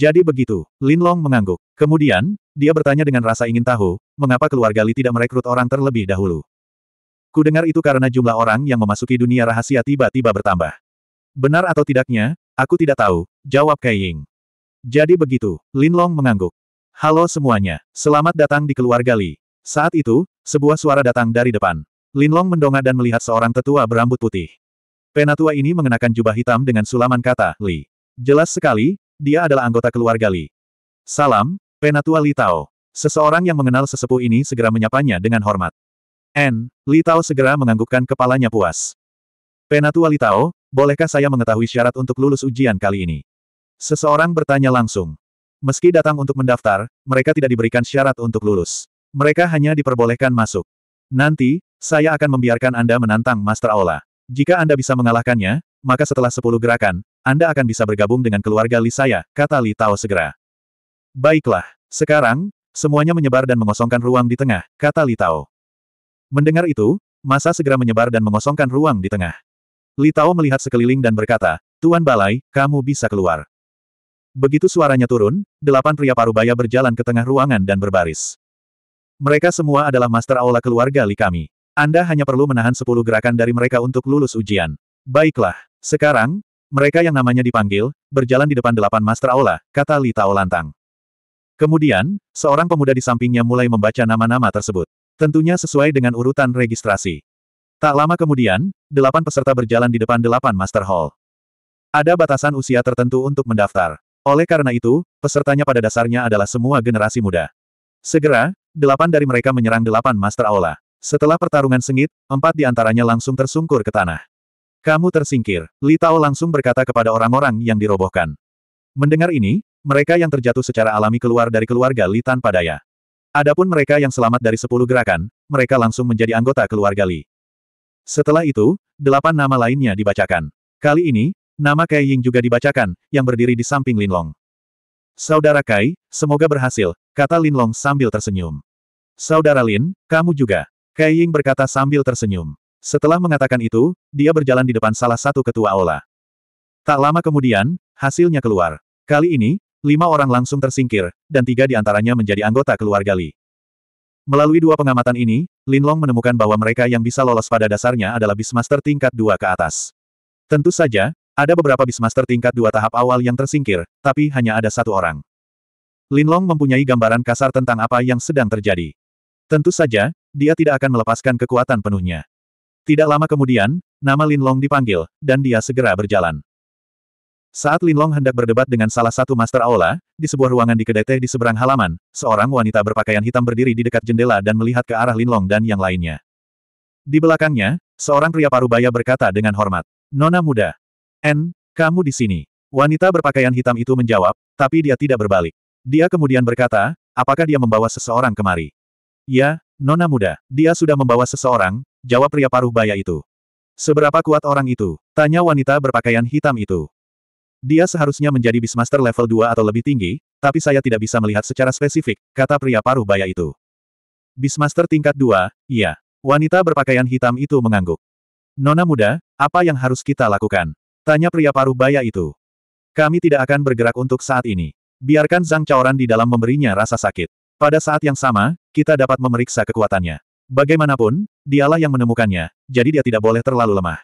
Jadi begitu, Lin Long mengangguk. Kemudian, dia bertanya dengan rasa ingin tahu, mengapa keluarga Li tidak merekrut orang terlebih dahulu. Ku dengar itu karena jumlah orang yang memasuki dunia rahasia tiba-tiba bertambah. Benar atau tidaknya, aku tidak tahu, jawab Kai Ying. Jadi begitu, Lin Long mengangguk. Halo semuanya, selamat datang di keluarga Li. Saat itu, sebuah suara datang dari depan. Lin Long mendongak dan melihat seorang tetua berambut putih. Penatua ini mengenakan jubah hitam dengan sulaman kata, Li. Jelas sekali, dia adalah anggota keluarga Li. Salam, Penatua Li Tao. Seseorang yang mengenal sesepuh ini segera menyapanya dengan hormat. N. Li Tao segera menganggukkan kepalanya puas. Penatua Li Tao, bolehkah saya mengetahui syarat untuk lulus ujian kali ini? Seseorang bertanya langsung. Meski datang untuk mendaftar, mereka tidak diberikan syarat untuk lulus. Mereka hanya diperbolehkan masuk. Nanti, saya akan membiarkan Anda menantang Master Aula. Jika Anda bisa mengalahkannya, maka setelah 10 gerakan, anda akan bisa bergabung dengan keluarga Li saya, kata Li Tao segera. Baiklah, sekarang, semuanya menyebar dan mengosongkan ruang di tengah, kata Li Tao. Mendengar itu, masa segera menyebar dan mengosongkan ruang di tengah. Li Tao melihat sekeliling dan berkata, Tuan Balai, kamu bisa keluar. Begitu suaranya turun, delapan pria parubaya berjalan ke tengah ruangan dan berbaris. Mereka semua adalah master aula keluarga Li kami. Anda hanya perlu menahan sepuluh gerakan dari mereka untuk lulus ujian. Baiklah, sekarang, mereka yang namanya dipanggil, berjalan di depan delapan Master Aula, kata Li Tao lantang. Kemudian, seorang pemuda di sampingnya mulai membaca nama-nama tersebut. Tentunya sesuai dengan urutan registrasi. Tak lama kemudian, delapan peserta berjalan di depan delapan Master Hall. Ada batasan usia tertentu untuk mendaftar. Oleh karena itu, pesertanya pada dasarnya adalah semua generasi muda. Segera, delapan dari mereka menyerang delapan Master Aula. Setelah pertarungan sengit, empat di antaranya langsung tersungkur ke tanah. Kamu tersingkir. Li Tao langsung berkata kepada orang-orang yang dirobohkan. Mendengar ini, mereka yang terjatuh secara alami keluar dari keluarga Li tanpa daya. Adapun mereka yang selamat dari sepuluh gerakan, mereka langsung menjadi anggota keluarga Li. Setelah itu, delapan nama lainnya dibacakan. Kali ini, nama Kai Ying juga dibacakan, yang berdiri di samping Lin Long. Saudara Kai, semoga berhasil, kata Lin Long sambil tersenyum. Saudara Lin, kamu juga. Kai Ying berkata sambil tersenyum. Setelah mengatakan itu, dia berjalan di depan salah satu ketua aula. Tak lama kemudian, hasilnya keluar. Kali ini, lima orang langsung tersingkir, dan tiga di antaranya menjadi anggota keluarga Li. Melalui dua pengamatan ini, Lin Long menemukan bahwa mereka yang bisa lolos pada dasarnya adalah Bismaster tingkat dua ke atas. Tentu saja, ada beberapa Bismaster tingkat dua tahap awal yang tersingkir, tapi hanya ada satu orang. Lin Long mempunyai gambaran kasar tentang apa yang sedang terjadi. Tentu saja, dia tidak akan melepaskan kekuatan penuhnya. Tidak lama kemudian, nama Linlong dipanggil, dan dia segera berjalan. Saat Linlong hendak berdebat dengan salah satu Master Aula, di sebuah ruangan di kedai teh di seberang halaman, seorang wanita berpakaian hitam berdiri di dekat jendela dan melihat ke arah Linlong dan yang lainnya. Di belakangnya, seorang pria parubaya berkata dengan hormat, Nona muda. N, kamu di sini. Wanita berpakaian hitam itu menjawab, tapi dia tidak berbalik. Dia kemudian berkata, apakah dia membawa seseorang kemari? Ya, Nona muda, dia sudah membawa seseorang, jawab pria paruh baya itu. Seberapa kuat orang itu? Tanya wanita berpakaian hitam itu. Dia seharusnya menjadi Beastmaster level 2 atau lebih tinggi, tapi saya tidak bisa melihat secara spesifik, kata pria paruh baya itu. Beastmaster tingkat 2, iya. Wanita berpakaian hitam itu mengangguk. Nona muda, apa yang harus kita lakukan? Tanya pria paruh baya itu. Kami tidak akan bergerak untuk saat ini. Biarkan Zhang Caoran di dalam memberinya rasa sakit. Pada saat yang sama, kita dapat memeriksa kekuatannya. Bagaimanapun, dialah yang menemukannya, jadi dia tidak boleh terlalu lemah.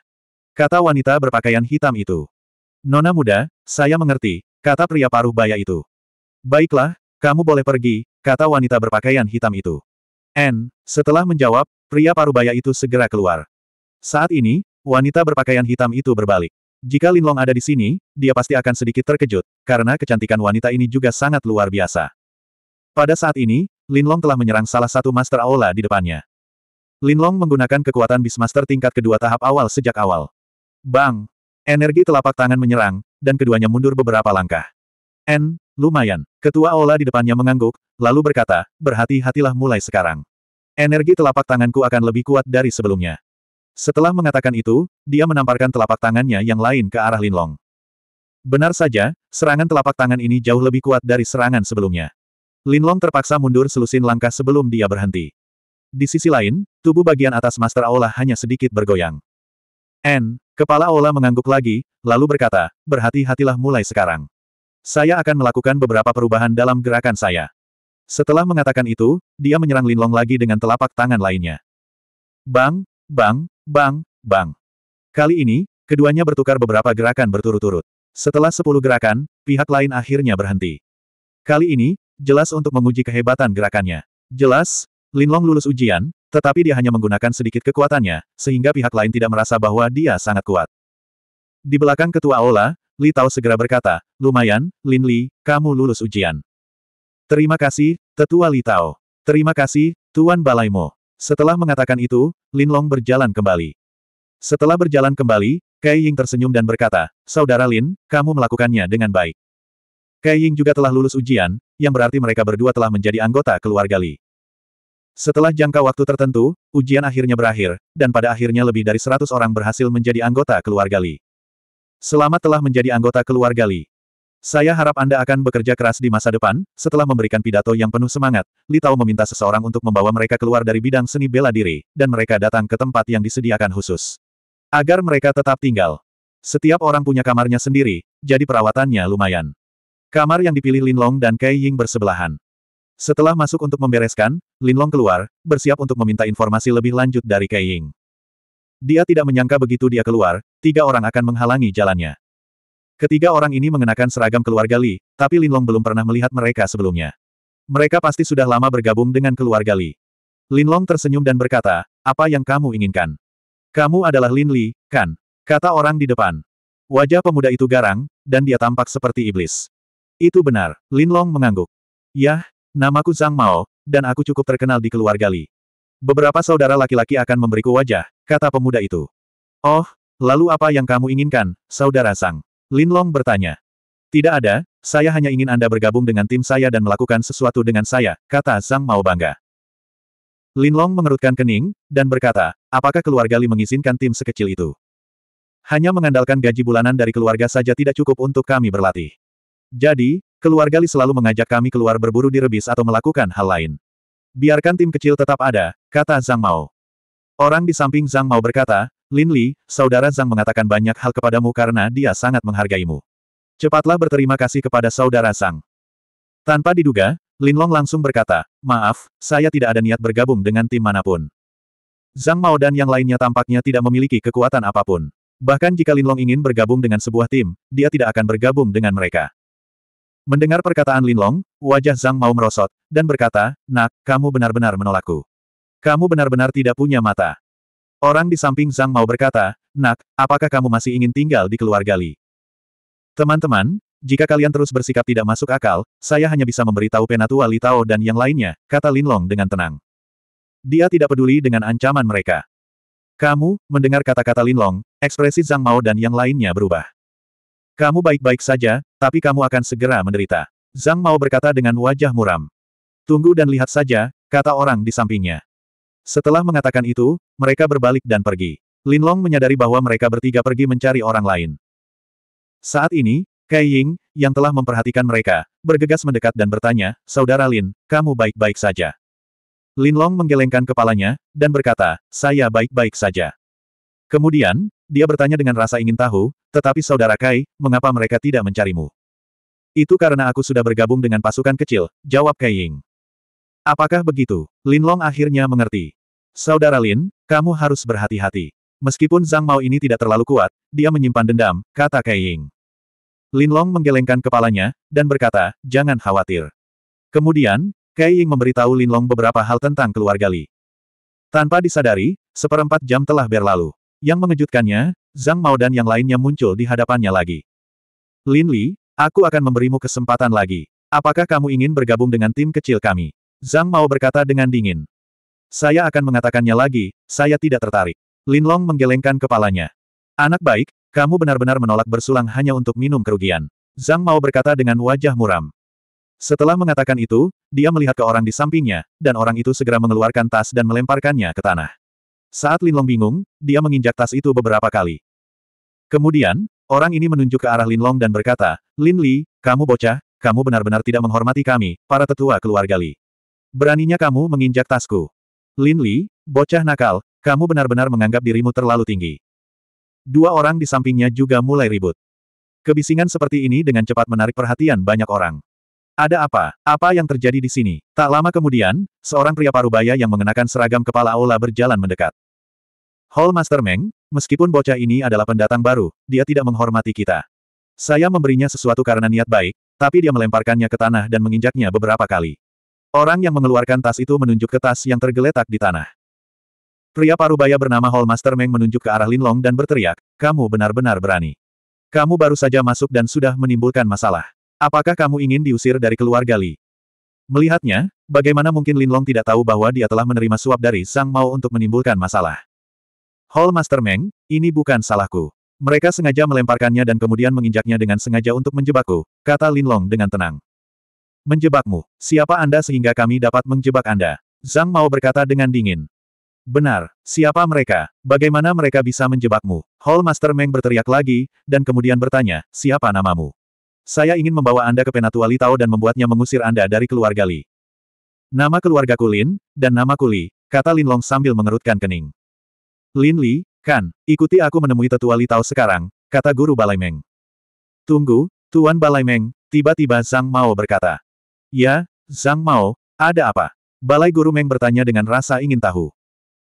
Kata wanita berpakaian hitam itu. Nona muda, saya mengerti, kata pria paruh baya itu. Baiklah, kamu boleh pergi, kata wanita berpakaian hitam itu. N, setelah menjawab, pria paruh baya itu segera keluar. Saat ini, wanita berpakaian hitam itu berbalik. Jika Linlong ada di sini, dia pasti akan sedikit terkejut, karena kecantikan wanita ini juga sangat luar biasa. Pada saat ini, Linlong telah menyerang salah satu Master Aula di depannya. Linlong menggunakan kekuatan master tingkat kedua tahap awal sejak awal. Bang! Energi telapak tangan menyerang, dan keduanya mundur beberapa langkah. N, lumayan. Ketua Aula di depannya mengangguk, lalu berkata, berhati-hatilah mulai sekarang. Energi telapak tanganku akan lebih kuat dari sebelumnya. Setelah mengatakan itu, dia menamparkan telapak tangannya yang lain ke arah Linlong. Benar saja, serangan telapak tangan ini jauh lebih kuat dari serangan sebelumnya. Linlong terpaksa mundur selusin langkah sebelum dia berhenti. Di sisi lain, tubuh bagian atas Master Aula hanya sedikit bergoyang. N, kepala Aula mengangguk lagi, lalu berkata, berhati-hatilah mulai sekarang. Saya akan melakukan beberapa perubahan dalam gerakan saya. Setelah mengatakan itu, dia menyerang Linlong lagi dengan telapak tangan lainnya. Bang, bang, bang, bang. Kali ini, keduanya bertukar beberapa gerakan berturut-turut. Setelah sepuluh gerakan, pihak lain akhirnya berhenti. Kali ini, jelas untuk menguji kehebatan gerakannya. Jelas, Linlong lulus ujian, tetapi dia hanya menggunakan sedikit kekuatannya, sehingga pihak lain tidak merasa bahwa dia sangat kuat. Di belakang ketua Aula, Li Tao segera berkata, lumayan, Lin Li, kamu lulus ujian. Terima kasih, tetua Li Tao. Terima kasih, Tuan Balaimo. Setelah mengatakan itu, Lin Long berjalan kembali. Setelah berjalan kembali, Kai Ying tersenyum dan berkata, Saudara Lin, kamu melakukannya dengan baik. Kai Ying juga telah lulus ujian, yang berarti mereka berdua telah menjadi anggota keluarga Li. Setelah jangka waktu tertentu, ujian akhirnya berakhir, dan pada akhirnya lebih dari 100 orang berhasil menjadi anggota keluarga Li. Selamat telah menjadi anggota keluarga Li. Saya harap Anda akan bekerja keras di masa depan, setelah memberikan pidato yang penuh semangat, Li Tao meminta seseorang untuk membawa mereka keluar dari bidang seni bela diri, dan mereka datang ke tempat yang disediakan khusus. Agar mereka tetap tinggal. Setiap orang punya kamarnya sendiri, jadi perawatannya lumayan. Kamar yang dipilih Linlong dan Kai Ying bersebelahan. Setelah masuk untuk membereskan, Linlong keluar, bersiap untuk meminta informasi lebih lanjut dari Kai Ying. Dia tidak menyangka begitu dia keluar, tiga orang akan menghalangi jalannya. Ketiga orang ini mengenakan seragam keluarga Li, tapi Linlong belum pernah melihat mereka sebelumnya. Mereka pasti sudah lama bergabung dengan keluarga Li. Linlong tersenyum dan berkata, apa yang kamu inginkan? Kamu adalah Lin Li, kan? Kata orang di depan. Wajah pemuda itu garang, dan dia tampak seperti iblis. Itu benar, Linlong mengangguk. Yah, namaku Zhang Mao, dan aku cukup terkenal di keluarga Li. Beberapa saudara laki-laki akan memberiku wajah, kata pemuda itu. Oh, lalu apa yang kamu inginkan, saudara Zhang? Linlong bertanya. Tidak ada, saya hanya ingin Anda bergabung dengan tim saya dan melakukan sesuatu dengan saya, kata Zhang Mao bangga. Linlong mengerutkan kening, dan berkata, apakah keluarga Li mengizinkan tim sekecil itu? Hanya mengandalkan gaji bulanan dari keluarga saja tidak cukup untuk kami berlatih. Jadi, keluarga Li selalu mengajak kami keluar berburu di rebis atau melakukan hal lain. Biarkan tim kecil tetap ada, kata Zhang Mao. Orang di samping Zhang Mao berkata, Lin Li, saudara Zhang mengatakan banyak hal kepadamu karena dia sangat menghargaimu. Cepatlah berterima kasih kepada saudara Zhang. Tanpa diduga, Lin Long langsung berkata, maaf, saya tidak ada niat bergabung dengan tim manapun. Zhang Mao dan yang lainnya tampaknya tidak memiliki kekuatan apapun. Bahkan jika Lin Long ingin bergabung dengan sebuah tim, dia tidak akan bergabung dengan mereka. Mendengar perkataan Lin Long, wajah Zhang Mao merosot, dan berkata, Nak, kamu benar-benar menolakku. Kamu benar-benar tidak punya mata. Orang di samping Zhang Mao berkata, Nak, apakah kamu masih ingin tinggal di keluarga Li? Teman-teman, jika kalian terus bersikap tidak masuk akal, saya hanya bisa memberitahu Penatua Li Tao dan yang lainnya, kata Lin Long dengan tenang. Dia tidak peduli dengan ancaman mereka. Kamu, mendengar kata-kata Lin Long, ekspresi Zhang Mao dan yang lainnya berubah. Kamu baik-baik saja, tapi kamu akan segera menderita. Zhang Mao berkata dengan wajah muram. Tunggu dan lihat saja, kata orang di sampingnya. Setelah mengatakan itu, mereka berbalik dan pergi. Lin Long menyadari bahwa mereka bertiga pergi mencari orang lain. Saat ini, Kai Ying, yang telah memperhatikan mereka, bergegas mendekat dan bertanya, Saudara Lin, kamu baik-baik saja. Lin Long menggelengkan kepalanya, dan berkata, saya baik-baik saja. Kemudian, dia bertanya dengan rasa ingin tahu, tetapi saudara Kai, mengapa mereka tidak mencarimu? Itu karena aku sudah bergabung dengan pasukan kecil, jawab Kai Ying. Apakah begitu? Lin Long akhirnya mengerti. Saudara Lin, kamu harus berhati-hati. Meskipun Zhang Mao ini tidak terlalu kuat, dia menyimpan dendam, kata Kai Ying. Lin Long menggelengkan kepalanya, dan berkata, jangan khawatir. Kemudian, Kai Ying memberitahu Lin Long beberapa hal tentang keluarga Li. Tanpa disadari, seperempat jam telah berlalu. Yang mengejutkannya, Zhang Mao dan yang lainnya muncul di hadapannya lagi. Lin Li, aku akan memberimu kesempatan lagi. Apakah kamu ingin bergabung dengan tim kecil kami? Zhang Mao berkata dengan dingin. Saya akan mengatakannya lagi, saya tidak tertarik. Lin Long menggelengkan kepalanya. Anak baik, kamu benar-benar menolak bersulang hanya untuk minum kerugian. Zhang Mao berkata dengan wajah muram. Setelah mengatakan itu, dia melihat ke orang di sampingnya, dan orang itu segera mengeluarkan tas dan melemparkannya ke tanah. Saat Linlong bingung, dia menginjak tas itu beberapa kali. Kemudian, orang ini menunjuk ke arah Linlong dan berkata, Lin Li, kamu bocah, kamu benar-benar tidak menghormati kami, para tetua keluarga Li. Beraninya kamu menginjak tasku. Lin Li, bocah nakal, kamu benar-benar menganggap dirimu terlalu tinggi. Dua orang di sampingnya juga mulai ribut. Kebisingan seperti ini dengan cepat menarik perhatian banyak orang. Ada apa? Apa yang terjadi di sini? Tak lama kemudian, seorang pria parubaya yang mengenakan seragam kepala aula berjalan mendekat. Hall Master Meng, meskipun bocah ini adalah pendatang baru, dia tidak menghormati kita. Saya memberinya sesuatu karena niat baik, tapi dia melemparkannya ke tanah dan menginjaknya beberapa kali. Orang yang mengeluarkan tas itu menunjuk ke tas yang tergeletak di tanah. Pria parubaya bernama Hall Master Meng menunjuk ke arah Linlong dan berteriak, kamu benar-benar berani. Kamu baru saja masuk dan sudah menimbulkan masalah. Apakah kamu ingin diusir dari keluarga Li? Melihatnya, bagaimana mungkin Lin Long tidak tahu bahwa dia telah menerima suap dari Sang Mao untuk menimbulkan masalah. Hall Master Meng, ini bukan salahku. Mereka sengaja melemparkannya dan kemudian menginjaknya dengan sengaja untuk menjebakku, kata Lin Long dengan tenang. Menjebakmu, siapa Anda sehingga kami dapat menjebak Anda? Zhang Mao berkata dengan dingin. Benar, siapa mereka? Bagaimana mereka bisa menjebakmu? Hall Master Meng berteriak lagi, dan kemudian bertanya, siapa namamu? Saya ingin membawa Anda ke Penatua Litao dan membuatnya mengusir Anda dari keluarga Li. Nama keluarga Kulin, dan nama Kuli, kata Lin Long sambil mengerutkan kening. Lin Li, kan, ikuti aku menemui tetua Litao sekarang, kata guru Balai Meng. Tunggu, Tuan Balai Meng, tiba-tiba Zhang Mao berkata. Ya, Zhang Mao, ada apa? Balai Guru Meng bertanya dengan rasa ingin tahu.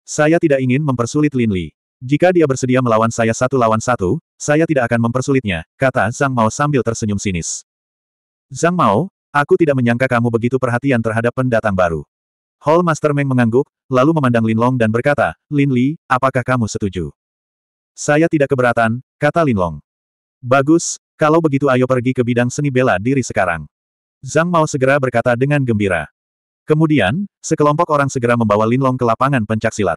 Saya tidak ingin mempersulit Lin Li. Jika dia bersedia melawan saya satu lawan satu, saya tidak akan mempersulitnya, kata Zhang Mao sambil tersenyum sinis. Zhang Mao, aku tidak menyangka kamu begitu perhatian terhadap pendatang baru. Hall Master Meng mengangguk, lalu memandang Lin Long dan berkata, Lin Li, apakah kamu setuju? Saya tidak keberatan, kata Lin Long. Bagus, kalau begitu ayo pergi ke bidang seni bela diri sekarang. Zhang Mao segera berkata dengan gembira. Kemudian, sekelompok orang segera membawa Lin Long ke lapangan pencaksilat.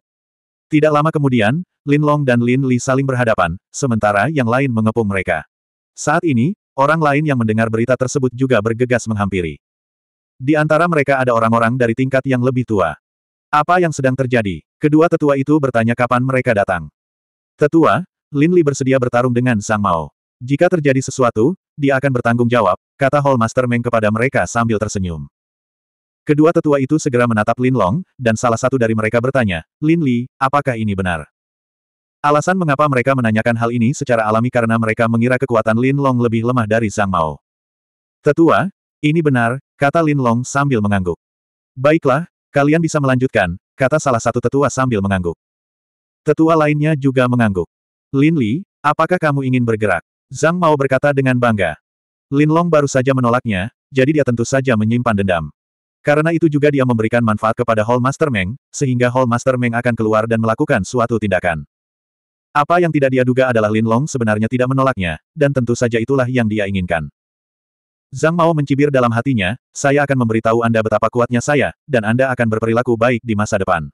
Tidak lama kemudian, Lin Long dan Lin Li saling berhadapan, sementara yang lain mengepung mereka. Saat ini, orang lain yang mendengar berita tersebut juga bergegas menghampiri. Di antara mereka ada orang-orang dari tingkat yang lebih tua. Apa yang sedang terjadi? Kedua tetua itu bertanya kapan mereka datang. Tetua, Lin Li bersedia bertarung dengan Sang Mao. Jika terjadi sesuatu, dia akan bertanggung jawab, kata Hall Master Meng kepada mereka sambil tersenyum. Kedua tetua itu segera menatap Lin Long, dan salah satu dari mereka bertanya, Lin Li, apakah ini benar? Alasan mengapa mereka menanyakan hal ini secara alami karena mereka mengira kekuatan Lin Long lebih lemah dari Zhang Mao. Tetua, ini benar, kata Lin Long sambil mengangguk. Baiklah, kalian bisa melanjutkan, kata salah satu tetua sambil mengangguk. Tetua lainnya juga mengangguk. Lin Li, apakah kamu ingin bergerak? Zhang Mao berkata dengan bangga. Lin Long baru saja menolaknya, jadi dia tentu saja menyimpan dendam. Karena itu juga dia memberikan manfaat kepada Hall Master Meng, sehingga Hall Master Meng akan keluar dan melakukan suatu tindakan. Apa yang tidak dia duga adalah Lin Long sebenarnya tidak menolaknya, dan tentu saja itulah yang dia inginkan. Zhang Mao mencibir dalam hatinya, saya akan memberitahu Anda betapa kuatnya saya, dan Anda akan berperilaku baik di masa depan.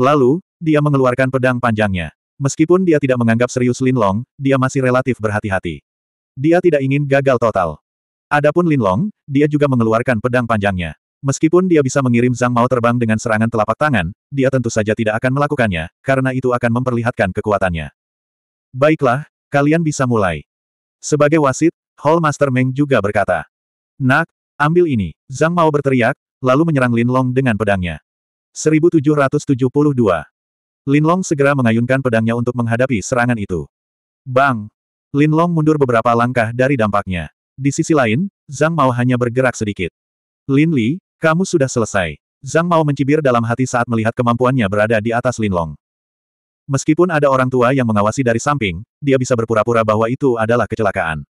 Lalu, dia mengeluarkan pedang panjangnya. Meskipun dia tidak menganggap serius Lin Long, dia masih relatif berhati-hati. Dia tidak ingin gagal total. Adapun Lin Long, dia juga mengeluarkan pedang panjangnya. Meskipun dia bisa mengirim Zhang Mao terbang dengan serangan telapak tangan, dia tentu saja tidak akan melakukannya, karena itu akan memperlihatkan kekuatannya. Baiklah, kalian bisa mulai. Sebagai wasit, Hall Master Meng juga berkata. Nak, ambil ini. Zhang Mao berteriak, lalu menyerang Lin Long dengan pedangnya. 1772. Lin Long segera mengayunkan pedangnya untuk menghadapi serangan itu. Bang! Lin Long mundur beberapa langkah dari dampaknya. Di sisi lain, Zhang Mao hanya bergerak sedikit. Lin Li, kamu sudah selesai. Zhang Mao mencibir dalam hati saat melihat kemampuannya berada di atas Linlong. Meskipun ada orang tua yang mengawasi dari samping, dia bisa berpura-pura bahwa itu adalah kecelakaan.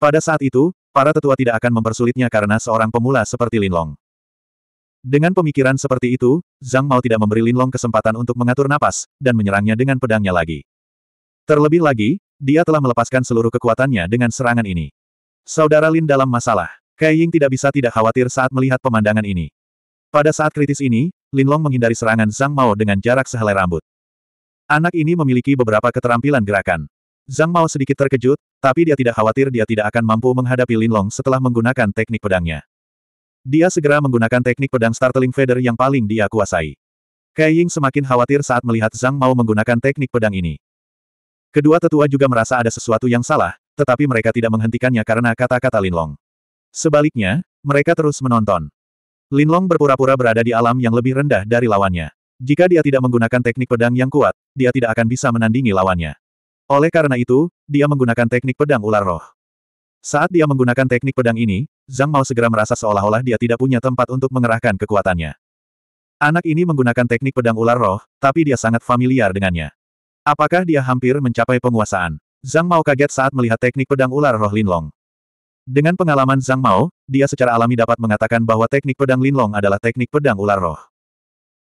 Pada saat itu, para tetua tidak akan mempersulitnya karena seorang pemula seperti Linlong. Dengan pemikiran seperti itu, Zhang Mao tidak memberi Linlong kesempatan untuk mengatur napas, dan menyerangnya dengan pedangnya lagi. Terlebih lagi, dia telah melepaskan seluruh kekuatannya dengan serangan ini. Saudara Lin dalam masalah. Kai Ying tidak bisa tidak khawatir saat melihat pemandangan ini. Pada saat kritis ini, Lin Long menghindari serangan Zhang Mao dengan jarak sehelai rambut. Anak ini memiliki beberapa keterampilan gerakan. Zhang Mao sedikit terkejut, tapi dia tidak khawatir dia tidak akan mampu menghadapi Lin Long setelah menggunakan teknik pedangnya. Dia segera menggunakan teknik pedang Startling Feather yang paling dia kuasai. Kai Ying semakin khawatir saat melihat Zhang Mao menggunakan teknik pedang ini. Kedua tetua juga merasa ada sesuatu yang salah, tetapi mereka tidak menghentikannya karena kata-kata Lin Long. Sebaliknya, mereka terus menonton. Linlong berpura-pura berada di alam yang lebih rendah dari lawannya. Jika dia tidak menggunakan teknik pedang yang kuat, dia tidak akan bisa menandingi lawannya. Oleh karena itu, dia menggunakan teknik pedang ular roh. Saat dia menggunakan teknik pedang ini, Zhang Mao segera merasa seolah-olah dia tidak punya tempat untuk mengerahkan kekuatannya. Anak ini menggunakan teknik pedang ular roh, tapi dia sangat familiar dengannya. Apakah dia hampir mencapai penguasaan? Zhang Mao kaget saat melihat teknik pedang ular roh Linlong. Dengan pengalaman Zhang Mao, dia secara alami dapat mengatakan bahwa teknik pedang Linlong adalah teknik pedang ular roh.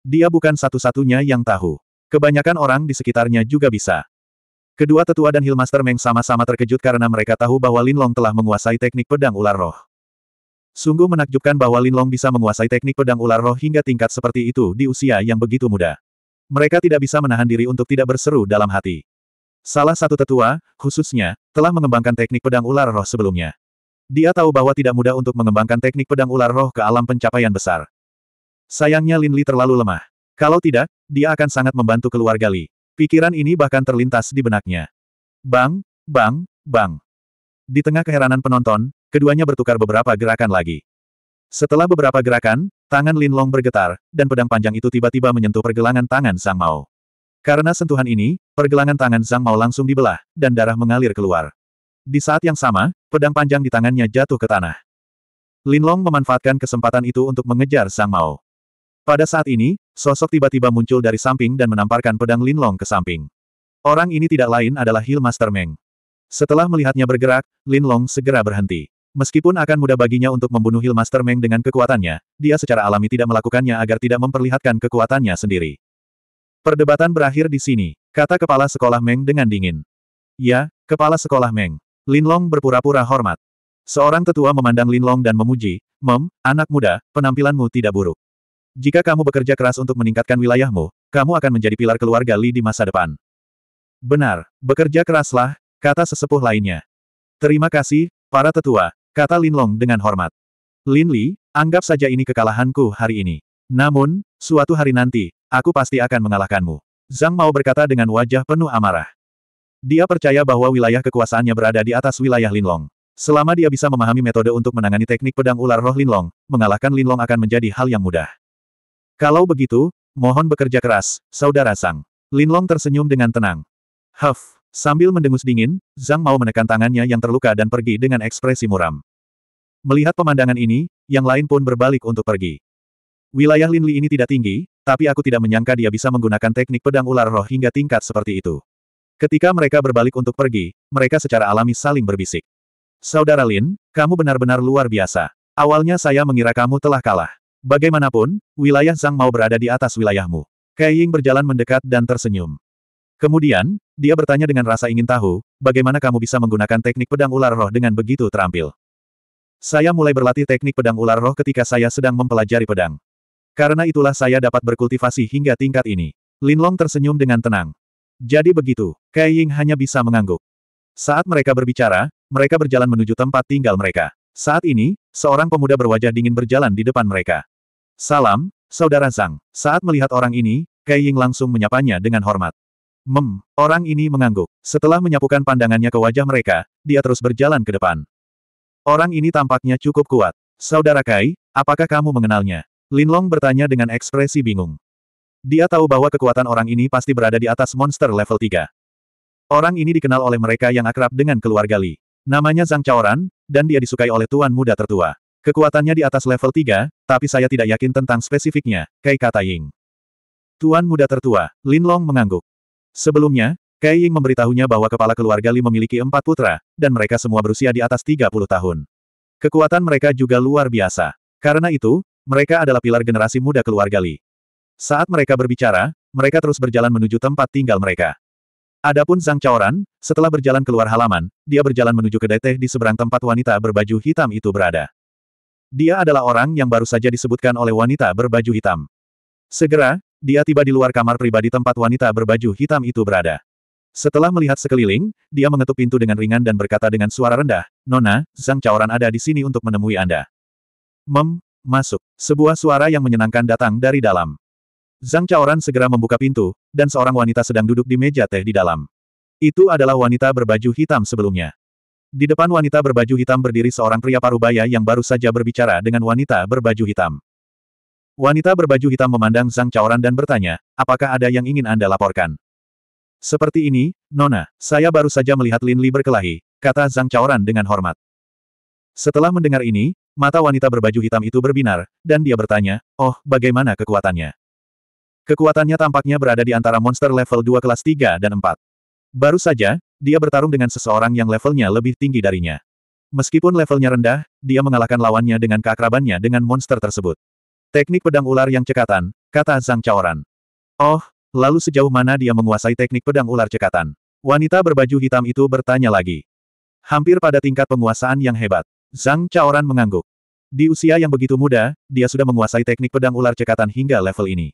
Dia bukan satu-satunya yang tahu. Kebanyakan orang di sekitarnya juga bisa. Kedua tetua dan Hillmaster Meng sama-sama terkejut karena mereka tahu bahwa Linlong telah menguasai teknik pedang ular roh. Sungguh menakjubkan bahwa Linlong bisa menguasai teknik pedang ular roh hingga tingkat seperti itu di usia yang begitu muda. Mereka tidak bisa menahan diri untuk tidak berseru dalam hati. Salah satu tetua, khususnya, telah mengembangkan teknik pedang ular roh sebelumnya. Dia tahu bahwa tidak mudah untuk mengembangkan teknik pedang ular roh ke alam pencapaian besar. Sayangnya Lin Li terlalu lemah. Kalau tidak, dia akan sangat membantu keluarga Li. Pikiran ini bahkan terlintas di benaknya. Bang, bang, bang. Di tengah keheranan penonton, keduanya bertukar beberapa gerakan lagi. Setelah beberapa gerakan, tangan Lin Long bergetar, dan pedang panjang itu tiba-tiba menyentuh pergelangan tangan Sang Mao. Karena sentuhan ini, pergelangan tangan Sang Mao langsung dibelah, dan darah mengalir keluar. Di saat yang sama, pedang panjang di tangannya jatuh ke tanah. Linlong memanfaatkan kesempatan itu untuk mengejar Sang Mao. Pada saat ini, sosok tiba-tiba muncul dari samping dan menamparkan pedang Linlong ke samping. Orang ini tidak lain adalah Hill Master Meng. Setelah melihatnya bergerak, Linlong segera berhenti. Meskipun akan mudah baginya untuk membunuh Hill Master Meng dengan kekuatannya, dia secara alami tidak melakukannya agar tidak memperlihatkan kekuatannya sendiri. Perdebatan berakhir di sini, kata kepala sekolah Meng dengan dingin. Ya, kepala sekolah Meng. Linlong berpura-pura hormat. Seorang tetua memandang Linlong dan memuji, Mem, anak muda, penampilanmu tidak buruk. Jika kamu bekerja keras untuk meningkatkan wilayahmu, kamu akan menjadi pilar keluarga Li di masa depan. Benar, bekerja keraslah, kata sesepuh lainnya. Terima kasih, para tetua, kata Linlong dengan hormat. Lin Li, anggap saja ini kekalahanku hari ini. Namun, suatu hari nanti, aku pasti akan mengalahkanmu. Zhang Mao berkata dengan wajah penuh amarah. Dia percaya bahwa wilayah kekuasaannya berada di atas wilayah Linlong. Selama dia bisa memahami metode untuk menangani teknik pedang ular roh Linlong, mengalahkan Linlong akan menjadi hal yang mudah. Kalau begitu, mohon bekerja keras, saudara Zhang. Linlong tersenyum dengan tenang. Huff, sambil mendengus dingin, Zhang mau menekan tangannya yang terluka dan pergi dengan ekspresi muram. Melihat pemandangan ini, yang lain pun berbalik untuk pergi. Wilayah Linli ini tidak tinggi, tapi aku tidak menyangka dia bisa menggunakan teknik pedang ular roh hingga tingkat seperti itu. Ketika mereka berbalik untuk pergi, mereka secara alami saling berbisik. Saudara Lin, kamu benar-benar luar biasa. Awalnya saya mengira kamu telah kalah. Bagaimanapun, wilayah Zhang mau berada di atas wilayahmu. Kai Ying berjalan mendekat dan tersenyum. Kemudian, dia bertanya dengan rasa ingin tahu, bagaimana kamu bisa menggunakan teknik pedang ular roh dengan begitu terampil. Saya mulai berlatih teknik pedang ular roh ketika saya sedang mempelajari pedang. Karena itulah saya dapat berkultivasi hingga tingkat ini. Lin Long tersenyum dengan tenang. Jadi begitu, Kai Ying hanya bisa mengangguk. Saat mereka berbicara, mereka berjalan menuju tempat tinggal mereka. Saat ini, seorang pemuda berwajah dingin berjalan di depan mereka. Salam, Saudara Zhang. Saat melihat orang ini, Kai Ying langsung menyapanya dengan hormat. Mem, orang ini mengangguk. Setelah menyapukan pandangannya ke wajah mereka, dia terus berjalan ke depan. Orang ini tampaknya cukup kuat. Saudara Kai, apakah kamu mengenalnya? Linlong bertanya dengan ekspresi bingung. Dia tahu bahwa kekuatan orang ini pasti berada di atas monster level 3. Orang ini dikenal oleh mereka yang akrab dengan keluarga Li. Namanya Zhang Chaoran, dan dia disukai oleh tuan muda tertua. Kekuatannya di atas level 3, tapi saya tidak yakin tentang spesifiknya, Kai kata Ying. Tuan muda tertua, Lin Long mengangguk. Sebelumnya, Kai Ying memberitahunya bahwa kepala keluarga Li memiliki empat putra, dan mereka semua berusia di atas 30 tahun. Kekuatan mereka juga luar biasa. Karena itu, mereka adalah pilar generasi muda keluarga Li. Saat mereka berbicara, mereka terus berjalan menuju tempat tinggal mereka. Adapun Zhang Chaoran, setelah berjalan keluar halaman, dia berjalan menuju kedai teh di seberang tempat wanita berbaju hitam itu berada. Dia adalah orang yang baru saja disebutkan oleh wanita berbaju hitam. Segera, dia tiba di luar kamar pribadi tempat wanita berbaju hitam itu berada. Setelah melihat sekeliling, dia mengetuk pintu dengan ringan dan berkata dengan suara rendah, Nona, Zhang Chaoran ada di sini untuk menemui Anda. Mem, masuk. Sebuah suara yang menyenangkan datang dari dalam. Zhang Chaoran segera membuka pintu, dan seorang wanita sedang duduk di meja teh di dalam. Itu adalah wanita berbaju hitam sebelumnya. Di depan wanita berbaju hitam berdiri seorang pria parubaya yang baru saja berbicara dengan wanita berbaju hitam. Wanita berbaju hitam memandang Zhang Chaoran dan bertanya, apakah ada yang ingin Anda laporkan? Seperti ini, Nona, saya baru saja melihat Lin Li berkelahi, kata Zhang Chaoran dengan hormat. Setelah mendengar ini, mata wanita berbaju hitam itu berbinar, dan dia bertanya, oh, bagaimana kekuatannya? Kekuatannya tampaknya berada di antara monster level 2 kelas 3 dan 4. Baru saja, dia bertarung dengan seseorang yang levelnya lebih tinggi darinya. Meskipun levelnya rendah, dia mengalahkan lawannya dengan keakrabannya dengan monster tersebut. Teknik pedang ular yang cekatan, kata Zhang Chaoran. Oh, lalu sejauh mana dia menguasai teknik pedang ular cekatan? Wanita berbaju hitam itu bertanya lagi. Hampir pada tingkat penguasaan yang hebat. Zhang Chaoran mengangguk. Di usia yang begitu muda, dia sudah menguasai teknik pedang ular cekatan hingga level ini.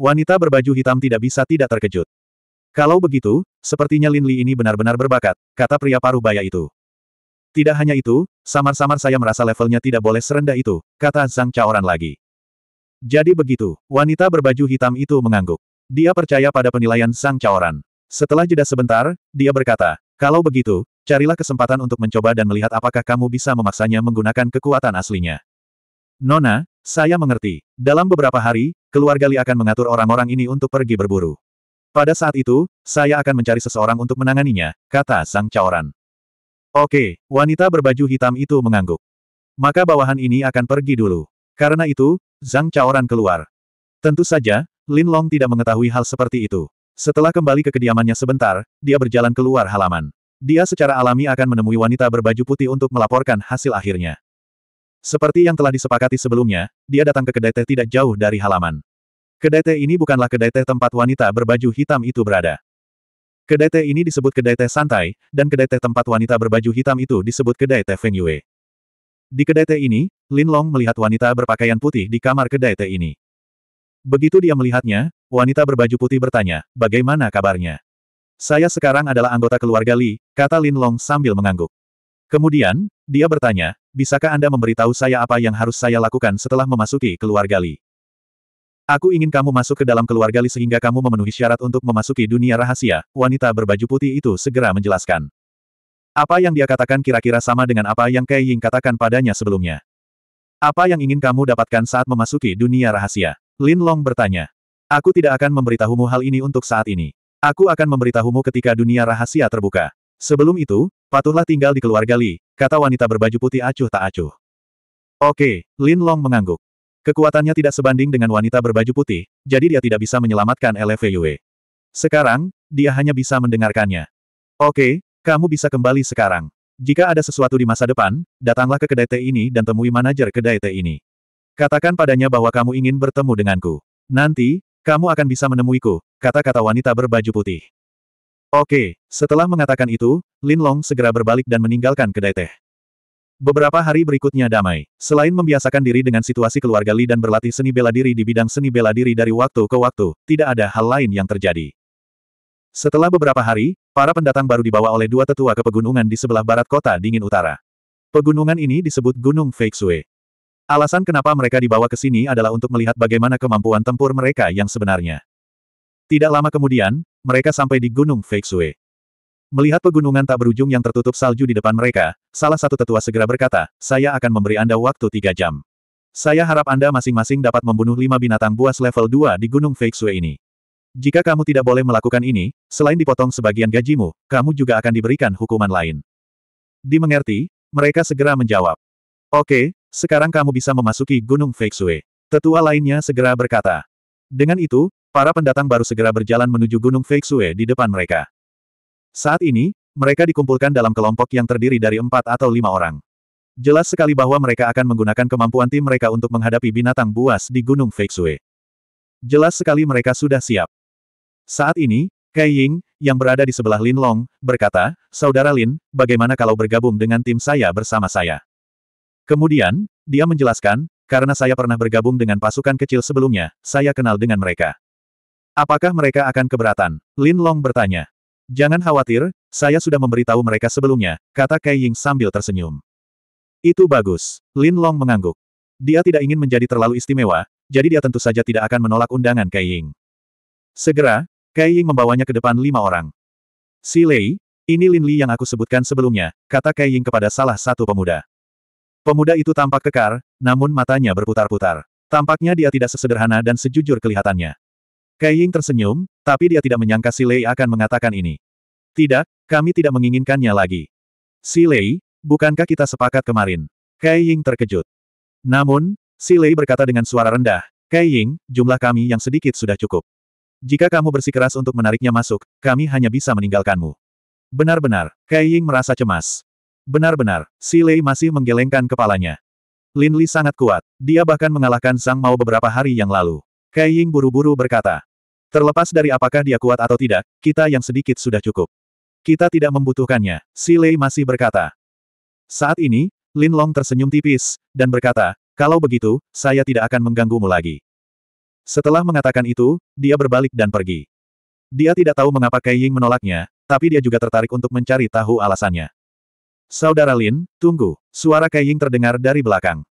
Wanita berbaju hitam tidak bisa tidak terkejut. Kalau begitu, sepertinya Lin Li ini benar-benar berbakat, kata pria paruh baya itu. Tidak hanya itu, samar-samar saya merasa levelnya tidak boleh serendah itu, kata Zhang Chaoran lagi. Jadi begitu, wanita berbaju hitam itu mengangguk. Dia percaya pada penilaian Zhang Chaoran. Setelah jeda sebentar, dia berkata, kalau begitu, carilah kesempatan untuk mencoba dan melihat apakah kamu bisa memaksanya menggunakan kekuatan aslinya. Nona, saya mengerti. Dalam beberapa hari, keluarga Li akan mengatur orang-orang ini untuk pergi berburu. Pada saat itu, saya akan mencari seseorang untuk menanganinya, kata Sang Caoran. Oke, wanita berbaju hitam itu mengangguk. Maka bawahan ini akan pergi dulu. Karena itu, Zhang Caoran keluar. Tentu saja, Lin Long tidak mengetahui hal seperti itu. Setelah kembali ke kediamannya sebentar, dia berjalan keluar halaman. Dia secara alami akan menemui wanita berbaju putih untuk melaporkan hasil akhirnya. Seperti yang telah disepakati sebelumnya, dia datang ke kedai teh tidak jauh dari halaman. Kedai teh ini bukanlah kedai teh tempat wanita berbaju hitam itu berada. Kedai teh ini disebut kedai teh santai, dan kedai teh tempat wanita berbaju hitam itu disebut kedai teh Feng Yue. Di kedai teh ini, Lin Long melihat wanita berpakaian putih di kamar kedai teh ini. Begitu dia melihatnya, wanita berbaju putih bertanya, bagaimana kabarnya? Saya sekarang adalah anggota keluarga Li, kata Lin Long sambil mengangguk. Kemudian, dia bertanya, bisakah Anda memberitahu saya apa yang harus saya lakukan setelah memasuki keluarga Li? Aku ingin kamu masuk ke dalam keluarga Li sehingga kamu memenuhi syarat untuk memasuki dunia rahasia, wanita berbaju putih itu segera menjelaskan. Apa yang dia katakan kira-kira sama dengan apa yang Kei Ying katakan padanya sebelumnya. Apa yang ingin kamu dapatkan saat memasuki dunia rahasia? Lin Long bertanya. Aku tidak akan memberitahumu hal ini untuk saat ini. Aku akan memberitahumu ketika dunia rahasia terbuka. Sebelum itu, patuhlah tinggal di keluarga Li, kata wanita berbaju putih acuh tak acuh. Oke, Lin Long mengangguk. Kekuatannya tidak sebanding dengan wanita berbaju putih, jadi dia tidak bisa menyelamatkan Yue. Sekarang, dia hanya bisa mendengarkannya. Oke, kamu bisa kembali sekarang. Jika ada sesuatu di masa depan, datanglah ke kedai teh ini dan temui manajer kedai teh ini. Katakan padanya bahwa kamu ingin bertemu denganku. Nanti, kamu akan bisa menemuiku, kata-kata wanita berbaju putih. Oke, setelah mengatakan itu, Lin Long segera berbalik dan meninggalkan kedai teh. Beberapa hari berikutnya damai. Selain membiasakan diri dengan situasi keluarga Li dan berlatih seni bela diri di bidang seni bela diri dari waktu ke waktu, tidak ada hal lain yang terjadi. Setelah beberapa hari, para pendatang baru dibawa oleh dua tetua ke pegunungan di sebelah barat kota dingin utara. Pegunungan ini disebut Gunung Feixue. Alasan kenapa mereka dibawa ke sini adalah untuk melihat bagaimana kemampuan tempur mereka yang sebenarnya. Tidak lama kemudian, mereka sampai di Gunung Feixue. Melihat pegunungan tak berujung yang tertutup salju di depan mereka, salah satu tetua segera berkata, saya akan memberi Anda waktu tiga jam. Saya harap Anda masing-masing dapat membunuh lima binatang buas level 2 di Gunung Feixue ini. Jika kamu tidak boleh melakukan ini, selain dipotong sebagian gajimu, kamu juga akan diberikan hukuman lain. Dimengerti, mereka segera menjawab. Oke, sekarang kamu bisa memasuki Gunung Feixue. Tetua lainnya segera berkata. Dengan itu, Para pendatang baru segera berjalan menuju Gunung Feixue di depan mereka. Saat ini, mereka dikumpulkan dalam kelompok yang terdiri dari empat atau lima orang. Jelas sekali bahwa mereka akan menggunakan kemampuan tim mereka untuk menghadapi binatang buas di Gunung Feixue. Jelas sekali mereka sudah siap. Saat ini, Kai Ying, yang berada di sebelah Lin Long, berkata, Saudara Lin, bagaimana kalau bergabung dengan tim saya bersama saya? Kemudian, dia menjelaskan, karena saya pernah bergabung dengan pasukan kecil sebelumnya, saya kenal dengan mereka. Apakah mereka akan keberatan? Lin Long bertanya. Jangan khawatir, saya sudah memberitahu mereka sebelumnya, kata Kai Ying sambil tersenyum. Itu bagus. Lin Long mengangguk. Dia tidak ingin menjadi terlalu istimewa, jadi dia tentu saja tidak akan menolak undangan Kai Ying. Segera, Kai Ying membawanya ke depan lima orang. Si Lei, ini Lin Li yang aku sebutkan sebelumnya, kata Kai Ying kepada salah satu pemuda. Pemuda itu tampak kekar, namun matanya berputar-putar. Tampaknya dia tidak sesederhana dan sejujur kelihatannya. Kai Ying tersenyum, tapi dia tidak menyangka Si Lei akan mengatakan ini. Tidak, kami tidak menginginkannya lagi. Si Lei, bukankah kita sepakat kemarin? Kai Ying terkejut. Namun, Si Lei berkata dengan suara rendah, Kai Ying, jumlah kami yang sedikit sudah cukup. Jika kamu bersikeras untuk menariknya masuk, kami hanya bisa meninggalkanmu. Benar-benar, Kai Ying merasa cemas. Benar-benar, Si Lei masih menggelengkan kepalanya. Lin Li sangat kuat, dia bahkan mengalahkan Sang Mao beberapa hari yang lalu. Kai Ying buru-buru berkata, Terlepas dari apakah dia kuat atau tidak, kita yang sedikit sudah cukup. Kita tidak membutuhkannya, Si Lei masih berkata. Saat ini, Lin Long tersenyum tipis, dan berkata, kalau begitu, saya tidak akan mengganggumu lagi. Setelah mengatakan itu, dia berbalik dan pergi. Dia tidak tahu mengapa Kai Ying menolaknya, tapi dia juga tertarik untuk mencari tahu alasannya. Saudara Lin, tunggu. Suara Kai Ying terdengar dari belakang.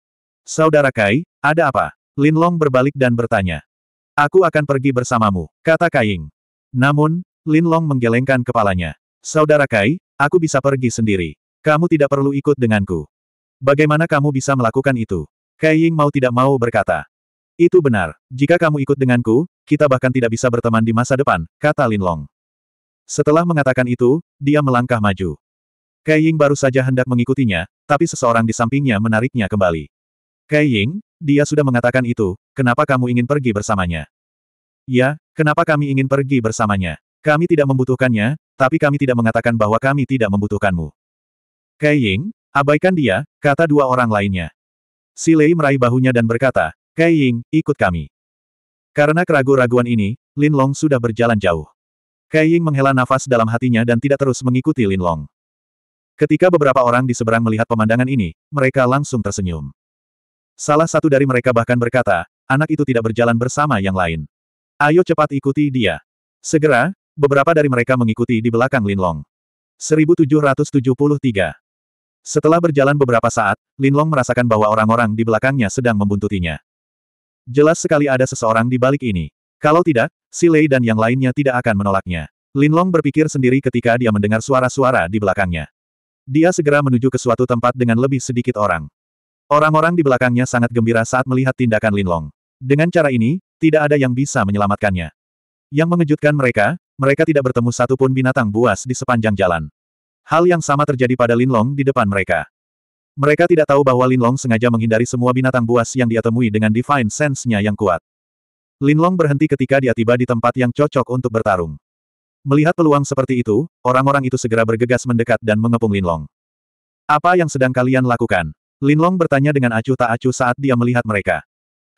Saudara Kai, ada apa? Lin Long berbalik dan bertanya. Aku akan pergi bersamamu, kata Kaing. Namun, Lin Long menggelengkan kepalanya. Saudara Kai, aku bisa pergi sendiri. Kamu tidak perlu ikut denganku. Bagaimana kamu bisa melakukan itu? Kai Ying mau tidak mau berkata. Itu benar, jika kamu ikut denganku, kita bahkan tidak bisa berteman di masa depan, kata Lin Long. Setelah mengatakan itu, dia melangkah maju. Kai Ying baru saja hendak mengikutinya, tapi seseorang di sampingnya menariknya kembali. Kai Ying, dia sudah mengatakan itu, kenapa kamu ingin pergi bersamanya? Ya, kenapa kami ingin pergi bersamanya? Kami tidak membutuhkannya, tapi kami tidak mengatakan bahwa kami tidak membutuhkanmu. Kei Ying, abaikan dia, kata dua orang lainnya. Si Lei meraih bahunya dan berkata, Kei Ying, ikut kami. Karena keraguan-raguan ini, Lin Long sudah berjalan jauh. Kei Ying menghela nafas dalam hatinya dan tidak terus mengikuti Lin Long. Ketika beberapa orang di seberang melihat pemandangan ini, mereka langsung tersenyum. Salah satu dari mereka bahkan berkata, anak itu tidak berjalan bersama yang lain. Ayo cepat ikuti dia. Segera, beberapa dari mereka mengikuti di belakang Linlong. 1773 Setelah berjalan beberapa saat, Linlong merasakan bahwa orang-orang di belakangnya sedang membuntutinya. Jelas sekali ada seseorang di balik ini. Kalau tidak, si Lei dan yang lainnya tidak akan menolaknya. Linlong berpikir sendiri ketika dia mendengar suara-suara di belakangnya. Dia segera menuju ke suatu tempat dengan lebih sedikit orang. Orang-orang di belakangnya sangat gembira saat melihat tindakan Linlong. Dengan cara ini, tidak ada yang bisa menyelamatkannya. Yang mengejutkan mereka, mereka tidak bertemu satupun binatang buas di sepanjang jalan. Hal yang sama terjadi pada Linlong di depan mereka. Mereka tidak tahu bahwa Linlong sengaja menghindari semua binatang buas yang dia temui dengan divine sense-nya yang kuat. Linlong berhenti ketika dia tiba di tempat yang cocok untuk bertarung. Melihat peluang seperti itu, orang-orang itu segera bergegas mendekat dan mengepung Linlong. Apa yang sedang kalian lakukan? Linlong bertanya dengan acuh tak acuh saat dia melihat mereka.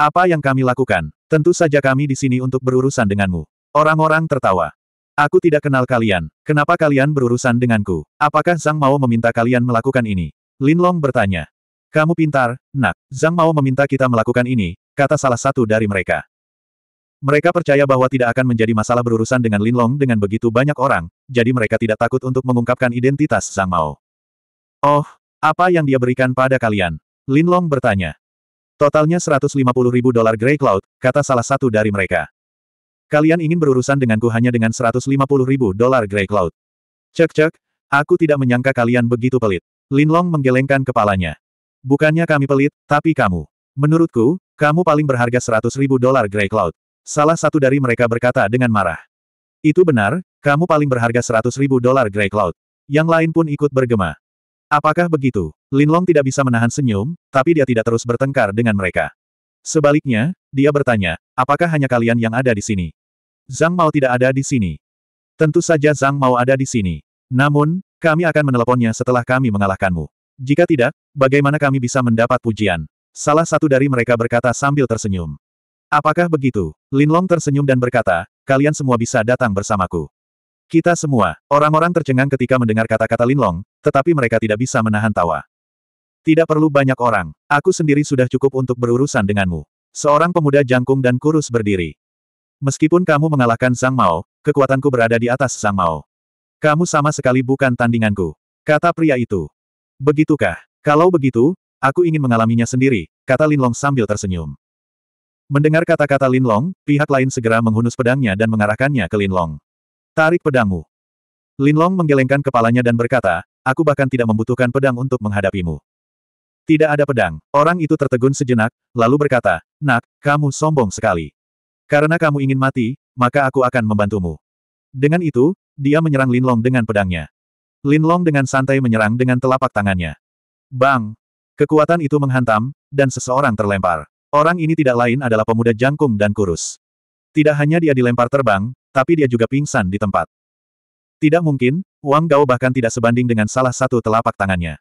Apa yang kami lakukan? Tentu saja kami di sini untuk berurusan denganmu. Orang-orang tertawa. Aku tidak kenal kalian. Kenapa kalian berurusan denganku? Apakah Zhang Mao meminta kalian melakukan ini? Linlong bertanya. Kamu pintar, nak. Zhang Mao meminta kita melakukan ini, kata salah satu dari mereka. Mereka percaya bahwa tidak akan menjadi masalah berurusan dengan Linlong dengan begitu banyak orang, jadi mereka tidak takut untuk mengungkapkan identitas Zhang Mao. Oh, apa yang dia berikan pada kalian? Linlong bertanya. Totalnya 150 ribu dolar Grey Cloud, kata salah satu dari mereka. Kalian ingin berurusan denganku hanya dengan 150 ribu dolar Grey Cloud. Cek-cek, aku tidak menyangka kalian begitu pelit. Linlong menggelengkan kepalanya. Bukannya kami pelit, tapi kamu. Menurutku, kamu paling berharga 100 ribu dolar Grey Cloud. Salah satu dari mereka berkata dengan marah. Itu benar, kamu paling berharga 100 ribu dolar Grey Cloud. Yang lain pun ikut bergema. Apakah begitu? Linlong tidak bisa menahan senyum, tapi dia tidak terus bertengkar dengan mereka. Sebaliknya, dia bertanya, apakah hanya kalian yang ada di sini? Zhang Mao tidak ada di sini. Tentu saja Zhang Mao ada di sini. Namun, kami akan meneleponnya setelah kami mengalahkanmu. Jika tidak, bagaimana kami bisa mendapat pujian? Salah satu dari mereka berkata sambil tersenyum. Apakah begitu? Linlong tersenyum dan berkata, kalian semua bisa datang bersamaku. Kita semua, orang-orang tercengang ketika mendengar kata-kata Linlong, tetapi mereka tidak bisa menahan tawa. Tidak perlu banyak orang, aku sendiri sudah cukup untuk berurusan denganmu. Seorang pemuda jangkung dan kurus berdiri. Meskipun kamu mengalahkan Sang Mao, kekuatanku berada di atas Sang Mao. Kamu sama sekali bukan tandinganku. Kata pria itu. Begitukah? Kalau begitu, aku ingin mengalaminya sendiri, kata Linlong sambil tersenyum. Mendengar kata-kata Linlong, pihak lain segera menghunus pedangnya dan mengarahkannya ke Linlong. Tarik pedangmu. Linlong menggelengkan kepalanya dan berkata, aku bahkan tidak membutuhkan pedang untuk menghadapimu. Tidak ada pedang. Orang itu tertegun sejenak, lalu berkata, Nak, kamu sombong sekali. Karena kamu ingin mati, maka aku akan membantumu. Dengan itu, dia menyerang Linlong dengan pedangnya. Linlong dengan santai menyerang dengan telapak tangannya. Bang! Kekuatan itu menghantam, dan seseorang terlempar. Orang ini tidak lain adalah pemuda jangkung dan kurus. Tidak hanya dia dilempar terbang, tapi dia juga pingsan di tempat. Tidak mungkin, Wang Gao bahkan tidak sebanding dengan salah satu telapak tangannya.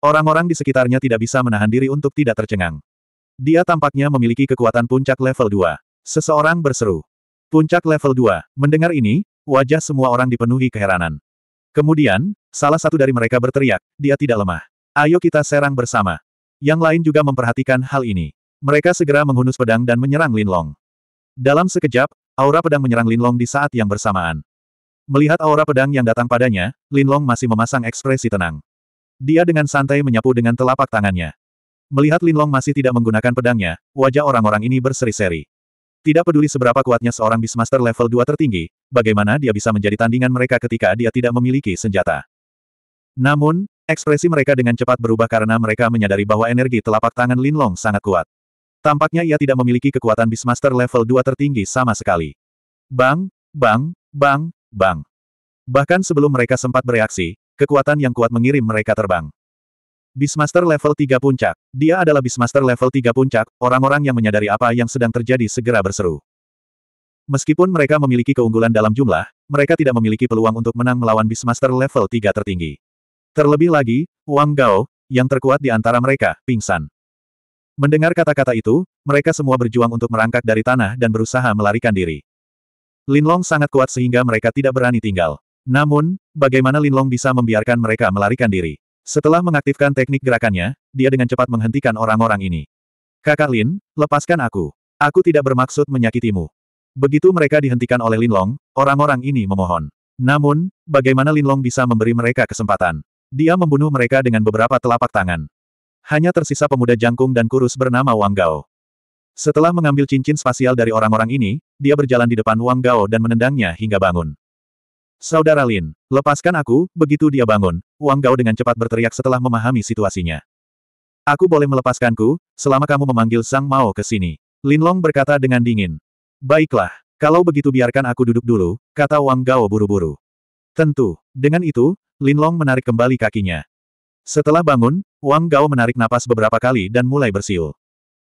Orang-orang di sekitarnya tidak bisa menahan diri untuk tidak tercengang. Dia tampaknya memiliki kekuatan puncak level 2. Seseorang berseru. Puncak level 2. Mendengar ini, wajah semua orang dipenuhi keheranan. Kemudian, salah satu dari mereka berteriak, dia tidak lemah. Ayo kita serang bersama. Yang lain juga memperhatikan hal ini. Mereka segera menghunus pedang dan menyerang Linlong. Dalam sekejap, aura pedang menyerang Linlong di saat yang bersamaan. Melihat aura pedang yang datang padanya, Linlong masih memasang ekspresi tenang. Dia dengan santai menyapu dengan telapak tangannya. Melihat Linlong masih tidak menggunakan pedangnya, wajah orang-orang ini berseri-seri. Tidak peduli seberapa kuatnya seorang Beastmaster level 2 tertinggi, bagaimana dia bisa menjadi tandingan mereka ketika dia tidak memiliki senjata. Namun, ekspresi mereka dengan cepat berubah karena mereka menyadari bahwa energi telapak tangan Linlong sangat kuat. Tampaknya ia tidak memiliki kekuatan Beastmaster level 2 tertinggi sama sekali. Bang, bang, bang, bang. Bahkan sebelum mereka sempat bereaksi, kekuatan yang kuat mengirim mereka terbang. Beastmaster level 3 puncak. Dia adalah Beastmaster level 3 puncak, orang-orang yang menyadari apa yang sedang terjadi segera berseru. Meskipun mereka memiliki keunggulan dalam jumlah, mereka tidak memiliki peluang untuk menang melawan Beastmaster level 3 tertinggi. Terlebih lagi, Wang Gao, yang terkuat di antara mereka, pingsan. Mendengar kata-kata itu, mereka semua berjuang untuk merangkak dari tanah dan berusaha melarikan diri. Linlong sangat kuat sehingga mereka tidak berani tinggal. Namun, bagaimana Linlong bisa membiarkan mereka melarikan diri? Setelah mengaktifkan teknik gerakannya, dia dengan cepat menghentikan orang-orang ini. Kakak Lin, lepaskan aku. Aku tidak bermaksud menyakitimu. Begitu mereka dihentikan oleh Linlong, orang-orang ini memohon. Namun, bagaimana Linlong bisa memberi mereka kesempatan? Dia membunuh mereka dengan beberapa telapak tangan. Hanya tersisa pemuda jangkung dan kurus bernama Wang Gao. Setelah mengambil cincin spasial dari orang-orang ini, dia berjalan di depan Wang Gao dan menendangnya hingga bangun. Saudara Lin, lepaskan aku, begitu dia bangun, Wang Gao dengan cepat berteriak setelah memahami situasinya. Aku boleh melepaskanku, selama kamu memanggil Sang Mao ke sini. Lin Long berkata dengan dingin. Baiklah, kalau begitu biarkan aku duduk dulu, kata Wang Gao buru-buru. Tentu, dengan itu, Lin Long menarik kembali kakinya. Setelah bangun, Wang Gao menarik napas beberapa kali dan mulai bersiul.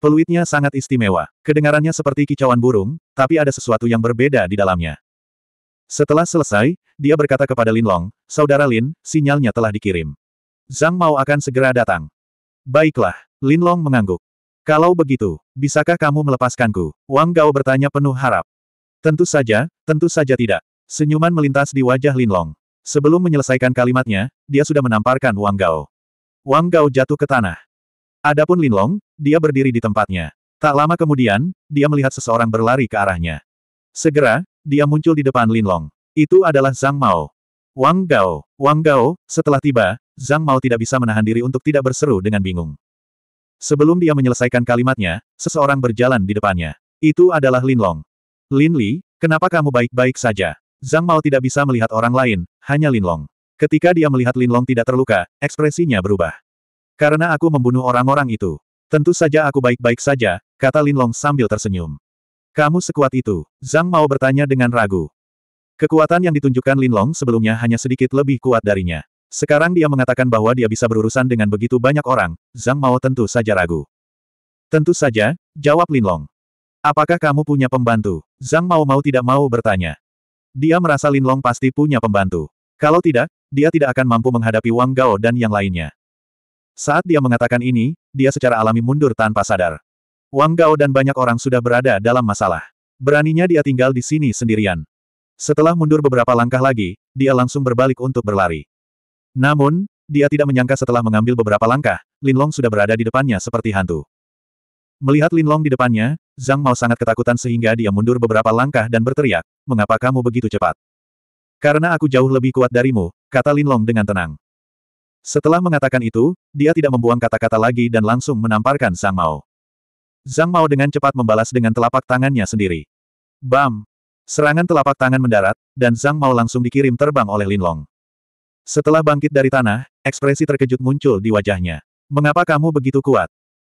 Peluitnya sangat istimewa. Kedengarannya seperti kicauan burung, tapi ada sesuatu yang berbeda di dalamnya. Setelah selesai, dia berkata kepada Lin Long, Saudara Lin, sinyalnya telah dikirim. Zhang Mao akan segera datang. Baiklah, Lin Long mengangguk. Kalau begitu, bisakah kamu melepaskanku? Wang Gao bertanya penuh harap. Tentu saja, tentu saja tidak. Senyuman melintas di wajah Lin Long. Sebelum menyelesaikan kalimatnya, dia sudah menamparkan Wang Gao. Wang Gao jatuh ke tanah. Adapun Lin Long, dia berdiri di tempatnya. Tak lama kemudian, dia melihat seseorang berlari ke arahnya. Segera, dia muncul di depan Lin Long. Itu adalah Zhang Mao. Wang Gao, Wang Gao, setelah tiba, Zhang Mao tidak bisa menahan diri untuk tidak berseru dengan bingung. Sebelum dia menyelesaikan kalimatnya, seseorang berjalan di depannya. Itu adalah Lin Long. Lin Li, kenapa kamu baik-baik saja? Zhang Mao tidak bisa melihat orang lain, hanya Linlong. Ketika dia melihat Linlong tidak terluka, ekspresinya berubah. Karena aku membunuh orang-orang itu. Tentu saja aku baik-baik saja, kata Linlong sambil tersenyum. Kamu sekuat itu, Zhang Mao bertanya dengan ragu. Kekuatan yang ditunjukkan Linlong sebelumnya hanya sedikit lebih kuat darinya. Sekarang dia mengatakan bahwa dia bisa berurusan dengan begitu banyak orang, Zhang Mao tentu saja ragu. Tentu saja, jawab Linlong. Apakah kamu punya pembantu? Zhang Mao mau tidak mau bertanya. Dia merasa Linlong pasti punya pembantu. Kalau tidak, dia tidak akan mampu menghadapi Wang Gao dan yang lainnya. Saat dia mengatakan ini, dia secara alami mundur tanpa sadar. Wang Gao dan banyak orang sudah berada dalam masalah. Beraninya dia tinggal di sini sendirian. Setelah mundur beberapa langkah lagi, dia langsung berbalik untuk berlari. Namun, dia tidak menyangka setelah mengambil beberapa langkah, Linlong sudah berada di depannya seperti hantu. Melihat Linlong di depannya, Zhang Mao sangat ketakutan sehingga dia mundur beberapa langkah dan berteriak, mengapa kamu begitu cepat? Karena aku jauh lebih kuat darimu, kata Linlong dengan tenang. Setelah mengatakan itu, dia tidak membuang kata-kata lagi dan langsung menamparkan Zhang Mao. Zhang Mao dengan cepat membalas dengan telapak tangannya sendiri. Bam! Serangan telapak tangan mendarat, dan Zhang Mao langsung dikirim terbang oleh Linlong. Setelah bangkit dari tanah, ekspresi terkejut muncul di wajahnya. Mengapa kamu begitu kuat?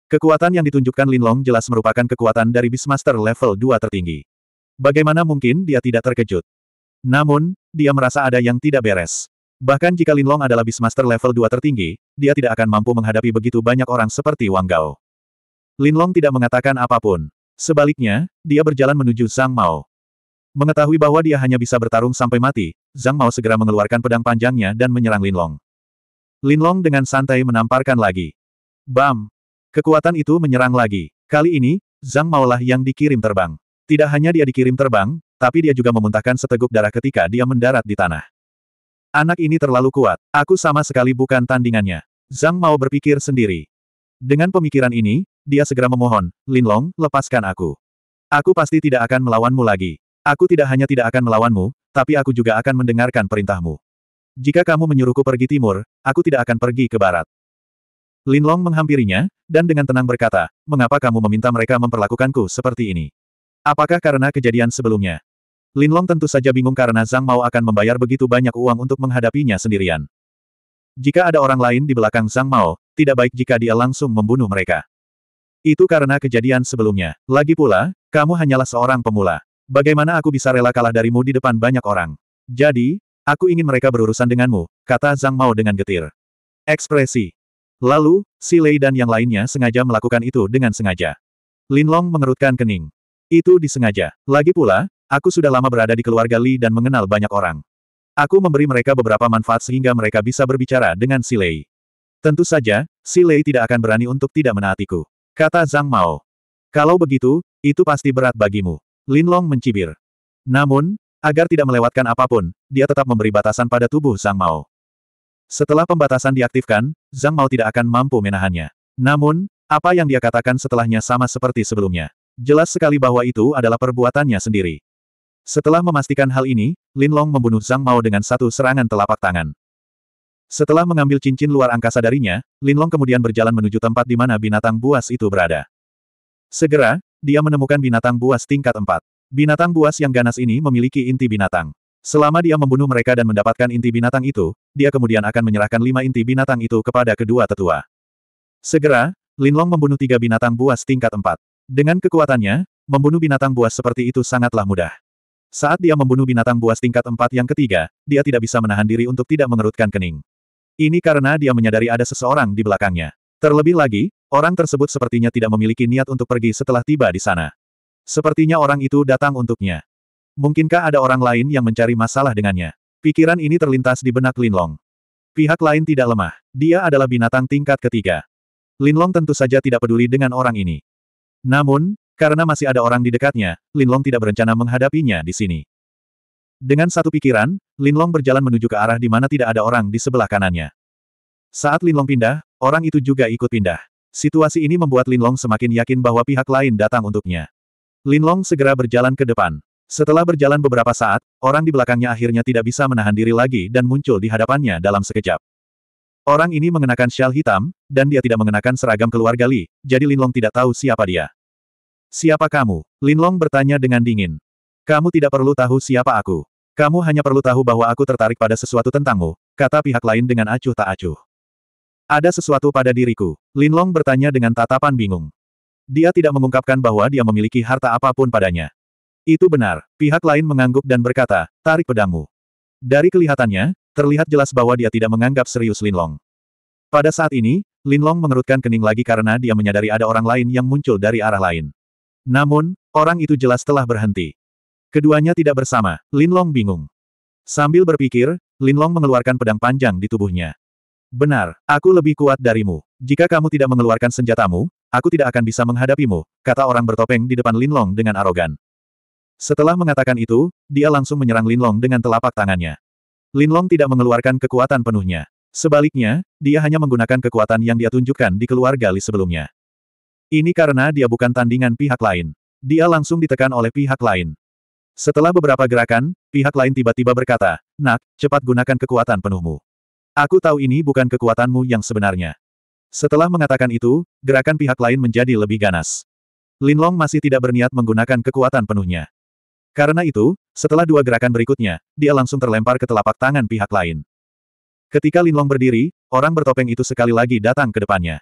Kekuatan yang ditunjukkan Linlong jelas merupakan kekuatan dari Beastmaster level 2 tertinggi. Bagaimana mungkin dia tidak terkejut? Namun, dia merasa ada yang tidak beres. Bahkan jika Linlong adalah Beastmaster level 2 tertinggi, dia tidak akan mampu menghadapi begitu banyak orang seperti Wang Gao. Linlong tidak mengatakan apapun. Sebaliknya, dia berjalan menuju Zhang Mao. Mengetahui bahwa dia hanya bisa bertarung sampai mati, Zhang Mao segera mengeluarkan pedang panjangnya dan menyerang Linlong. Linlong dengan santai menamparkan lagi. Bam! Kekuatan itu menyerang lagi. Kali ini, Zhang Mao lah yang dikirim terbang. Tidak hanya dia dikirim terbang, tapi dia juga memuntahkan seteguk darah ketika dia mendarat di tanah. Anak ini terlalu kuat, aku sama sekali bukan tandingannya. Zhang mau berpikir sendiri. Dengan pemikiran ini, dia segera memohon, Linlong, lepaskan aku. Aku pasti tidak akan melawanmu lagi. Aku tidak hanya tidak akan melawanmu, tapi aku juga akan mendengarkan perintahmu. Jika kamu menyuruhku pergi timur, aku tidak akan pergi ke barat. Linlong menghampirinya, dan dengan tenang berkata, mengapa kamu meminta mereka memperlakukanku seperti ini? Apakah karena kejadian sebelumnya? Linlong tentu saja bingung karena Zhang Mao akan membayar begitu banyak uang untuk menghadapinya sendirian. Jika ada orang lain di belakang Zhang Mao, tidak baik jika dia langsung membunuh mereka. Itu karena kejadian sebelumnya. Lagi pula, kamu hanyalah seorang pemula. Bagaimana aku bisa rela kalah darimu di depan banyak orang? Jadi, aku ingin mereka berurusan denganmu, kata Zhang Mao dengan getir. Ekspresi. Lalu, Si Lei dan yang lainnya sengaja melakukan itu dengan sengaja. Linlong mengerutkan kening. Itu disengaja. Lagi pula, aku sudah lama berada di keluarga Li dan mengenal banyak orang. Aku memberi mereka beberapa manfaat sehingga mereka bisa berbicara dengan Si Lei. Tentu saja, Si Lei tidak akan berani untuk tidak menaatiku. Kata Zhang Mao. Kalau begitu, itu pasti berat bagimu. Lin Long mencibir. Namun, agar tidak melewatkan apapun, dia tetap memberi batasan pada tubuh Zhang Mao. Setelah pembatasan diaktifkan, Zhang Mao tidak akan mampu menahannya. Namun, apa yang dia katakan setelahnya sama seperti sebelumnya. Jelas sekali bahwa itu adalah perbuatannya sendiri. Setelah memastikan hal ini, Lin Long membunuh Zhang Mao dengan satu serangan telapak tangan. Setelah mengambil cincin luar angkasa darinya, Lin Long kemudian berjalan menuju tempat di mana binatang buas itu berada. Segera, dia menemukan binatang buas tingkat 4. Binatang buas yang ganas ini memiliki inti binatang. Selama dia membunuh mereka dan mendapatkan inti binatang itu, dia kemudian akan menyerahkan lima inti binatang itu kepada kedua tetua. Segera, Lin Long membunuh tiga binatang buas tingkat 4. Dengan kekuatannya, membunuh binatang buas seperti itu sangatlah mudah. Saat dia membunuh binatang buas tingkat 4 yang ketiga, dia tidak bisa menahan diri untuk tidak mengerutkan kening. Ini karena dia menyadari ada seseorang di belakangnya. Terlebih lagi, orang tersebut sepertinya tidak memiliki niat untuk pergi setelah tiba di sana. Sepertinya orang itu datang untuknya. Mungkinkah ada orang lain yang mencari masalah dengannya? Pikiran ini terlintas di benak Linlong. Pihak lain tidak lemah. Dia adalah binatang tingkat ketiga. Linlong tentu saja tidak peduli dengan orang ini. Namun, karena masih ada orang di dekatnya, Linlong tidak berencana menghadapinya di sini. Dengan satu pikiran, Linlong berjalan menuju ke arah di mana tidak ada orang di sebelah kanannya. Saat Linlong pindah, orang itu juga ikut pindah. Situasi ini membuat Linlong semakin yakin bahwa pihak lain datang untuknya. Linlong segera berjalan ke depan. Setelah berjalan beberapa saat, orang di belakangnya akhirnya tidak bisa menahan diri lagi dan muncul di hadapannya dalam sekejap. Orang ini mengenakan syal hitam, dan dia tidak mengenakan seragam keluarga Li, jadi Linlong tidak tahu siapa dia. Siapa kamu? Linlong bertanya dengan dingin. Kamu tidak perlu tahu siapa aku. Kamu hanya perlu tahu bahwa aku tertarik pada sesuatu tentangmu, kata pihak lain dengan acuh tak acuh. Ada sesuatu pada diriku, Linlong bertanya dengan tatapan bingung. Dia tidak mengungkapkan bahwa dia memiliki harta apapun padanya. Itu benar, pihak lain mengangguk dan berkata, tarik pedangmu. Dari kelihatannya, Terlihat jelas bahwa dia tidak menganggap serius Linlong. Pada saat ini, Linlong mengerutkan kening lagi karena dia menyadari ada orang lain yang muncul dari arah lain. Namun, orang itu jelas telah berhenti. Keduanya tidak bersama, Linlong bingung. Sambil berpikir, Linlong mengeluarkan pedang panjang di tubuhnya. Benar, aku lebih kuat darimu. Jika kamu tidak mengeluarkan senjatamu, aku tidak akan bisa menghadapimu, kata orang bertopeng di depan Linlong dengan arogan. Setelah mengatakan itu, dia langsung menyerang Linlong dengan telapak tangannya. Linlong tidak mengeluarkan kekuatan penuhnya. Sebaliknya, dia hanya menggunakan kekuatan yang dia tunjukkan di keluarga Li sebelumnya. Ini karena dia bukan tandingan pihak lain. Dia langsung ditekan oleh pihak lain. Setelah beberapa gerakan, pihak lain tiba-tiba berkata, Nak, cepat gunakan kekuatan penuhmu. Aku tahu ini bukan kekuatanmu yang sebenarnya. Setelah mengatakan itu, gerakan pihak lain menjadi lebih ganas. Linlong masih tidak berniat menggunakan kekuatan penuhnya. Karena itu, setelah dua gerakan berikutnya, dia langsung terlempar ke telapak tangan pihak lain. Ketika Linlong berdiri, orang bertopeng itu sekali lagi datang ke depannya.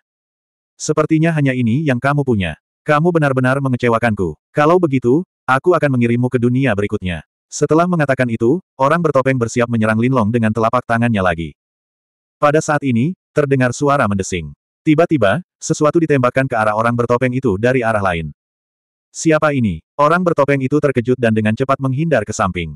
Sepertinya hanya ini yang kamu punya. Kamu benar-benar mengecewakanku. Kalau begitu, aku akan mengirimmu ke dunia berikutnya. Setelah mengatakan itu, orang bertopeng bersiap menyerang Linlong dengan telapak tangannya lagi. Pada saat ini, terdengar suara mendesing. Tiba-tiba, sesuatu ditembakkan ke arah orang bertopeng itu dari arah lain. Siapa ini? Orang bertopeng itu terkejut dan dengan cepat menghindar ke samping.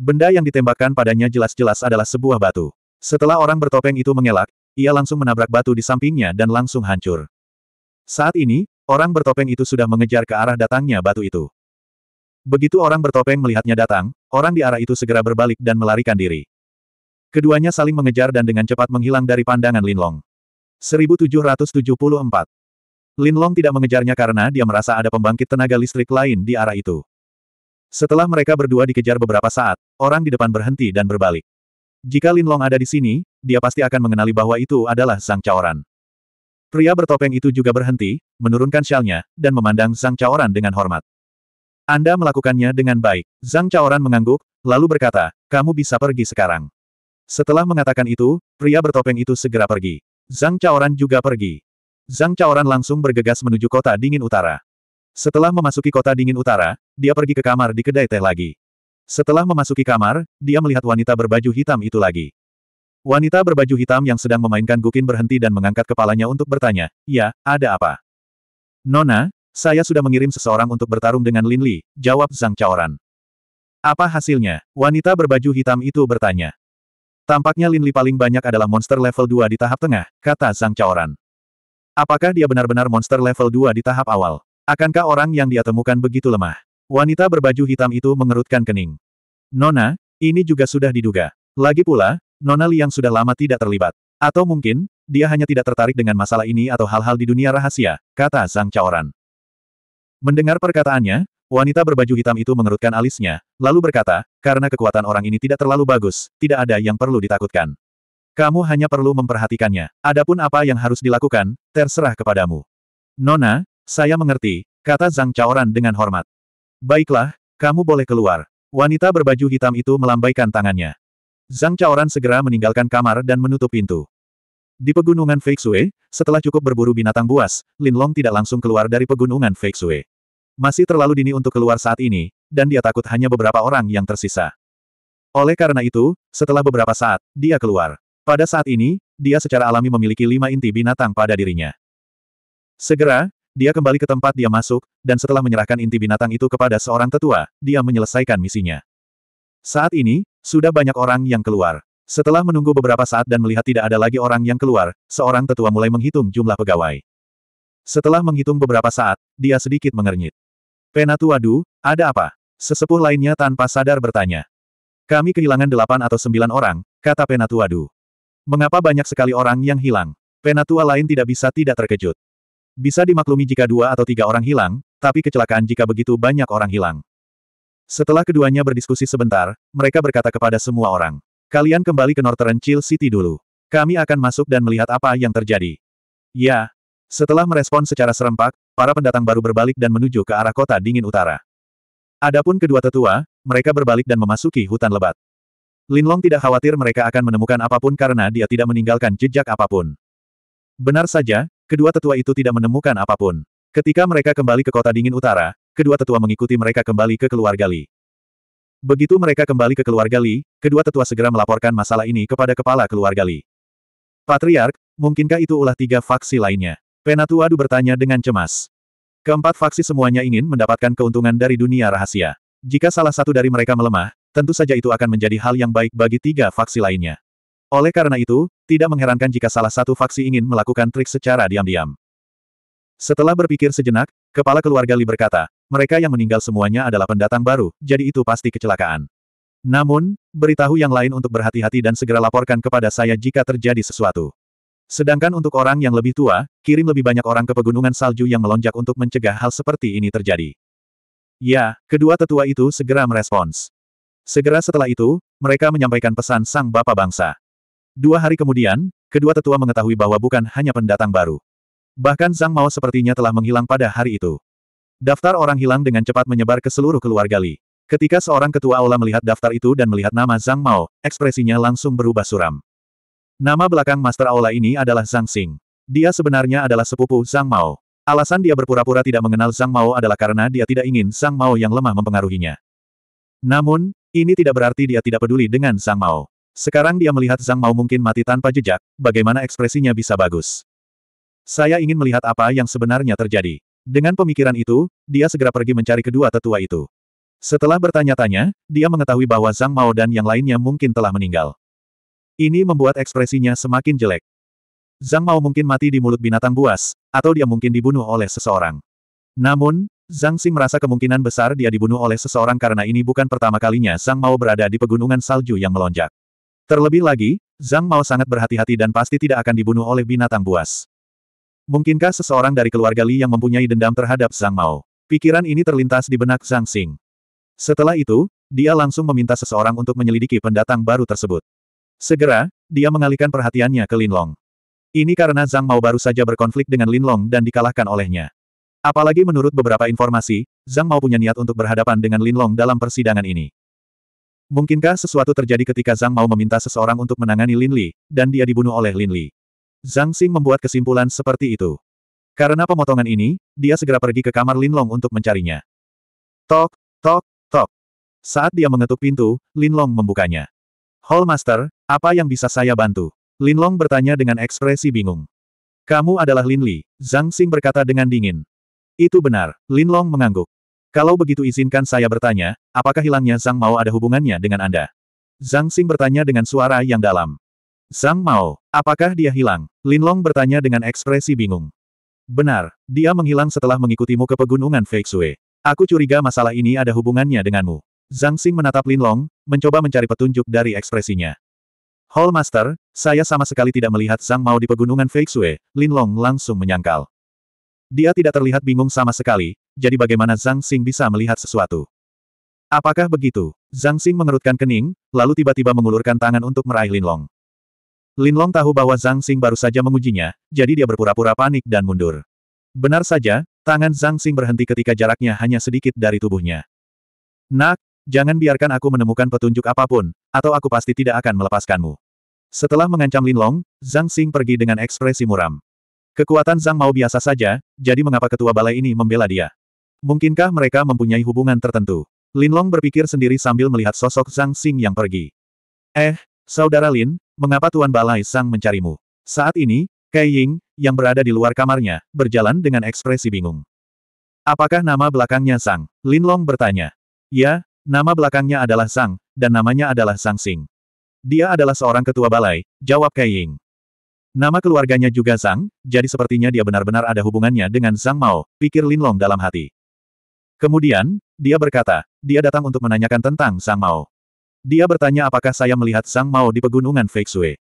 Benda yang ditembakkan padanya jelas-jelas adalah sebuah batu. Setelah orang bertopeng itu mengelak, ia langsung menabrak batu di sampingnya dan langsung hancur. Saat ini, orang bertopeng itu sudah mengejar ke arah datangnya batu itu. Begitu orang bertopeng melihatnya datang, orang di arah itu segera berbalik dan melarikan diri. Keduanya saling mengejar dan dengan cepat menghilang dari pandangan Linlong. 1774 Lin Long tidak mengejarnya karena dia merasa ada pembangkit tenaga listrik lain di arah itu. Setelah mereka berdua dikejar beberapa saat, orang di depan berhenti dan berbalik. Jika Lin Long ada di sini, dia pasti akan mengenali bahwa itu adalah Zhang Ran. Pria bertopeng itu juga berhenti, menurunkan shalnya, dan memandang Zhang Ran dengan hormat. Anda melakukannya dengan baik. Zhang Chaoran mengangguk, lalu berkata, kamu bisa pergi sekarang. Setelah mengatakan itu, pria bertopeng itu segera pergi. Zhang Chaoran juga pergi. Zhang Chaoran langsung bergegas menuju kota dingin utara. Setelah memasuki kota dingin utara, dia pergi ke kamar di kedai teh lagi. Setelah memasuki kamar, dia melihat wanita berbaju hitam itu lagi. Wanita berbaju hitam yang sedang memainkan gukin berhenti dan mengangkat kepalanya untuk bertanya, Ya, ada apa? Nona, saya sudah mengirim seseorang untuk bertarung dengan Lin Li, jawab Zhang Chaoran. Apa hasilnya? Wanita berbaju hitam itu bertanya. Tampaknya Lin Li paling banyak adalah monster level 2 di tahap tengah, kata Zhang Chaoran. Apakah dia benar-benar monster level 2 di tahap awal? Akankah orang yang dia temukan begitu lemah? Wanita berbaju hitam itu mengerutkan kening. Nona, ini juga sudah diduga. Lagi pula, Nona Liang sudah lama tidak terlibat. Atau mungkin, dia hanya tidak tertarik dengan masalah ini atau hal-hal di dunia rahasia, kata Zhang Chaoran. Mendengar perkataannya, wanita berbaju hitam itu mengerutkan alisnya, lalu berkata, karena kekuatan orang ini tidak terlalu bagus, tidak ada yang perlu ditakutkan. Kamu hanya perlu memperhatikannya. Adapun apa yang harus dilakukan, terserah kepadamu. Nona, saya mengerti, kata Zhang Chaoran dengan hormat. Baiklah, kamu boleh keluar. Wanita berbaju hitam itu melambaikan tangannya. Zhang Chaoran segera meninggalkan kamar dan menutup pintu. Di pegunungan Feixue, setelah cukup berburu binatang buas, Lin Long tidak langsung keluar dari pegunungan Feixue. Masih terlalu dini untuk keluar saat ini, dan dia takut hanya beberapa orang yang tersisa. Oleh karena itu, setelah beberapa saat, dia keluar. Pada saat ini, dia secara alami memiliki lima inti binatang pada dirinya. Segera, dia kembali ke tempat dia masuk, dan setelah menyerahkan inti binatang itu kepada seorang tetua, dia menyelesaikan misinya. Saat ini, sudah banyak orang yang keluar. Setelah menunggu beberapa saat dan melihat tidak ada lagi orang yang keluar, seorang tetua mulai menghitung jumlah pegawai. Setelah menghitung beberapa saat, dia sedikit mengernyit. Penatua Du, ada apa? Sesepuh lainnya tanpa sadar bertanya. Kami kehilangan delapan atau sembilan orang, kata Penatua Du. Mengapa banyak sekali orang yang hilang? Penatua lain tidak bisa tidak terkejut. Bisa dimaklumi jika dua atau tiga orang hilang, tapi kecelakaan jika begitu banyak orang hilang. Setelah keduanya berdiskusi sebentar, mereka berkata kepada semua orang. Kalian kembali ke Northern Chill City dulu. Kami akan masuk dan melihat apa yang terjadi. Ya. Setelah merespon secara serempak, para pendatang baru berbalik dan menuju ke arah kota dingin utara. Adapun kedua tetua, mereka berbalik dan memasuki hutan lebat. Linlong tidak khawatir mereka akan menemukan apapun karena dia tidak meninggalkan jejak apapun. Benar saja, kedua tetua itu tidak menemukan apapun. Ketika mereka kembali ke kota dingin utara, kedua tetua mengikuti mereka kembali ke keluarga Li. Begitu mereka kembali ke keluarga Li, kedua tetua segera melaporkan masalah ini kepada kepala keluarga Li. Patriark, mungkinkah itu ulah tiga faksi lainnya? Du bertanya dengan cemas. Keempat faksi semuanya ingin mendapatkan keuntungan dari dunia rahasia. Jika salah satu dari mereka melemah, tentu saja itu akan menjadi hal yang baik bagi tiga faksi lainnya. Oleh karena itu, tidak mengherankan jika salah satu faksi ingin melakukan trik secara diam-diam. Setelah berpikir sejenak, kepala keluarga Li berkata, mereka yang meninggal semuanya adalah pendatang baru, jadi itu pasti kecelakaan. Namun, beritahu yang lain untuk berhati-hati dan segera laporkan kepada saya jika terjadi sesuatu. Sedangkan untuk orang yang lebih tua, kirim lebih banyak orang ke pegunungan salju yang melonjak untuk mencegah hal seperti ini terjadi. Ya, kedua tetua itu segera merespons. Segera setelah itu, mereka menyampaikan pesan sang bapa bangsa. Dua hari kemudian, kedua tetua mengetahui bahwa bukan hanya pendatang baru. Bahkan Zhang Mao sepertinya telah menghilang pada hari itu. Daftar orang hilang dengan cepat menyebar ke seluruh keluarga Li. Ketika seorang ketua aula melihat daftar itu dan melihat nama Zhang Mao, ekspresinya langsung berubah suram. Nama belakang master aula ini adalah Zhang Xing. Dia sebenarnya adalah sepupu Zhang Mao. Alasan dia berpura-pura tidak mengenal Zhang Mao adalah karena dia tidak ingin Zhang Mao yang lemah mempengaruhinya. Namun, ini tidak berarti dia tidak peduli dengan Zhang Mao. Sekarang dia melihat Zhang Mao mungkin mati tanpa jejak, bagaimana ekspresinya bisa bagus. Saya ingin melihat apa yang sebenarnya terjadi. Dengan pemikiran itu, dia segera pergi mencari kedua tetua itu. Setelah bertanya-tanya, dia mengetahui bahwa Zhang Mao dan yang lainnya mungkin telah meninggal. Ini membuat ekspresinya semakin jelek. Zhang Mao mungkin mati di mulut binatang buas, atau dia mungkin dibunuh oleh seseorang. Namun, Zhang Xing merasa kemungkinan besar dia dibunuh oleh seseorang karena ini bukan pertama kalinya Zhang Mao berada di pegunungan salju yang melonjak. Terlebih lagi, Zhang Mao sangat berhati-hati dan pasti tidak akan dibunuh oleh binatang buas. Mungkinkah seseorang dari keluarga Li yang mempunyai dendam terhadap Zhang Mao? Pikiran ini terlintas di benak Zhang Xing. Setelah itu, dia langsung meminta seseorang untuk menyelidiki pendatang baru tersebut. Segera, dia mengalihkan perhatiannya ke Lin Long. Ini karena Zhang Mao baru saja berkonflik dengan Lin Long dan dikalahkan olehnya. Apalagi menurut beberapa informasi, Zhang Mao punya niat untuk berhadapan dengan Lin Long dalam persidangan ini. Mungkinkah sesuatu terjadi ketika Zhang Mao meminta seseorang untuk menangani Lin Li, dan dia dibunuh oleh Lin Li? Zhang Xing membuat kesimpulan seperti itu. Karena pemotongan ini, dia segera pergi ke kamar Lin Long untuk mencarinya. Tok, tok, tok. Saat dia mengetuk pintu, Lin Long membukanya. Hall Master, apa yang bisa saya bantu? Lin Long bertanya dengan ekspresi bingung. Kamu adalah Lin Li, Zhang Xing berkata dengan dingin. Itu benar, Lin Long mengangguk. Kalau begitu izinkan saya bertanya, apakah hilangnya Zhang Mao ada hubungannya dengan Anda? Zhang Xing bertanya dengan suara yang dalam. Zhang Mao, apakah dia hilang? Lin Long bertanya dengan ekspresi bingung. Benar, dia menghilang setelah mengikutimu ke pegunungan Feixue. Aku curiga masalah ini ada hubungannya denganmu. Zhang Xing menatap Lin Long, mencoba mencari petunjuk dari ekspresinya. Hall Master, saya sama sekali tidak melihat Zhang Mao di pegunungan Feixue, Lin Long langsung menyangkal. Dia tidak terlihat bingung sama sekali, jadi bagaimana Zhang Xing bisa melihat sesuatu? Apakah begitu? Zhang Xing mengerutkan kening, lalu tiba-tiba mengulurkan tangan untuk meraih Linlong. Linlong tahu bahwa Zhang Xing baru saja mengujinya, jadi dia berpura-pura panik dan mundur. Benar saja, tangan Zhang Xing berhenti ketika jaraknya hanya sedikit dari tubuhnya. Nak, jangan biarkan aku menemukan petunjuk apapun, atau aku pasti tidak akan melepaskanmu. Setelah mengancam Linlong, Zhang Xing pergi dengan ekspresi muram. Kekuatan Zhang Mao biasa saja, jadi mengapa ketua balai ini membela dia? Mungkinkah mereka mempunyai hubungan tertentu? Lin Long berpikir sendiri sambil melihat sosok Zhang Xing yang pergi. Eh, Saudara Lin, mengapa Tuan Balai Sang mencarimu? Saat ini, Kai Ying, yang berada di luar kamarnya, berjalan dengan ekspresi bingung. Apakah nama belakangnya Sang? Lin Long bertanya. Ya, nama belakangnya adalah Sang, dan namanya adalah Sang Sing. Dia adalah seorang ketua balai, jawab Kai Ying. Nama keluarganya juga Zhang, jadi sepertinya dia benar-benar ada hubungannya dengan Zhang Mao, pikir Lin Long dalam hati. Kemudian, dia berkata, dia datang untuk menanyakan tentang Zhang Mao. Dia bertanya apakah saya melihat Zhang Mao di pegunungan Feixue.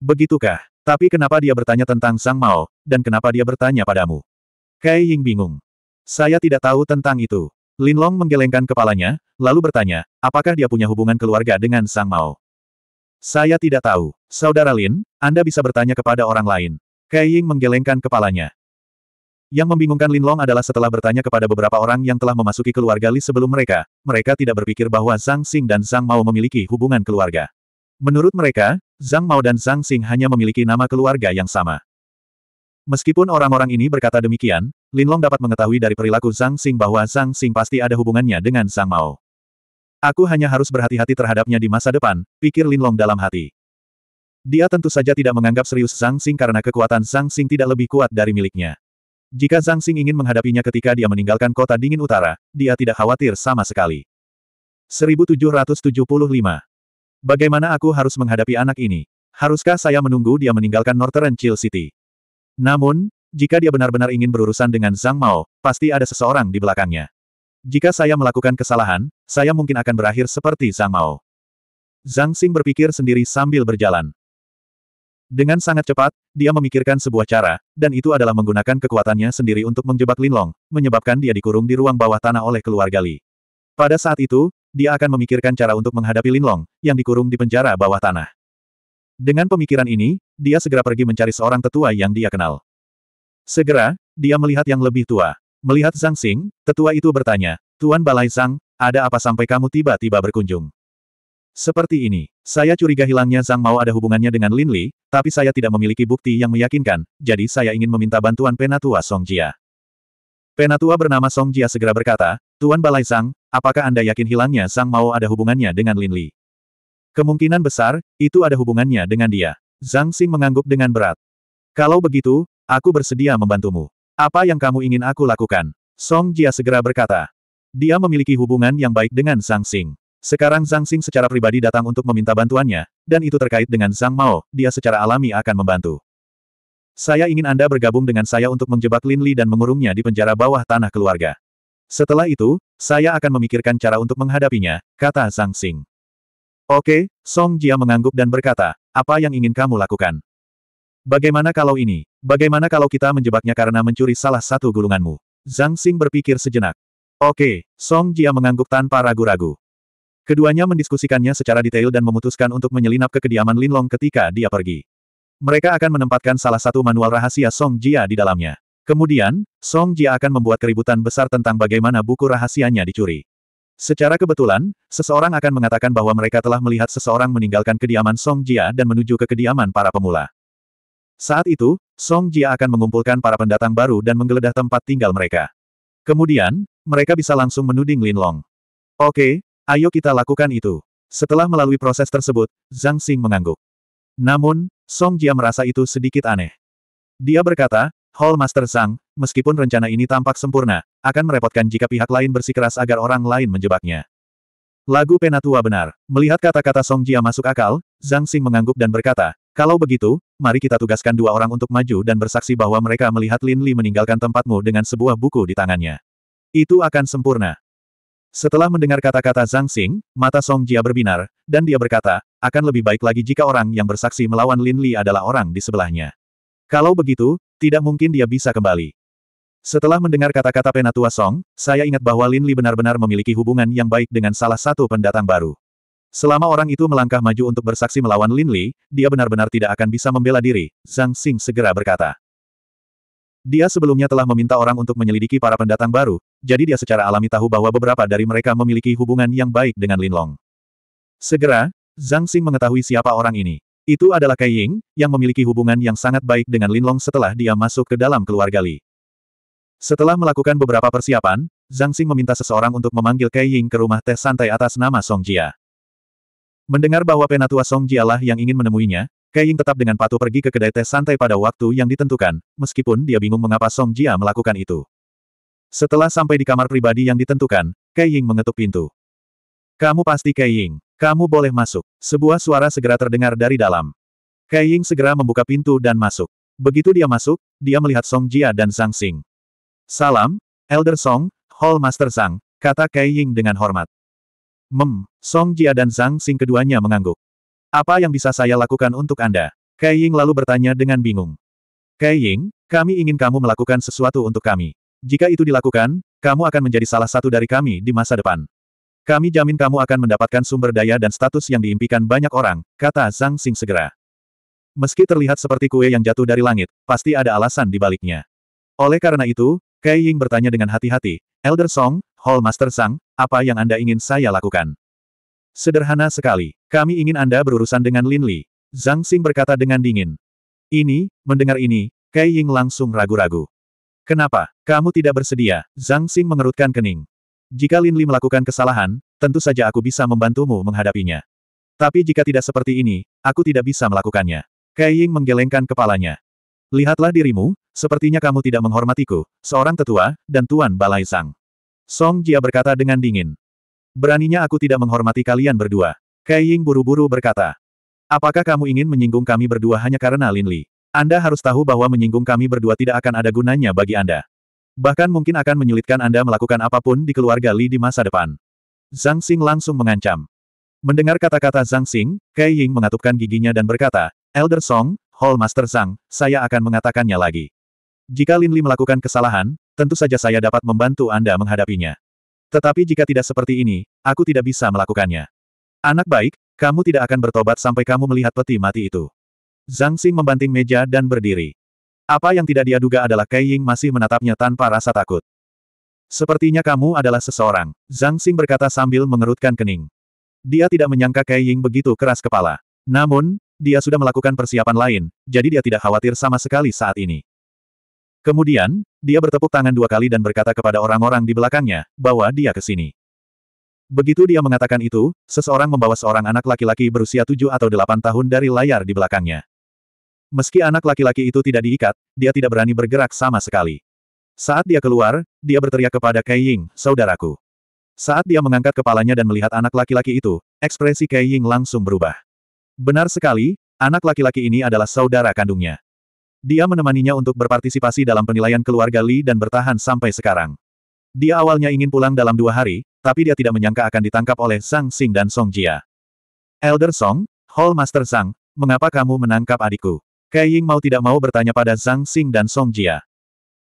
Begitukah? Tapi kenapa dia bertanya tentang Zhang Mao, dan kenapa dia bertanya padamu? Kai Ying bingung. Saya tidak tahu tentang itu. Lin Long menggelengkan kepalanya, lalu bertanya, apakah dia punya hubungan keluarga dengan Zhang Mao? Saya tidak tahu. Saudara Lin, Anda bisa bertanya kepada orang lain. Kai Ying menggelengkan kepalanya. Yang membingungkan Lin Long adalah setelah bertanya kepada beberapa orang yang telah memasuki keluarga Li sebelum mereka, mereka tidak berpikir bahwa Zhang Xing dan Zhang Mao memiliki hubungan keluarga. Menurut mereka, Zhang Mao dan Zhang Xing hanya memiliki nama keluarga yang sama. Meskipun orang-orang ini berkata demikian, Lin Long dapat mengetahui dari perilaku Zhang Xing bahwa Zhang Xing pasti ada hubungannya dengan Zhang Mao. Aku hanya harus berhati-hati terhadapnya di masa depan, pikir Lin Long dalam hati. Dia tentu saja tidak menganggap serius Zhang Xing karena kekuatan Zhang Xing tidak lebih kuat dari miliknya. Jika Zhang Xing ingin menghadapinya ketika dia meninggalkan kota dingin utara, dia tidak khawatir sama sekali. 1775. Bagaimana aku harus menghadapi anak ini? Haruskah saya menunggu dia meninggalkan Northern Chill City? Namun, jika dia benar-benar ingin berurusan dengan Zhang Mao, pasti ada seseorang di belakangnya. Jika saya melakukan kesalahan, saya mungkin akan berakhir seperti Zhang Mao. Zhang Xing berpikir sendiri sambil berjalan. Dengan sangat cepat, dia memikirkan sebuah cara, dan itu adalah menggunakan kekuatannya sendiri untuk menjebak Linlong, menyebabkan dia dikurung di ruang bawah tanah oleh keluarga Li. Pada saat itu, dia akan memikirkan cara untuk menghadapi Linlong, yang dikurung di penjara bawah tanah. Dengan pemikiran ini, dia segera pergi mencari seorang tetua yang dia kenal. Segera, dia melihat yang lebih tua. Melihat Zhang Xing, tetua itu bertanya, Tuan Balai Zhang, ada apa sampai kamu tiba-tiba berkunjung? Seperti ini, saya curiga hilangnya Zhang Mao ada hubungannya dengan Lin Li, tapi saya tidak memiliki bukti yang meyakinkan, jadi saya ingin meminta bantuan penatua Song Jia. Penatua bernama Song Jia segera berkata, Tuan Balai Zhang, apakah Anda yakin hilangnya Zhang Mao ada hubungannya dengan Lin Li? Kemungkinan besar, itu ada hubungannya dengan dia. Zhang Xing mengangguk dengan berat. Kalau begitu, aku bersedia membantumu. Apa yang kamu ingin aku lakukan? Song Jia segera berkata. Dia memiliki hubungan yang baik dengan Zhang Xing. Sekarang Zhang Xing secara pribadi datang untuk meminta bantuannya, dan itu terkait dengan Zhang Mao, dia secara alami akan membantu. Saya ingin Anda bergabung dengan saya untuk menjebak Lin Li dan mengurungnya di penjara bawah tanah keluarga. Setelah itu, saya akan memikirkan cara untuk menghadapinya, kata Zhang Xing. Oke, Song Jia mengangguk dan berkata, apa yang ingin kamu lakukan? Bagaimana kalau ini? Bagaimana kalau kita menjebaknya karena mencuri salah satu gulunganmu? Zhang Xing berpikir sejenak. Oke, Song Jia mengangguk tanpa ragu-ragu. Keduanya mendiskusikannya secara detail dan memutuskan untuk menyelinap ke kediaman Lin Long ketika dia pergi. Mereka akan menempatkan salah satu manual rahasia Song Jia di dalamnya. Kemudian, Song Jia akan membuat keributan besar tentang bagaimana buku rahasianya dicuri. Secara kebetulan, seseorang akan mengatakan bahwa mereka telah melihat seseorang meninggalkan kediaman Song Jia dan menuju ke kediaman para pemula. Saat itu, Song Jia akan mengumpulkan para pendatang baru dan menggeledah tempat tinggal mereka. Kemudian, mereka bisa langsung menuding Lin Long. Oke, ayo kita lakukan itu. Setelah melalui proses tersebut, Zhang Xing mengangguk. Namun, Song Jia merasa itu sedikit aneh. Dia berkata, Hall Master Zhang, meskipun rencana ini tampak sempurna, akan merepotkan jika pihak lain bersikeras agar orang lain menjebaknya. Lagu Penatua benar. Melihat kata-kata Song Jia masuk akal, Zhang Xing mengangguk dan berkata, kalau begitu, mari kita tugaskan dua orang untuk maju dan bersaksi bahwa mereka melihat Lin Li meninggalkan tempatmu dengan sebuah buku di tangannya. Itu akan sempurna. Setelah mendengar kata-kata Zhang Xing, mata Song Jia berbinar, dan dia berkata, akan lebih baik lagi jika orang yang bersaksi melawan Lin Li adalah orang di sebelahnya. Kalau begitu, tidak mungkin dia bisa kembali. Setelah mendengar kata-kata Penatua Song, saya ingat bahwa Lin Li benar-benar memiliki hubungan yang baik dengan salah satu pendatang baru. Selama orang itu melangkah maju untuk bersaksi melawan Lin Li, dia benar-benar tidak akan bisa membela diri, Zhang Xing segera berkata. Dia sebelumnya telah meminta orang untuk menyelidiki para pendatang baru, jadi dia secara alami tahu bahwa beberapa dari mereka memiliki hubungan yang baik dengan Lin Long. Segera, Zhang Xing mengetahui siapa orang ini. Itu adalah Kai Ying, yang memiliki hubungan yang sangat baik dengan Lin Long setelah dia masuk ke dalam keluarga Li. Setelah melakukan beberapa persiapan, Zhang Xing meminta seseorang untuk memanggil Kai Ying ke rumah teh santai atas nama Song Jia. Mendengar bahwa penatua Song Jialah yang ingin menemuinya, Kai Ying tetap dengan patuh pergi ke kedai teh santai pada waktu yang ditentukan, meskipun dia bingung mengapa Song Jia melakukan itu. Setelah sampai di kamar pribadi yang ditentukan, Kai Ying mengetuk pintu. Kamu pasti Kai Ying. Kamu boleh masuk. Sebuah suara segera terdengar dari dalam. Kai Ying segera membuka pintu dan masuk. Begitu dia masuk, dia melihat Song Jia dan Zhang Xing. Salam, Elder Song, Hall Master Zhang, kata Kai Ying dengan hormat. Mem, Song Jia dan Zhang Xing keduanya mengangguk. Apa yang bisa saya lakukan untuk Anda? Kai Ying lalu bertanya dengan bingung. Kai Ying, kami ingin kamu melakukan sesuatu untuk kami. Jika itu dilakukan, kamu akan menjadi salah satu dari kami di masa depan. Kami jamin kamu akan mendapatkan sumber daya dan status yang diimpikan banyak orang, kata Zhang Xing segera. Meski terlihat seperti kue yang jatuh dari langit, pasti ada alasan di baliknya. Oleh karena itu, Kai Ying bertanya dengan hati-hati, Elder Song, Hall Master Sang, apa yang Anda ingin saya lakukan? Sederhana sekali. Kami ingin Anda berurusan dengan Lin Li. Zhang Xing berkata dengan dingin. Ini, mendengar ini, Kai Ying langsung ragu-ragu. Kenapa? Kamu tidak bersedia? Zhang Xing mengerutkan kening. Jika Lin Li melakukan kesalahan, tentu saja aku bisa membantumu menghadapinya. Tapi jika tidak seperti ini, aku tidak bisa melakukannya. Kai Ying menggelengkan kepalanya. Lihatlah dirimu, sepertinya kamu tidak menghormatiku, seorang tetua, dan Tuan Balai Sang. Song Jia berkata dengan dingin. Beraninya aku tidak menghormati kalian berdua. Kai Ying buru-buru berkata. Apakah kamu ingin menyinggung kami berdua hanya karena Lin Li? Anda harus tahu bahwa menyinggung kami berdua tidak akan ada gunanya bagi Anda. Bahkan mungkin akan menyulitkan Anda melakukan apapun di keluarga Li di masa depan. Zhang Xing langsung mengancam. Mendengar kata-kata Zhang Xing, Kai Ying mengatupkan giginya dan berkata, Elder Song, Hall Master Zhang, saya akan mengatakannya lagi. Jika Lin Li melakukan kesalahan, tentu saja saya dapat membantu Anda menghadapinya. Tetapi jika tidak seperti ini, aku tidak bisa melakukannya. Anak baik, kamu tidak akan bertobat sampai kamu melihat peti mati itu. Zhang Xing membanting meja dan berdiri. Apa yang tidak dia duga adalah Kai Ying masih menatapnya tanpa rasa takut. Sepertinya kamu adalah seseorang, Zhang Xing berkata sambil mengerutkan kening. Dia tidak menyangka Kai Ying begitu keras kepala. Namun, dia sudah melakukan persiapan lain, jadi dia tidak khawatir sama sekali saat ini. Kemudian, dia bertepuk tangan dua kali dan berkata kepada orang-orang di belakangnya, bahwa dia ke sini. Begitu dia mengatakan itu, seseorang membawa seorang anak laki-laki berusia tujuh atau delapan tahun dari layar di belakangnya. Meski anak laki-laki itu tidak diikat, dia tidak berani bergerak sama sekali. Saat dia keluar, dia berteriak kepada Kai Ying, saudaraku. Saat dia mengangkat kepalanya dan melihat anak laki-laki itu, ekspresi Kai Ying langsung berubah. Benar sekali, anak laki-laki ini adalah saudara kandungnya. Dia menemaninya untuk berpartisipasi dalam penilaian keluarga Li dan bertahan sampai sekarang. Dia awalnya ingin pulang dalam dua hari, tapi dia tidak menyangka akan ditangkap oleh Sang Sing dan Song Jia. Elder Song, Hall Master Sang, mengapa kamu menangkap adikku? Kai Ying mau tidak mau bertanya pada Sang Sing dan Song Jia.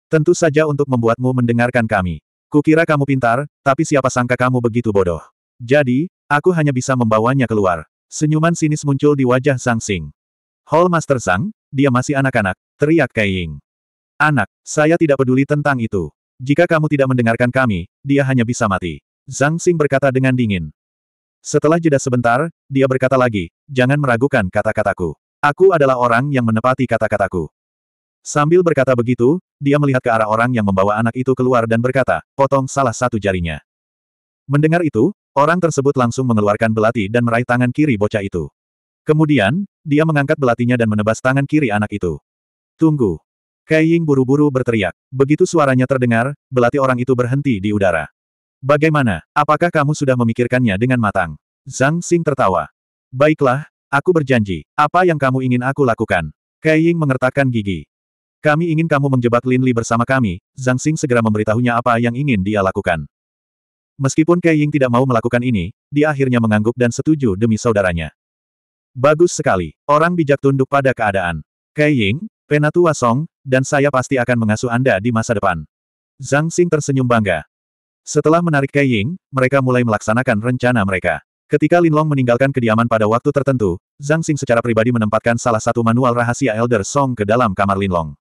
Tentu saja untuk membuatmu mendengarkan kami. Kukira kamu pintar, tapi siapa sangka kamu begitu bodoh. Jadi, aku hanya bisa membawanya keluar. Senyuman sinis muncul di wajah Sang Sing. Hall Master Sang dia masih anak-anak, teriak Kaiying. Anak, saya tidak peduli tentang itu. Jika kamu tidak mendengarkan kami, dia hanya bisa mati. Zhang Xing berkata dengan dingin. Setelah jeda sebentar, dia berkata lagi, jangan meragukan kata-kataku. Aku adalah orang yang menepati kata-kataku. Sambil berkata begitu, dia melihat ke arah orang yang membawa anak itu keluar dan berkata, potong salah satu jarinya. Mendengar itu, orang tersebut langsung mengeluarkan belati dan meraih tangan kiri bocah itu. Kemudian, dia mengangkat belatinya dan menebas tangan kiri anak itu. Tunggu. Kai Ying buru-buru berteriak. Begitu suaranya terdengar, belati orang itu berhenti di udara. Bagaimana, apakah kamu sudah memikirkannya dengan matang? Zhang Xing tertawa. Baiklah, aku berjanji, apa yang kamu ingin aku lakukan? Kai Ying mengertakkan gigi. Kami ingin kamu menjebak Lin Li bersama kami, Zhang Xing segera memberitahunya apa yang ingin dia lakukan. Meskipun Kai Ying tidak mau melakukan ini, dia akhirnya mengangguk dan setuju demi saudaranya. Bagus sekali. Orang bijak tunduk pada keadaan. Kei Ying, Penatua Song, dan saya pasti akan mengasuh Anda di masa depan. Zhang Xing tersenyum bangga. Setelah menarik Kei Ying, mereka mulai melaksanakan rencana mereka. Ketika Lin Long meninggalkan kediaman pada waktu tertentu, Zhang Xing secara pribadi menempatkan salah satu manual rahasia Elder Song ke dalam kamar Lin Long.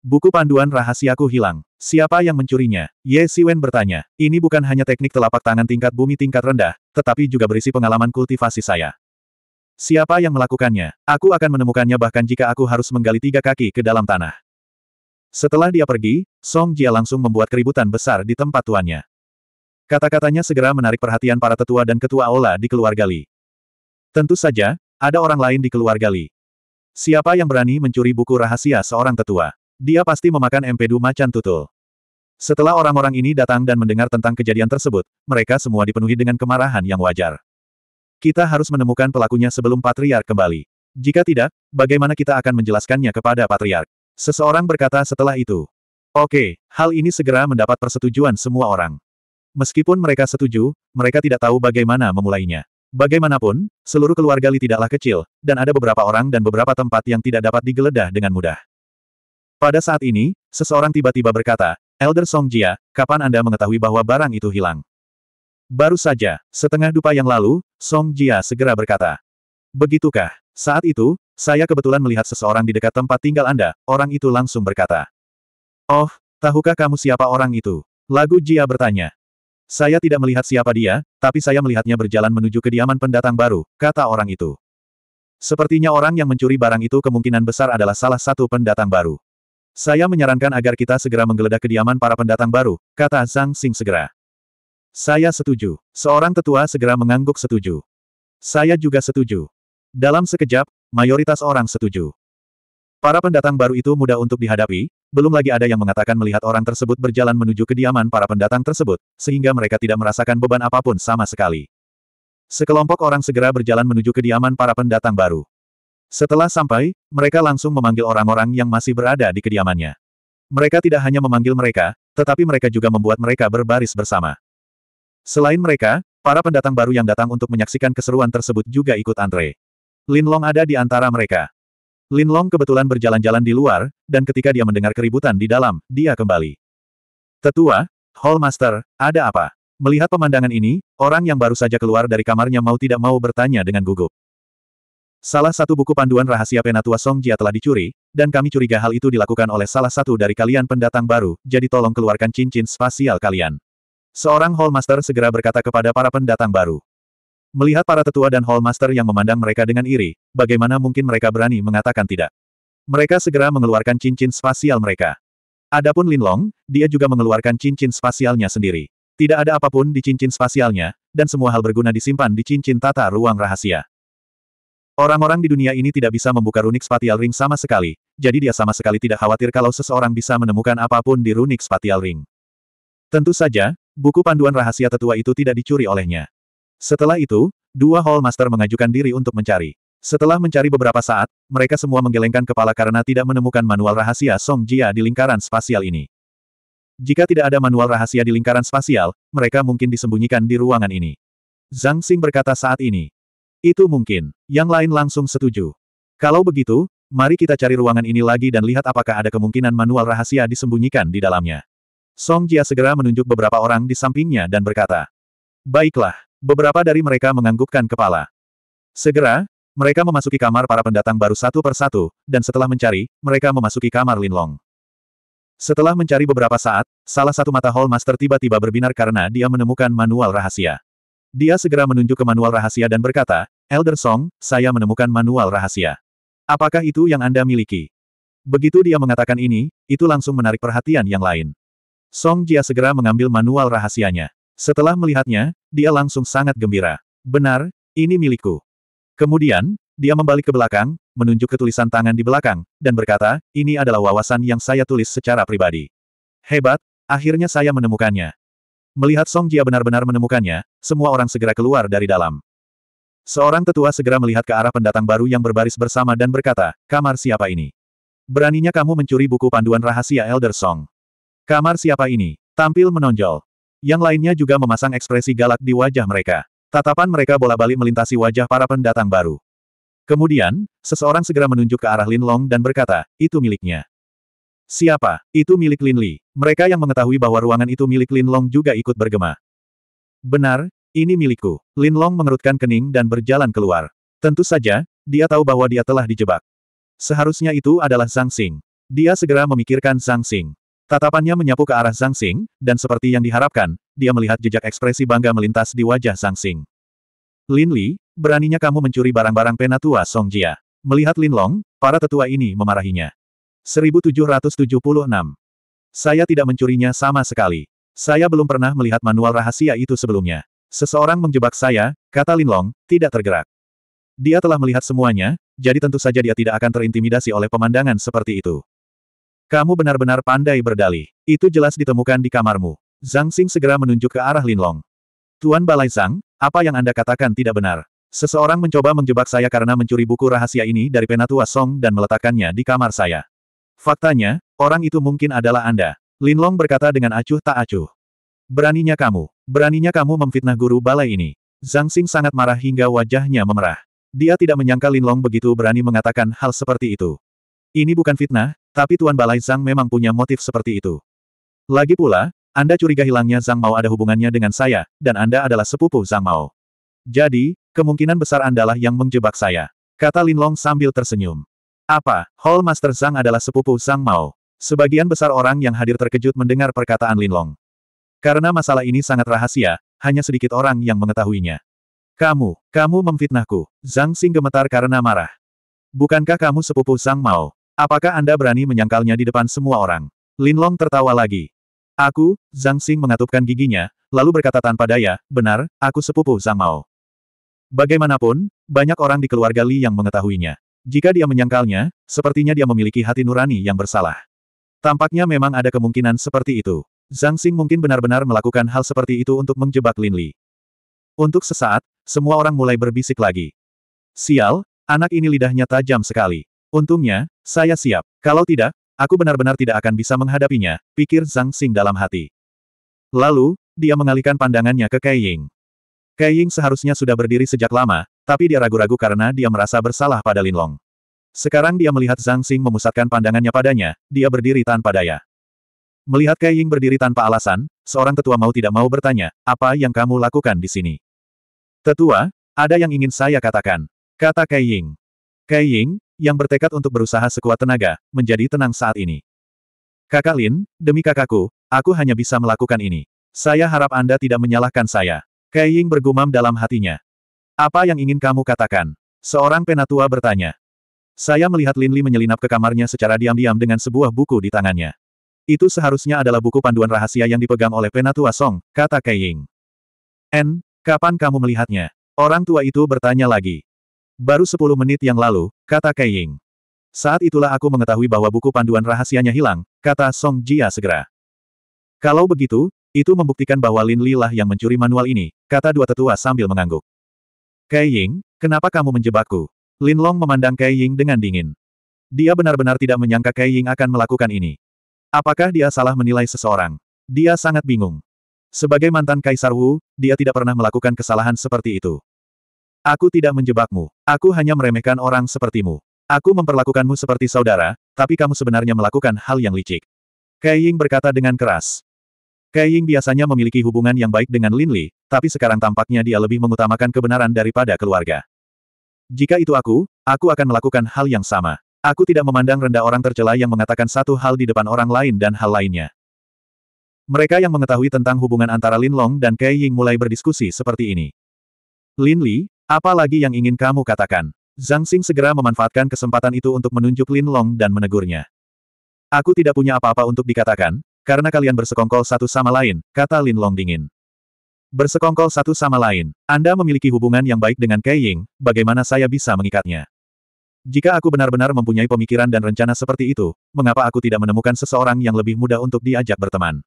Buku panduan rahasiaku hilang. Siapa yang mencurinya? Ye Siwen bertanya. Ini bukan hanya teknik telapak tangan tingkat bumi tingkat rendah, tetapi juga berisi pengalaman kultivasi saya. Siapa yang melakukannya? Aku akan menemukannya bahkan jika aku harus menggali tiga kaki ke dalam tanah. Setelah dia pergi, Song Jia langsung membuat keributan besar di tempat tuannya. Kata-katanya segera menarik perhatian para tetua dan ketua aula di keluarga Li. Tentu saja, ada orang lain di keluarga Li. Siapa yang berani mencuri buku rahasia seorang tetua? Dia pasti memakan empedu macan tutul. Setelah orang-orang ini datang dan mendengar tentang kejadian tersebut, mereka semua dipenuhi dengan kemarahan yang wajar. Kita harus menemukan pelakunya sebelum Patriark kembali. Jika tidak, bagaimana kita akan menjelaskannya kepada Patriark? Seseorang berkata setelah itu. Oke, hal ini segera mendapat persetujuan semua orang. Meskipun mereka setuju, mereka tidak tahu bagaimana memulainya. Bagaimanapun, seluruh keluarga Li tidaklah kecil, dan ada beberapa orang dan beberapa tempat yang tidak dapat digeledah dengan mudah. Pada saat ini, seseorang tiba-tiba berkata, Elder Song Jia, kapan Anda mengetahui bahwa barang itu hilang? Baru saja, setengah dupa yang lalu, Song Jia segera berkata. Begitukah? Saat itu, saya kebetulan melihat seseorang di dekat tempat tinggal Anda, orang itu langsung berkata. Oh, tahukah kamu siapa orang itu? Lagu Jia bertanya. Saya tidak melihat siapa dia, tapi saya melihatnya berjalan menuju kediaman pendatang baru, kata orang itu. Sepertinya orang yang mencuri barang itu kemungkinan besar adalah salah satu pendatang baru. Saya menyarankan agar kita segera menggeledah kediaman para pendatang baru, kata Zhang Xing segera. Saya setuju. Seorang tetua segera mengangguk setuju. Saya juga setuju. Dalam sekejap, mayoritas orang setuju. Para pendatang baru itu mudah untuk dihadapi, belum lagi ada yang mengatakan melihat orang tersebut berjalan menuju kediaman para pendatang tersebut, sehingga mereka tidak merasakan beban apapun sama sekali. Sekelompok orang segera berjalan menuju kediaman para pendatang baru. Setelah sampai, mereka langsung memanggil orang-orang yang masih berada di kediamannya. Mereka tidak hanya memanggil mereka, tetapi mereka juga membuat mereka berbaris bersama. Selain mereka, para pendatang baru yang datang untuk menyaksikan keseruan tersebut juga ikut antre. Linlong ada di antara mereka. Linlong kebetulan berjalan-jalan di luar, dan ketika dia mendengar keributan di dalam, dia kembali. Tetua, Hallmaster, ada apa? Melihat pemandangan ini, orang yang baru saja keluar dari kamarnya mau tidak mau bertanya dengan gugup. Salah satu buku panduan rahasia Penatua Song Songjia telah dicuri, dan kami curiga hal itu dilakukan oleh salah satu dari kalian pendatang baru, jadi tolong keluarkan cincin spasial kalian. Seorang Hallmaster segera berkata kepada para pendatang baru. Melihat para tetua dan Hallmaster yang memandang mereka dengan iri, bagaimana mungkin mereka berani mengatakan tidak. Mereka segera mengeluarkan cincin spasial mereka. Adapun Lin Long, dia juga mengeluarkan cincin spasialnya sendiri. Tidak ada apapun di cincin spasialnya, dan semua hal berguna disimpan di cincin tata ruang rahasia. Orang-orang di dunia ini tidak bisa membuka runik spatial ring sama sekali, jadi dia sama sekali tidak khawatir kalau seseorang bisa menemukan apapun di runik spatial ring. Tentu saja, Buku panduan rahasia tetua itu tidak dicuri olehnya. Setelah itu, dua Hall Master mengajukan diri untuk mencari. Setelah mencari beberapa saat, mereka semua menggelengkan kepala karena tidak menemukan manual rahasia Song Jia di lingkaran spasial ini. Jika tidak ada manual rahasia di lingkaran spasial, mereka mungkin disembunyikan di ruangan ini. Zhang Xing berkata saat ini. Itu mungkin. Yang lain langsung setuju. Kalau begitu, mari kita cari ruangan ini lagi dan lihat apakah ada kemungkinan manual rahasia disembunyikan di dalamnya. Song Jia segera menunjuk beberapa orang di sampingnya dan berkata, Baiklah, beberapa dari mereka menganggukkan kepala. Segera, mereka memasuki kamar para pendatang baru satu per satu, dan setelah mencari, mereka memasuki kamar Lin Long. Setelah mencari beberapa saat, salah satu mata Hall Master tiba-tiba berbinar karena dia menemukan manual rahasia. Dia segera menunjuk ke manual rahasia dan berkata, Elder Song, saya menemukan manual rahasia. Apakah itu yang Anda miliki? Begitu dia mengatakan ini, itu langsung menarik perhatian yang lain. Song Jia segera mengambil manual rahasianya. Setelah melihatnya, dia langsung sangat gembira. Benar, ini milikku. Kemudian, dia membalik ke belakang, menunjuk ke tulisan tangan di belakang, dan berkata, ini adalah wawasan yang saya tulis secara pribadi. Hebat, akhirnya saya menemukannya. Melihat Song Jia benar-benar menemukannya, semua orang segera keluar dari dalam. Seorang tetua segera melihat ke arah pendatang baru yang berbaris bersama dan berkata, kamar siapa ini? Beraninya kamu mencuri buku panduan rahasia Elder Song. Kamar siapa ini? Tampil menonjol. Yang lainnya juga memasang ekspresi galak di wajah mereka. Tatapan mereka bola-balik melintasi wajah para pendatang baru. Kemudian, seseorang segera menunjuk ke arah Lin Long dan berkata, itu miliknya. Siapa? Itu milik Lin Li. Mereka yang mengetahui bahwa ruangan itu milik Lin Long juga ikut bergema. Benar, ini milikku. Lin Long mengerutkan kening dan berjalan keluar. Tentu saja, dia tahu bahwa dia telah dijebak. Seharusnya itu adalah Zhang Xing. Dia segera memikirkan Zhang Xing. Tatapannya menyapu ke arah Zhang Xing, dan seperti yang diharapkan, dia melihat jejak ekspresi bangga melintas di wajah Zhang Xing. Lin Li, beraninya kamu mencuri barang-barang penatua Song Jia. Melihat Lin Long, para tetua ini memarahinya. 1776. Saya tidak mencurinya sama sekali. Saya belum pernah melihat manual rahasia itu sebelumnya. Seseorang menjebak saya, kata Lin Long, tidak tergerak. Dia telah melihat semuanya, jadi tentu saja dia tidak akan terintimidasi oleh pemandangan seperti itu. Kamu benar-benar pandai berdalih. Itu jelas ditemukan di kamarmu. Zhang Xing segera menunjuk ke arah Linlong. Tuan Balai Zhang, apa yang Anda katakan tidak benar. Seseorang mencoba menjebak saya karena mencuri buku rahasia ini dari penatua Song dan meletakkannya di kamar saya. Faktanya, orang itu mungkin adalah Anda. Linlong berkata dengan acuh tak acuh. Beraninya kamu, beraninya kamu memfitnah guru balai ini. Zhang Xing sangat marah hingga wajahnya memerah. Dia tidak menyangka Linlong begitu berani mengatakan hal seperti itu. Ini bukan fitnah, tapi Tuan Balai Zhang memang punya motif seperti itu. Lagi pula, Anda curiga hilangnya Zhang Mao ada hubungannya dengan saya, dan Anda adalah sepupu Zhang Mao. Jadi, kemungkinan besar Andalah yang menjebak saya. Kata Lin Long sambil tersenyum. Apa, Hall Master Zhang adalah sepupu Zhang Mao? Sebagian besar orang yang hadir terkejut mendengar perkataan Lin Long. Karena masalah ini sangat rahasia, hanya sedikit orang yang mengetahuinya. Kamu, kamu memfitnahku. Zhang Xing gemetar karena marah. Bukankah kamu sepupu Zhang Mao? Apakah Anda berani menyangkalnya di depan semua orang? Linlong tertawa lagi. Aku, Zhang Xing mengatupkan giginya, lalu berkata tanpa daya, benar, aku sepupu Zhang Mao. Bagaimanapun, banyak orang di keluarga Li yang mengetahuinya. Jika dia menyangkalnya, sepertinya dia memiliki hati nurani yang bersalah. Tampaknya memang ada kemungkinan seperti itu. Zhang Xing mungkin benar-benar melakukan hal seperti itu untuk menjebak Lin Li. Untuk sesaat, semua orang mulai berbisik lagi. Sial, anak ini lidahnya tajam sekali. Untungnya, saya siap. Kalau tidak, aku benar-benar tidak akan bisa menghadapinya, pikir Zhang Xing dalam hati. Lalu, dia mengalihkan pandangannya ke Kai Ying. Kai Ying seharusnya sudah berdiri sejak lama, tapi dia ragu-ragu karena dia merasa bersalah pada Lin Long. Sekarang dia melihat Zhang Xing memusatkan pandangannya padanya, dia berdiri tanpa daya. Melihat Kai Ying berdiri tanpa alasan, seorang tetua mau tidak mau bertanya, apa yang kamu lakukan di sini? Tetua, ada yang ingin saya katakan. Kata Kai Ying. Kai Ying, yang bertekad untuk berusaha sekuat tenaga, menjadi tenang saat ini. Kakak Lin, demi kakakku, aku hanya bisa melakukan ini. Saya harap Anda tidak menyalahkan saya. Kai Ying bergumam dalam hatinya. Apa yang ingin kamu katakan? Seorang penatua bertanya. Saya melihat Lin Li menyelinap ke kamarnya secara diam-diam dengan sebuah buku di tangannya. Itu seharusnya adalah buku panduan rahasia yang dipegang oleh penatua Song, kata Kai Ying. N, kapan kamu melihatnya? Orang tua itu bertanya lagi. Baru sepuluh menit yang lalu, kata Kai Ying. Saat itulah aku mengetahui bahwa buku panduan rahasianya hilang, kata Song Jia segera. Kalau begitu, itu membuktikan bahwa Lin Li lah yang mencuri manual ini, kata dua tetua sambil mengangguk. Kai Ying, kenapa kamu menjebakku? Lin Long memandang Kai Ying dengan dingin. Dia benar-benar tidak menyangka Kai Ying akan melakukan ini. Apakah dia salah menilai seseorang? Dia sangat bingung. Sebagai mantan Kaisar Wu, dia tidak pernah melakukan kesalahan seperti itu. Aku tidak menjebakmu. Aku hanya meremehkan orang sepertimu. Aku memperlakukanmu seperti saudara, tapi kamu sebenarnya melakukan hal yang licik. Kai Ying berkata dengan keras. Kai Ying biasanya memiliki hubungan yang baik dengan Lin Li, tapi sekarang tampaknya dia lebih mengutamakan kebenaran daripada keluarga. Jika itu aku, aku akan melakukan hal yang sama. Aku tidak memandang rendah orang tercela yang mengatakan satu hal di depan orang lain dan hal lainnya. Mereka yang mengetahui tentang hubungan antara Lin Long dan Kai Ying mulai berdiskusi seperti ini. Lin Li, apa lagi yang ingin kamu katakan? Zhang Xing segera memanfaatkan kesempatan itu untuk menunjuk Lin Long dan menegurnya. Aku tidak punya apa-apa untuk dikatakan, karena kalian bersekongkol satu sama lain, kata Lin Long dingin. Bersekongkol satu sama lain, Anda memiliki hubungan yang baik dengan Kei Ying, bagaimana saya bisa mengikatnya? Jika aku benar-benar mempunyai pemikiran dan rencana seperti itu, mengapa aku tidak menemukan seseorang yang lebih mudah untuk diajak berteman?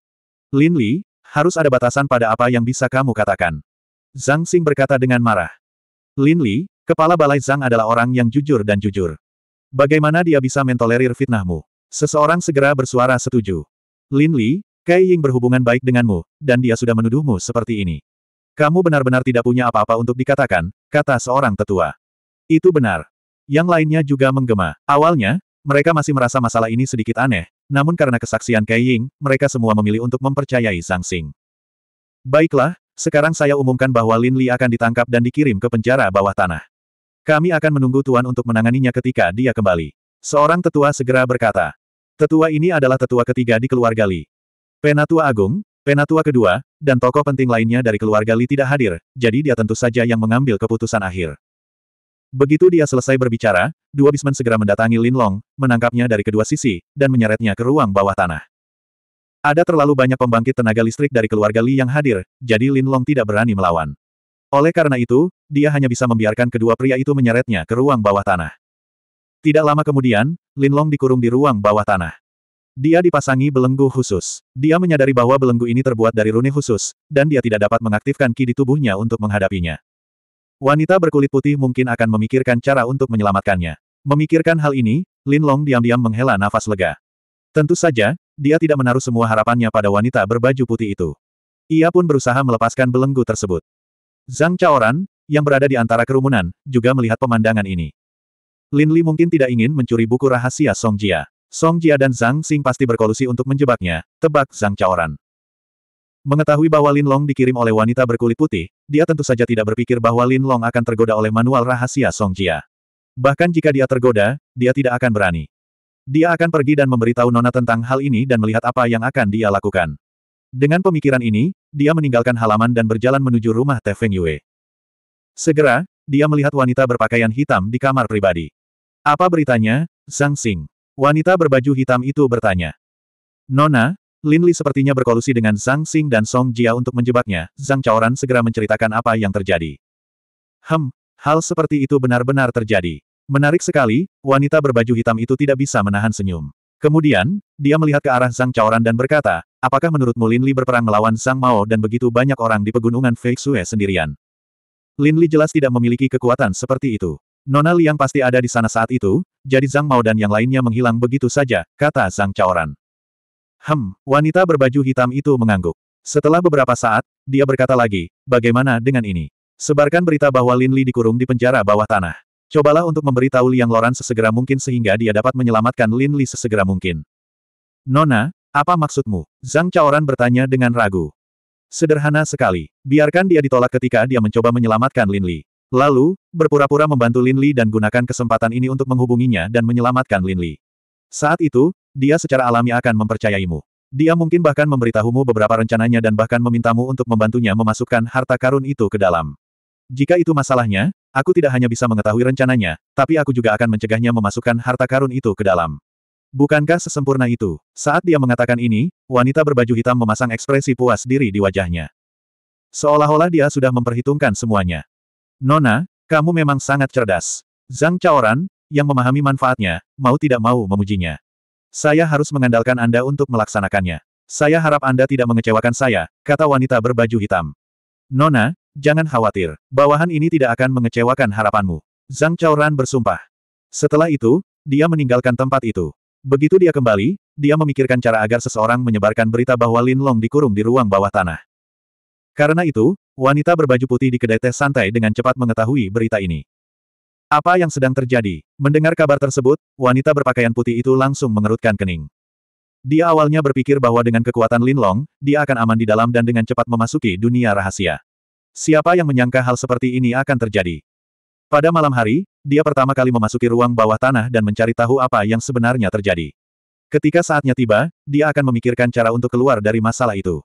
Lin Li, harus ada batasan pada apa yang bisa kamu katakan. Zhang Xing berkata dengan marah. Lin Li, kepala balai Zhang adalah orang yang jujur dan jujur. Bagaimana dia bisa mentolerir fitnahmu? Seseorang segera bersuara setuju. Lin Li, Kai Ying berhubungan baik denganmu, dan dia sudah menuduhmu seperti ini. Kamu benar-benar tidak punya apa-apa untuk dikatakan, kata seorang tetua. Itu benar. Yang lainnya juga menggema. Awalnya, mereka masih merasa masalah ini sedikit aneh, namun karena kesaksian Kai Ying, mereka semua memilih untuk mempercayai Zhang Xing. Baiklah, sekarang saya umumkan bahwa Lin Li akan ditangkap dan dikirim ke penjara bawah tanah. Kami akan menunggu Tuan untuk menanganinya ketika dia kembali. Seorang tetua segera berkata. Tetua ini adalah tetua ketiga di keluarga Li. Penatua Agung, Penatua kedua, dan tokoh penting lainnya dari keluarga Li tidak hadir, jadi dia tentu saja yang mengambil keputusan akhir. Begitu dia selesai berbicara, dua bisman segera mendatangi Lin Long, menangkapnya dari kedua sisi, dan menyeretnya ke ruang bawah tanah. Ada terlalu banyak pembangkit tenaga listrik dari keluarga Li yang hadir, jadi Lin Long tidak berani melawan. Oleh karena itu, dia hanya bisa membiarkan kedua pria itu menyeretnya ke ruang bawah tanah. Tidak lama kemudian, Lin Long dikurung di ruang bawah tanah. Dia dipasangi belenggu khusus. Dia menyadari bahwa belenggu ini terbuat dari rune khusus, dan dia tidak dapat mengaktifkan ki di tubuhnya untuk menghadapinya. Wanita berkulit putih mungkin akan memikirkan cara untuk menyelamatkannya. Memikirkan hal ini, Lin Long diam-diam menghela nafas lega. Tentu saja, dia tidak menaruh semua harapannya pada wanita berbaju putih itu. Ia pun berusaha melepaskan belenggu tersebut. Zhang Chaoran, yang berada di antara kerumunan, juga melihat pemandangan ini. Lin Li mungkin tidak ingin mencuri buku rahasia Song Jia. Song Jia dan Zhang Xing pasti berkolusi untuk menjebaknya, tebak Zhang Chaoran. Mengetahui bahwa Lin Long dikirim oleh wanita berkulit putih, dia tentu saja tidak berpikir bahwa Lin Long akan tergoda oleh manual rahasia Song Jia. Bahkan jika dia tergoda, dia tidak akan berani. Dia akan pergi dan memberitahu Nona tentang hal ini dan melihat apa yang akan dia lakukan. Dengan pemikiran ini, dia meninggalkan halaman dan berjalan menuju rumah Teh Feng Yue. Segera, dia melihat wanita berpakaian hitam di kamar pribadi. Apa beritanya, Zhang Xing? Wanita berbaju hitam itu bertanya. Nona, Lin Li sepertinya berkolusi dengan Zhang Xing dan Song Jia untuk menjebaknya. Zhang Chaoran segera menceritakan apa yang terjadi. Hem, hal seperti itu benar-benar terjadi. Menarik sekali, wanita berbaju hitam itu tidak bisa menahan senyum. Kemudian, dia melihat ke arah sang caoran dan berkata, apakah menurutmu Lin Li berperang melawan Sang Mao dan begitu banyak orang di pegunungan Fei Feixue sendirian? Lin Li jelas tidak memiliki kekuatan seperti itu. Nona Liang pasti ada di sana saat itu, jadi Zhang Mao dan yang lainnya menghilang begitu saja, kata Zhang Chaoran. Hem, wanita berbaju hitam itu mengangguk. Setelah beberapa saat, dia berkata lagi, bagaimana dengan ini? Sebarkan berita bahwa Lin Li dikurung di penjara bawah tanah. Cobalah untuk memberitahu Liang Loran sesegera mungkin sehingga dia dapat menyelamatkan Lin Li sesegera mungkin. Nona, apa maksudmu? Zhang Chaoran bertanya dengan ragu. Sederhana sekali, biarkan dia ditolak ketika dia mencoba menyelamatkan Lin Li. Lalu, berpura-pura membantu Lin Li dan gunakan kesempatan ini untuk menghubunginya dan menyelamatkan Lin Li. Saat itu, dia secara alami akan mempercayaimu. Dia mungkin bahkan memberitahumu beberapa rencananya dan bahkan memintamu untuk membantunya memasukkan harta karun itu ke dalam. Jika itu masalahnya, aku tidak hanya bisa mengetahui rencananya, tapi aku juga akan mencegahnya memasukkan harta karun itu ke dalam. Bukankah sesempurna itu? Saat dia mengatakan ini, wanita berbaju hitam memasang ekspresi puas diri di wajahnya. Seolah-olah dia sudah memperhitungkan semuanya. Nona, kamu memang sangat cerdas. Zhang Chaoran, yang memahami manfaatnya, mau tidak mau memujinya. Saya harus mengandalkan Anda untuk melaksanakannya. Saya harap Anda tidak mengecewakan saya, kata wanita berbaju hitam. Nona, Jangan khawatir, bawahan ini tidak akan mengecewakan harapanmu. Zhang Chaoran bersumpah. Setelah itu, dia meninggalkan tempat itu. Begitu dia kembali, dia memikirkan cara agar seseorang menyebarkan berita bahwa Lin Long dikurung di ruang bawah tanah. Karena itu, wanita berbaju putih di kedai teh santai dengan cepat mengetahui berita ini. Apa yang sedang terjadi? Mendengar kabar tersebut, wanita berpakaian putih itu langsung mengerutkan kening. Dia awalnya berpikir bahwa dengan kekuatan Lin Long, dia akan aman di dalam dan dengan cepat memasuki dunia rahasia. Siapa yang menyangka hal seperti ini akan terjadi? Pada malam hari, dia pertama kali memasuki ruang bawah tanah dan mencari tahu apa yang sebenarnya terjadi. Ketika saatnya tiba, dia akan memikirkan cara untuk keluar dari masalah itu.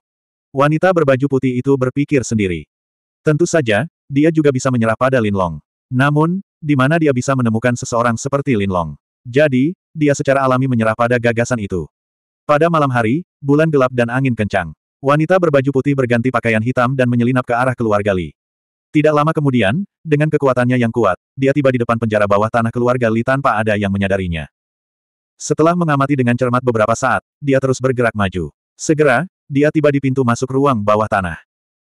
Wanita berbaju putih itu berpikir sendiri. Tentu saja, dia juga bisa menyerah pada Lin Long. Namun, di mana dia bisa menemukan seseorang seperti Lin Long? Jadi, dia secara alami menyerah pada gagasan itu. Pada malam hari, bulan gelap dan angin kencang. Wanita berbaju putih berganti pakaian hitam dan menyelinap ke arah keluarga Li. Tidak lama kemudian, dengan kekuatannya yang kuat, dia tiba di depan penjara bawah tanah keluarga Li tanpa ada yang menyadarinya. Setelah mengamati dengan cermat beberapa saat, dia terus bergerak maju. Segera, dia tiba di pintu masuk ruang bawah tanah.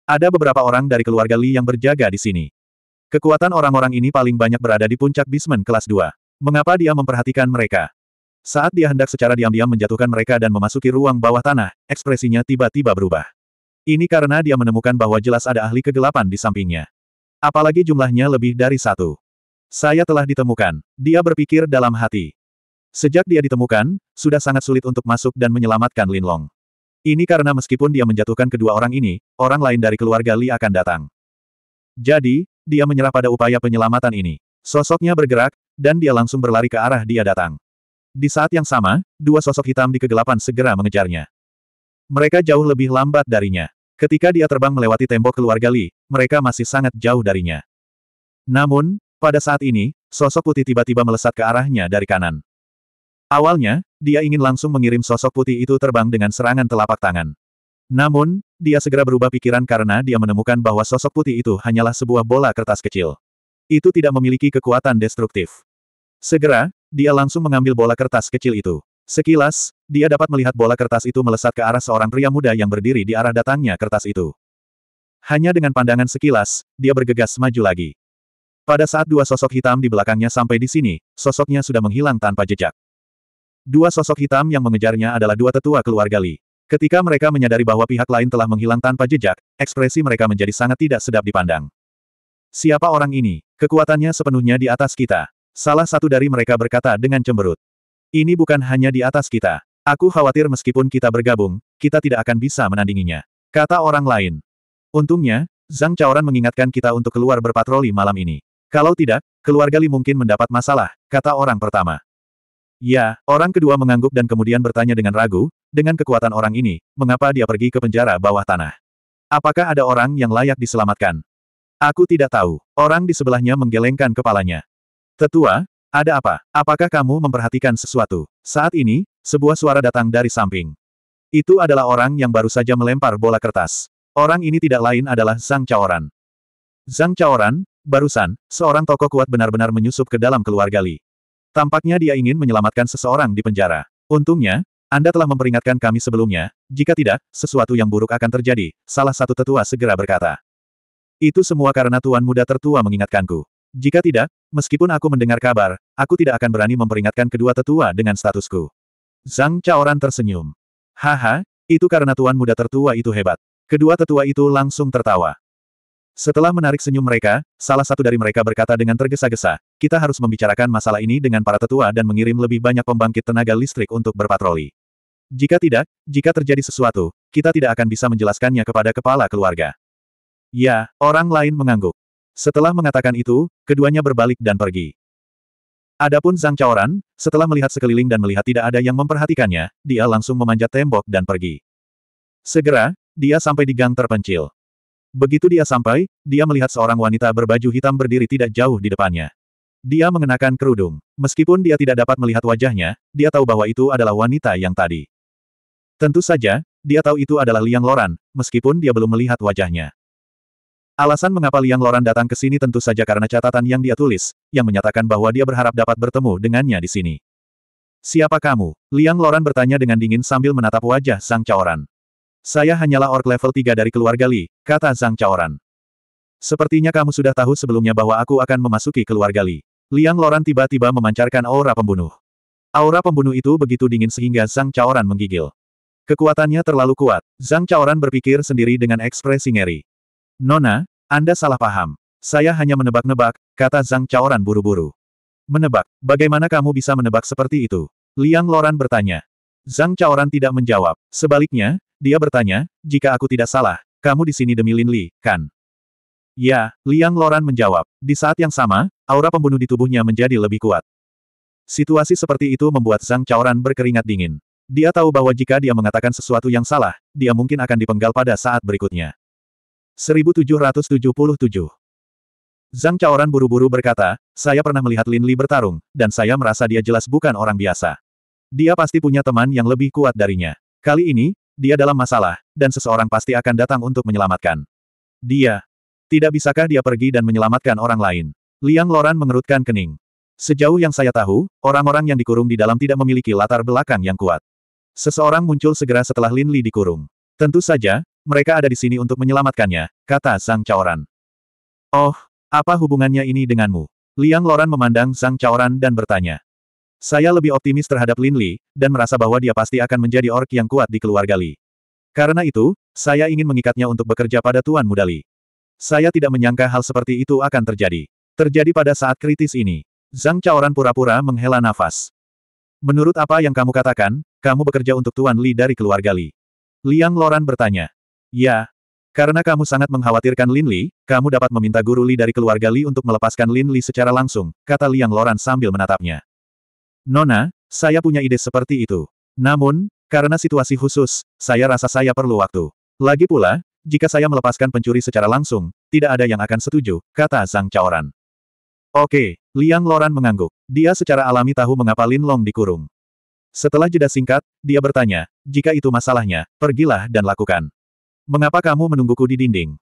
Ada beberapa orang dari keluarga Li yang berjaga di sini. Kekuatan orang-orang ini paling banyak berada di puncak basement kelas 2. Mengapa dia memperhatikan mereka? Saat dia hendak secara diam-diam menjatuhkan mereka dan memasuki ruang bawah tanah, ekspresinya tiba-tiba berubah. Ini karena dia menemukan bahwa jelas ada ahli kegelapan di sampingnya. Apalagi jumlahnya lebih dari satu. Saya telah ditemukan, dia berpikir dalam hati. Sejak dia ditemukan, sudah sangat sulit untuk masuk dan menyelamatkan Lin Long. Ini karena meskipun dia menjatuhkan kedua orang ini, orang lain dari keluarga Li akan datang. Jadi, dia menyerah pada upaya penyelamatan ini. Sosoknya bergerak, dan dia langsung berlari ke arah dia datang. Di saat yang sama, dua sosok hitam di kegelapan segera mengejarnya. Mereka jauh lebih lambat darinya. Ketika dia terbang melewati tembok keluarga Li, mereka masih sangat jauh darinya. Namun, pada saat ini, sosok putih tiba-tiba melesat ke arahnya dari kanan. Awalnya, dia ingin langsung mengirim sosok putih itu terbang dengan serangan telapak tangan. Namun, dia segera berubah pikiran karena dia menemukan bahwa sosok putih itu hanyalah sebuah bola kertas kecil. Itu tidak memiliki kekuatan destruktif. Segera, dia langsung mengambil bola kertas kecil itu. Sekilas, dia dapat melihat bola kertas itu melesat ke arah seorang pria muda yang berdiri di arah datangnya kertas itu. Hanya dengan pandangan sekilas, dia bergegas maju lagi. Pada saat dua sosok hitam di belakangnya sampai di sini, sosoknya sudah menghilang tanpa jejak. Dua sosok hitam yang mengejarnya adalah dua tetua keluarga Li. Ketika mereka menyadari bahwa pihak lain telah menghilang tanpa jejak, ekspresi mereka menjadi sangat tidak sedap dipandang. Siapa orang ini? Kekuatannya sepenuhnya di atas kita. Salah satu dari mereka berkata dengan cemberut. Ini bukan hanya di atas kita. Aku khawatir meskipun kita bergabung, kita tidak akan bisa menandinginya. Kata orang lain. Untungnya, Zhang Chaoran mengingatkan kita untuk keluar berpatroli malam ini. Kalau tidak, keluarga Li mungkin mendapat masalah, kata orang pertama. Ya, orang kedua mengangguk dan kemudian bertanya dengan ragu, dengan kekuatan orang ini, mengapa dia pergi ke penjara bawah tanah? Apakah ada orang yang layak diselamatkan? Aku tidak tahu. Orang di sebelahnya menggelengkan kepalanya. Tetua, ada apa? Apakah kamu memperhatikan sesuatu? Saat ini, sebuah suara datang dari samping. Itu adalah orang yang baru saja melempar bola kertas. Orang ini tidak lain adalah Zhang Chaoran. Zhang Chaoran, barusan, seorang tokoh kuat benar-benar menyusup ke dalam keluarga Li. Tampaknya dia ingin menyelamatkan seseorang di penjara. Untungnya, Anda telah memperingatkan kami sebelumnya, jika tidak, sesuatu yang buruk akan terjadi, salah satu tetua segera berkata. Itu semua karena tuan muda tertua mengingatkanku. Jika tidak, Meskipun aku mendengar kabar, aku tidak akan berani memperingatkan kedua tetua dengan statusku. Zhang Chaoran tersenyum. Haha, itu karena tuan muda tertua itu hebat. Kedua tetua itu langsung tertawa. Setelah menarik senyum mereka, salah satu dari mereka berkata dengan tergesa-gesa, kita harus membicarakan masalah ini dengan para tetua dan mengirim lebih banyak pembangkit tenaga listrik untuk berpatroli. Jika tidak, jika terjadi sesuatu, kita tidak akan bisa menjelaskannya kepada kepala keluarga. Ya, orang lain mengangguk. Setelah mengatakan itu, keduanya berbalik dan pergi. Adapun Zhang Chaoran, setelah melihat sekeliling dan melihat tidak ada yang memperhatikannya, dia langsung memanjat tembok dan pergi. Segera, dia sampai di gang terpencil. Begitu dia sampai, dia melihat seorang wanita berbaju hitam berdiri tidak jauh di depannya. Dia mengenakan kerudung. Meskipun dia tidak dapat melihat wajahnya, dia tahu bahwa itu adalah wanita yang tadi. Tentu saja, dia tahu itu adalah Liang Loran, meskipun dia belum melihat wajahnya. Alasan mengapa Liang Loran datang ke sini tentu saja karena catatan yang dia tulis, yang menyatakan bahwa dia berharap dapat bertemu dengannya di sini. Siapa kamu? Liang Loran bertanya dengan dingin sambil menatap wajah Zhang Chaoran. Saya hanyalah ork level 3 dari keluarga Li, kata Zhang Chaoran. Sepertinya kamu sudah tahu sebelumnya bahwa aku akan memasuki keluarga Li. Liang Loran tiba-tiba memancarkan aura pembunuh. Aura pembunuh itu begitu dingin sehingga Zhang Chaoran menggigil. Kekuatannya terlalu kuat. Zhang Chaoran berpikir sendiri dengan ekspresi ngeri. Nona, Anda salah paham. Saya hanya menebak-nebak, kata Zhang Chaoran buru-buru. Menebak, bagaimana kamu bisa menebak seperti itu? Liang Loran bertanya. Zhang Chaoran tidak menjawab. Sebaliknya, dia bertanya, jika aku tidak salah, kamu di sini demi Lin Li, kan? Ya, Liang Loran menjawab. Di saat yang sama, aura pembunuh di tubuhnya menjadi lebih kuat. Situasi seperti itu membuat Zhang Chaoran berkeringat dingin. Dia tahu bahwa jika dia mengatakan sesuatu yang salah, dia mungkin akan dipenggal pada saat berikutnya. 1777. Zhang Chaoran buru-buru berkata, saya pernah melihat Lin Li bertarung, dan saya merasa dia jelas bukan orang biasa. Dia pasti punya teman yang lebih kuat darinya. Kali ini, dia dalam masalah, dan seseorang pasti akan datang untuk menyelamatkan. Dia. Tidak bisakah dia pergi dan menyelamatkan orang lain? Liang Loran mengerutkan kening. Sejauh yang saya tahu, orang-orang yang dikurung di dalam tidak memiliki latar belakang yang kuat. Seseorang muncul segera setelah Lin Li dikurung. Tentu saja, mereka ada di sini untuk menyelamatkannya, kata Zhang Chaoran. Oh, apa hubungannya ini denganmu? Liang Loran memandang Zhang Chaoran dan bertanya. Saya lebih optimis terhadap Lin Li, dan merasa bahwa dia pasti akan menjadi ork yang kuat di keluarga Li. Karena itu, saya ingin mengikatnya untuk bekerja pada Tuan Muda Li. Saya tidak menyangka hal seperti itu akan terjadi. Terjadi pada saat kritis ini. Zhang Chaoran pura-pura menghela nafas. Menurut apa yang kamu katakan, kamu bekerja untuk Tuan Li dari keluarga Li. Liang Loran bertanya. Ya. Karena kamu sangat mengkhawatirkan Lin Li, kamu dapat meminta guru Li dari keluarga Li untuk melepaskan Lin Li secara langsung, kata Liang Loran sambil menatapnya. Nona, saya punya ide seperti itu. Namun, karena situasi khusus, saya rasa saya perlu waktu. Lagi pula, jika saya melepaskan pencuri secara langsung, tidak ada yang akan setuju, kata Zhang Chaoran. Oke, Liang Loran mengangguk. Dia secara alami tahu mengapa Lin Long dikurung. Setelah jeda singkat, dia bertanya, jika itu masalahnya, pergilah dan lakukan. Mengapa kamu menungguku di dinding?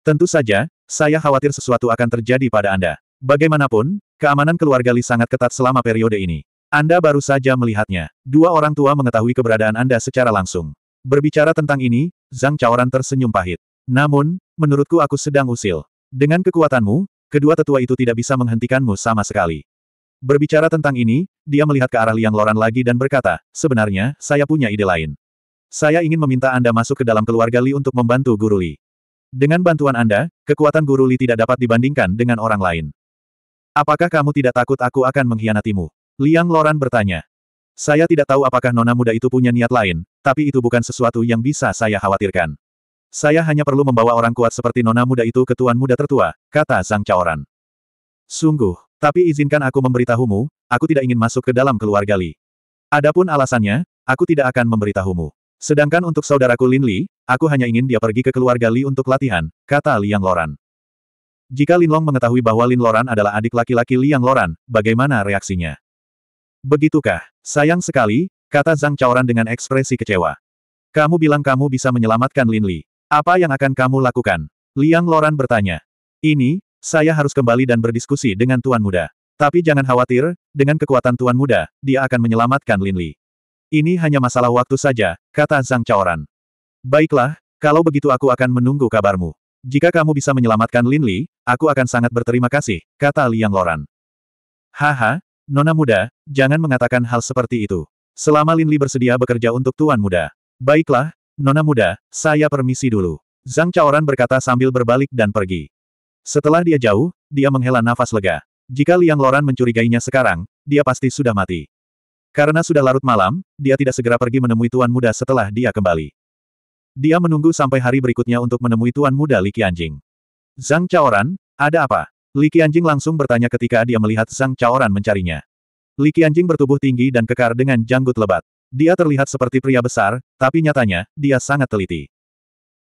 Tentu saja, saya khawatir sesuatu akan terjadi pada Anda. Bagaimanapun, keamanan keluarga Li sangat ketat selama periode ini. Anda baru saja melihatnya. Dua orang tua mengetahui keberadaan Anda secara langsung. Berbicara tentang ini, Zhang Chaoran tersenyum pahit. Namun, menurutku aku sedang usil. Dengan kekuatanmu, kedua tetua itu tidak bisa menghentikanmu sama sekali. Berbicara tentang ini, dia melihat ke arah Liang Loran lagi dan berkata, sebenarnya, saya punya ide lain. Saya ingin meminta Anda masuk ke dalam keluarga Li untuk membantu Guru Li. Dengan bantuan Anda, kekuatan Guru Li tidak dapat dibandingkan dengan orang lain. Apakah kamu tidak takut aku akan mengkhianatimu? Liang Loran bertanya. Saya tidak tahu apakah nona muda itu punya niat lain, tapi itu bukan sesuatu yang bisa saya khawatirkan. Saya hanya perlu membawa orang kuat seperti nona muda itu ke tuan muda tertua, kata Zhang Chaoran. Sungguh, tapi izinkan aku memberitahumu, aku tidak ingin masuk ke dalam keluarga Li. Adapun alasannya, aku tidak akan memberitahumu. Sedangkan untuk saudaraku Lin Li, aku hanya ingin dia pergi ke keluarga Li untuk latihan, kata Liang Loran. Jika Lin Long mengetahui bahwa Lin Loran adalah adik laki-laki Liang Loran, bagaimana reaksinya? Begitukah? Sayang sekali, kata Zhang Chaoran dengan ekspresi kecewa. Kamu bilang kamu bisa menyelamatkan Lin Li. Apa yang akan kamu lakukan? Liang Loran bertanya. Ini, saya harus kembali dan berdiskusi dengan Tuan Muda. Tapi jangan khawatir, dengan kekuatan Tuan Muda, dia akan menyelamatkan Lin Li. Ini hanya masalah waktu saja, kata Zhang Chaoran. Baiklah, kalau begitu aku akan menunggu kabarmu. Jika kamu bisa menyelamatkan Lin Li, aku akan sangat berterima kasih, kata Liang Loran. Haha, nona muda, jangan mengatakan hal seperti itu. Selama Lin Li bersedia bekerja untuk tuan muda. Baiklah, nona muda, saya permisi dulu. Zhang Chaoran berkata sambil berbalik dan pergi. Setelah dia jauh, dia menghela nafas lega. Jika Liang Loran mencurigainya sekarang, dia pasti sudah mati. Karena sudah larut malam, dia tidak segera pergi menemui tuan muda setelah dia kembali. Dia menunggu sampai hari berikutnya untuk menemui tuan muda Li Qianjing. Zhang Chaoran, ada apa? Li Qianjing langsung bertanya ketika dia melihat Zhang Chaoran mencarinya. Li Qianjing bertubuh tinggi dan kekar dengan janggut lebat. Dia terlihat seperti pria besar, tapi nyatanya, dia sangat teliti.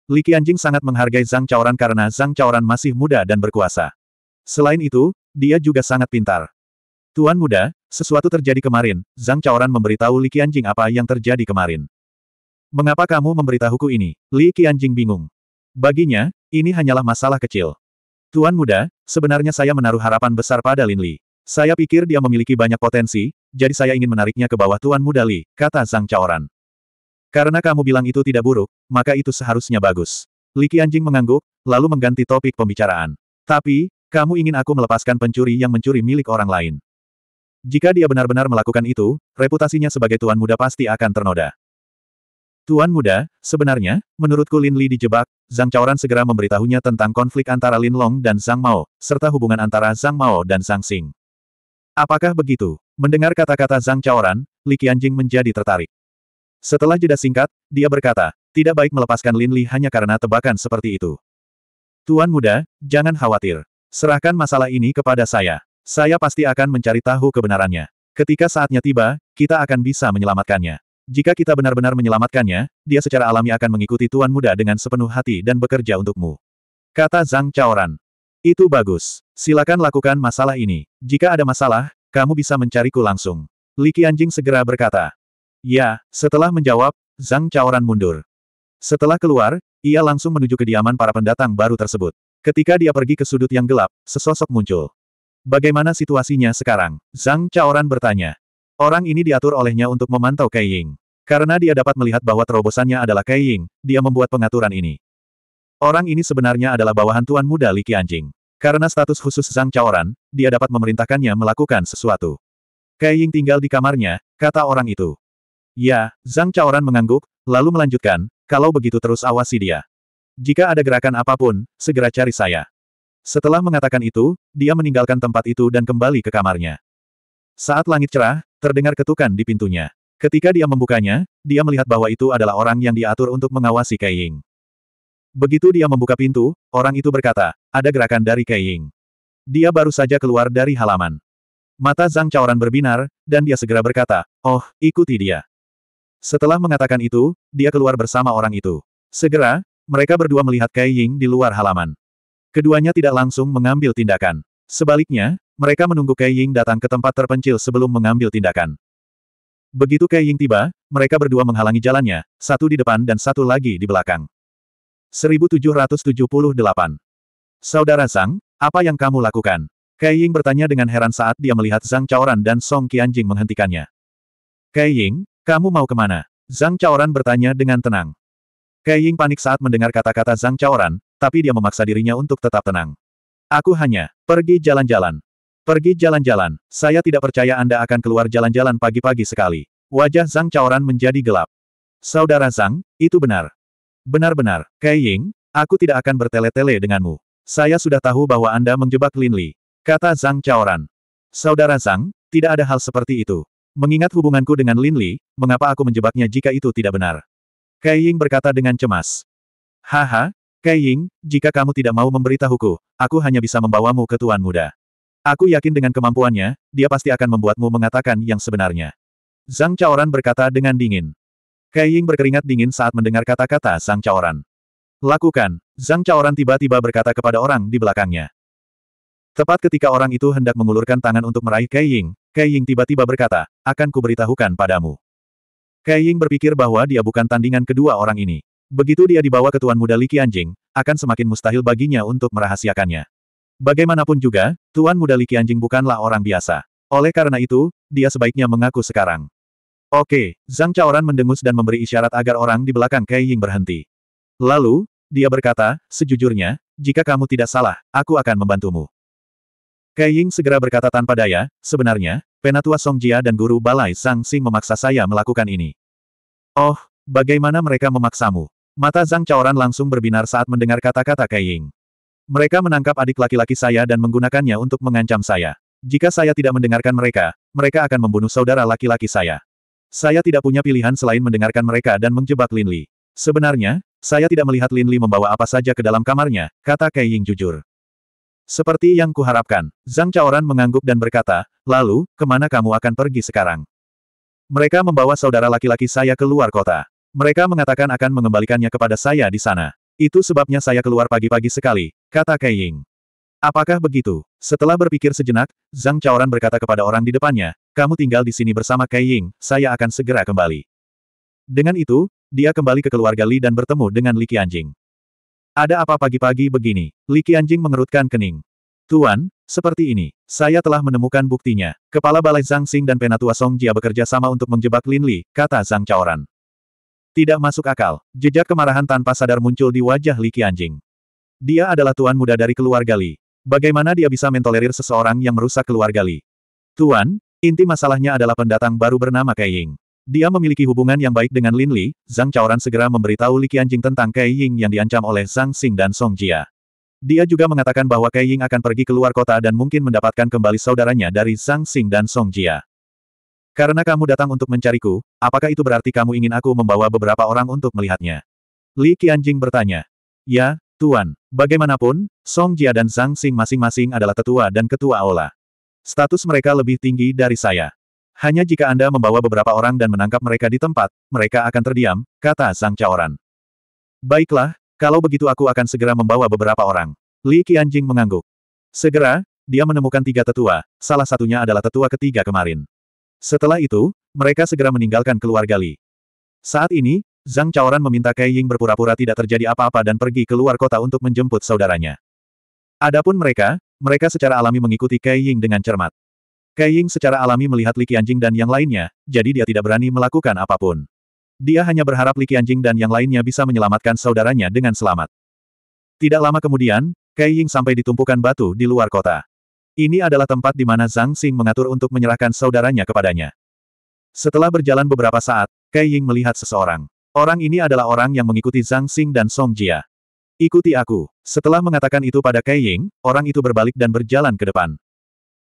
Li Qianjing sangat menghargai Zhang Chaoran karena Zhang Chaoran masih muda dan berkuasa. Selain itu, dia juga sangat pintar. Tuan muda, sesuatu terjadi kemarin, Zhang Chaoran memberitahu Li Qianjing apa yang terjadi kemarin. Mengapa kamu memberitahuku ini? Li Qianjing bingung. Baginya, ini hanyalah masalah kecil. Tuan muda, sebenarnya saya menaruh harapan besar pada Lin Li. Saya pikir dia memiliki banyak potensi, jadi saya ingin menariknya ke bawah Tuan muda Li, kata Zhang Chaoran. Karena kamu bilang itu tidak buruk, maka itu seharusnya bagus. Li Qianjing mengangguk, lalu mengganti topik pembicaraan. Tapi, kamu ingin aku melepaskan pencuri yang mencuri milik orang lain. Jika dia benar-benar melakukan itu, reputasinya sebagai tuan muda pasti akan ternoda. Tuan muda, sebenarnya, menurutku Lin Li dijebak, Zhang Chaoran segera memberitahunya tentang konflik antara Lin Long dan Zhang Mao, serta hubungan antara Zhang Mao dan Zhang Xing. Apakah begitu? Mendengar kata-kata Zhang Chaoran, Li Qianjing menjadi tertarik. Setelah jeda singkat, dia berkata, tidak baik melepaskan Lin Li hanya karena tebakan seperti itu. Tuan muda, jangan khawatir. Serahkan masalah ini kepada saya. Saya pasti akan mencari tahu kebenarannya. Ketika saatnya tiba, kita akan bisa menyelamatkannya. Jika kita benar-benar menyelamatkannya, dia secara alami akan mengikuti Tuan Muda dengan sepenuh hati dan bekerja untukmu. Kata Zhang Chaoran. Itu bagus. Silakan lakukan masalah ini. Jika ada masalah, kamu bisa mencariku langsung. Li Qianjing segera berkata. Ya, setelah menjawab, Zhang Chaoran mundur. Setelah keluar, ia langsung menuju kediaman para pendatang baru tersebut. Ketika dia pergi ke sudut yang gelap, sesosok muncul. Bagaimana situasinya sekarang? Zhang Chaoran bertanya. Orang ini diatur olehnya untuk memantau Kai Ying. Karena dia dapat melihat bahwa terobosannya adalah Kai Ying, dia membuat pengaturan ini. Orang ini sebenarnya adalah bawahan Tuan Muda Li Qianjing. Karena status khusus Zhang Chaoran, dia dapat memerintahkannya melakukan sesuatu. Kai Ying tinggal di kamarnya, kata orang itu. Ya, Zhang Chaoran mengangguk, lalu melanjutkan, kalau begitu terus awasi dia. Jika ada gerakan apapun, segera cari saya. Setelah mengatakan itu, dia meninggalkan tempat itu dan kembali ke kamarnya. Saat langit cerah, terdengar ketukan di pintunya. Ketika dia membukanya, dia melihat bahwa itu adalah orang yang diatur untuk mengawasi Kai Ying. Begitu dia membuka pintu, orang itu berkata, ada gerakan dari Kai Ying. Dia baru saja keluar dari halaman. Mata Zhang Caoran berbinar, dan dia segera berkata, oh, ikuti dia. Setelah mengatakan itu, dia keluar bersama orang itu. Segera, mereka berdua melihat Kai Ying di luar halaman. Keduanya tidak langsung mengambil tindakan. Sebaliknya, mereka menunggu Kei Ying datang ke tempat terpencil sebelum mengambil tindakan. Begitu Kei Ying tiba, mereka berdua menghalangi jalannya, satu di depan dan satu lagi di belakang. 1778. Saudara Zhang, apa yang kamu lakukan? Kei Ying bertanya dengan heran saat dia melihat Zhang Chaoran dan Song Qianjing menghentikannya. Kei Ying, kamu mau kemana? Zhang Chaoran bertanya dengan tenang. Kei Ying panik saat mendengar kata-kata Zhang Chaoran, tapi dia memaksa dirinya untuk tetap tenang. Aku hanya pergi jalan-jalan. Pergi jalan-jalan, saya tidak percaya Anda akan keluar jalan-jalan pagi-pagi sekali. Wajah Zhang Caoran menjadi gelap. Saudara Zhang, itu benar. Benar-benar, Kei Ying, aku tidak akan bertele-tele denganmu. Saya sudah tahu bahwa Anda menjebak Lin Li. Kata Zhang Caoran. Saudara Zhang, tidak ada hal seperti itu. Mengingat hubunganku dengan Lin Li, mengapa aku menjebaknya jika itu tidak benar? Kei Ying berkata dengan cemas. Haha, Kei Ying, jika kamu tidak mau memberitahuku, aku hanya bisa membawamu ke Tuan Muda. Aku yakin dengan kemampuannya, dia pasti akan membuatmu mengatakan yang sebenarnya. Zhang Chaoran berkata dengan dingin. Kei Ying berkeringat dingin saat mendengar kata-kata Zhang Chaoran. Lakukan, Zhang Chaoran tiba-tiba berkata kepada orang di belakangnya. Tepat ketika orang itu hendak mengulurkan tangan untuk meraih Kei Ying, Kei Ying tiba-tiba berkata, akan kuberitahukan padamu. Kei Ying berpikir bahwa dia bukan tandingan kedua orang ini. Begitu dia dibawa ke Tuan Muda Liki Anjing, akan semakin mustahil baginya untuk merahasiakannya. Bagaimanapun juga, Tuan Muda Liki Anjing bukanlah orang biasa. Oleh karena itu, dia sebaiknya mengaku sekarang. Oke, Zhang Chaoran mendengus dan memberi isyarat agar orang di belakang Kei Ying berhenti. Lalu, dia berkata, sejujurnya, jika kamu tidak salah, aku akan membantumu. Kai Ying segera berkata tanpa daya, sebenarnya, Penatua Song Jia dan Guru Balai Sang Sing memaksa saya melakukan ini. Oh, bagaimana mereka memaksamu? Mata Zhang Caoran langsung berbinar saat mendengar kata-kata Kai Ying. Mereka menangkap adik laki-laki saya dan menggunakannya untuk mengancam saya. Jika saya tidak mendengarkan mereka, mereka akan membunuh saudara laki-laki saya. Saya tidak punya pilihan selain mendengarkan mereka dan menjebak Lin Li. Sebenarnya, saya tidak melihat Lin Li membawa apa saja ke dalam kamarnya, kata Kai Ying jujur. Seperti yang kuharapkan, Zhang Caoran mengangguk dan berkata, lalu, kemana kamu akan pergi sekarang? Mereka membawa saudara laki-laki saya keluar kota. Mereka mengatakan akan mengembalikannya kepada saya di sana. Itu sebabnya saya keluar pagi-pagi sekali, kata Kei Ying. Apakah begitu? Setelah berpikir sejenak, Zhang Chaoran berkata kepada orang di depannya, kamu tinggal di sini bersama Kei Ying, saya akan segera kembali. Dengan itu, dia kembali ke keluarga Li dan bertemu dengan Li Qianjing. Ada apa pagi-pagi begini? Li Qianjing mengerutkan kening. Tuan, seperti ini. Saya telah menemukan buktinya. Kepala Balai Zhang Xing dan Penatua Song Jia bekerja sama untuk menjebak Lin Li, kata Zhang Chaoran. Tidak masuk akal, jejak kemarahan tanpa sadar muncul di wajah Li Qianjing. Dia adalah tuan muda dari keluarga Li. Bagaimana dia bisa mentolerir seseorang yang merusak keluarga Li? Tuan, inti masalahnya adalah pendatang baru bernama Kai Ying. Dia memiliki hubungan yang baik dengan Lin Li, Zhang Chaoran segera memberitahu Li Qianjing tentang Kai Ying yang diancam oleh Zhang Xing dan Song Jia. Dia juga mengatakan bahwa Kai Ying akan pergi keluar kota dan mungkin mendapatkan kembali saudaranya dari Zhang Xing dan Song Jia. Karena kamu datang untuk mencariku, apakah itu berarti kamu ingin aku membawa beberapa orang untuk melihatnya? Li Qianjing bertanya. Ya, Tuan. Bagaimanapun, Song Jia dan Zhang Xing masing-masing adalah tetua dan ketua aula. Status mereka lebih tinggi dari saya. Hanya jika Anda membawa beberapa orang dan menangkap mereka di tempat, mereka akan terdiam, kata Zhang Chaoran. Baiklah, kalau begitu aku akan segera membawa beberapa orang. Li Qianjing mengangguk. Segera, dia menemukan tiga tetua, salah satunya adalah tetua ketiga kemarin. Setelah itu, mereka segera meninggalkan keluarga Li. Saat ini, Zhang Chaoran meminta Kai Ying berpura-pura tidak terjadi apa-apa dan pergi keluar kota untuk menjemput saudaranya. Adapun mereka, mereka secara alami mengikuti Kai Ying dengan cermat. Kai Ying secara alami melihat Li Qianjing dan yang lainnya, jadi dia tidak berani melakukan apapun. Dia hanya berharap Li Qianjing dan yang lainnya bisa menyelamatkan saudaranya dengan selamat. Tidak lama kemudian, Kai Ying sampai ditumpukan batu di luar kota. Ini adalah tempat di mana Zhang Xing mengatur untuk menyerahkan saudaranya kepadanya. Setelah berjalan beberapa saat, Kai Ying melihat seseorang. Orang ini adalah orang yang mengikuti Zhang Xing dan Song Jia. Ikuti aku. Setelah mengatakan itu pada Kai Ying, orang itu berbalik dan berjalan ke depan.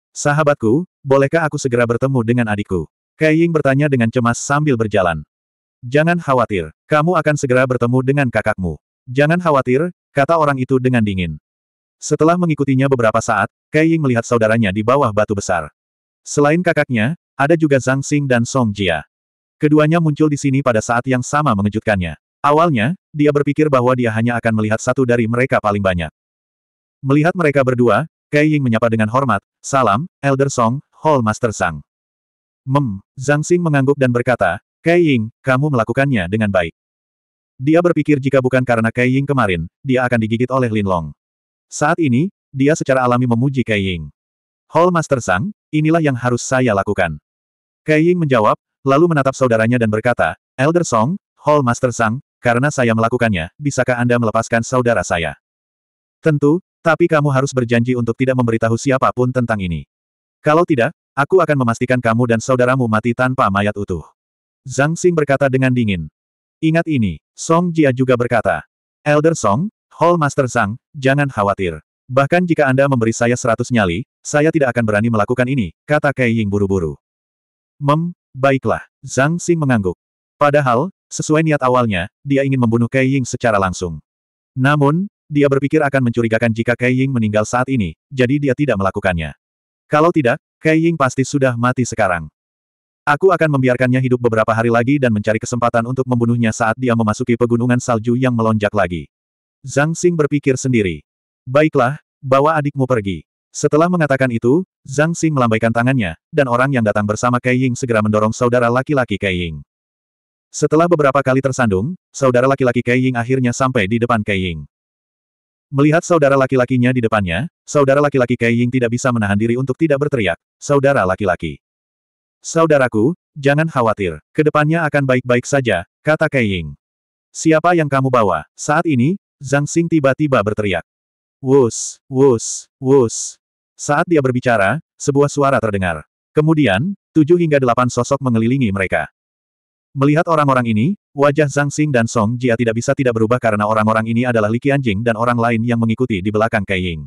Sahabatku, bolehkah aku segera bertemu dengan adikku? Kai Ying bertanya dengan cemas sambil berjalan. Jangan khawatir, kamu akan segera bertemu dengan kakakmu. Jangan khawatir, kata orang itu dengan dingin. Setelah mengikutinya beberapa saat, Kai Ying melihat saudaranya di bawah batu besar. Selain kakaknya, ada juga Zhang Xing dan Song Jia. Keduanya muncul di sini pada saat yang sama mengejutkannya. Awalnya, dia berpikir bahwa dia hanya akan melihat satu dari mereka paling banyak. Melihat mereka berdua, Kai Ying menyapa dengan hormat, Salam, Elder Song, Hall Master Sang. Mem, Zhang Xing mengangguk dan berkata, Kai Ying, kamu melakukannya dengan baik. Dia berpikir jika bukan karena Kai Ying kemarin, dia akan digigit oleh Lin Long. Saat ini, dia secara alami memuji Kai Ying. Hall Master Sang, inilah yang harus saya lakukan. Kai Ying menjawab, lalu menatap saudaranya dan berkata, Elder Song, Hall Master Sang, karena saya melakukannya, bisakah Anda melepaskan saudara saya? Tentu, tapi kamu harus berjanji untuk tidak memberitahu siapapun tentang ini. Kalau tidak, aku akan memastikan kamu dan saudaramu mati tanpa mayat utuh. Zhang Xing berkata dengan dingin. Ingat ini, Song Jia juga berkata. Elder Song, Hall Master Zhang, jangan khawatir. Bahkan jika Anda memberi saya seratus nyali, saya tidak akan berani melakukan ini, kata Kei Ying buru-buru. Mem, baiklah, Zhang Xing mengangguk. Padahal, sesuai niat awalnya, dia ingin membunuh Kei Ying secara langsung. Namun, dia berpikir akan mencurigakan jika Kei Ying meninggal saat ini, jadi dia tidak melakukannya. Kalau tidak, Kei Ying pasti sudah mati sekarang. Aku akan membiarkannya hidup beberapa hari lagi dan mencari kesempatan untuk membunuhnya saat dia memasuki pegunungan salju yang melonjak lagi. Zhang Xing berpikir sendiri. Baiklah, bawa adikmu pergi. Setelah mengatakan itu, Zhang Xing melambaikan tangannya, dan orang yang datang bersama Kai Ying segera mendorong saudara laki-laki Kai Ying. Setelah beberapa kali tersandung, saudara laki-laki Kai Ying akhirnya sampai di depan Kai Ying. Melihat saudara laki-lakinya di depannya, saudara laki-laki Kai Ying tidak bisa menahan diri untuk tidak berteriak, saudara laki-laki. Saudaraku, jangan khawatir, kedepannya akan baik-baik saja, kata Kai Ying. Siapa yang kamu bawa? Saat ini, Zhang Xing tiba-tiba berteriak. Wus, wus, wus. Saat dia berbicara, sebuah suara terdengar. Kemudian, tujuh hingga delapan sosok mengelilingi mereka. Melihat orang-orang ini, wajah Zhang Xing dan Song Jia tidak bisa tidak berubah karena orang-orang ini adalah Li Qianjing dan orang lain yang mengikuti di belakang Kai Ying.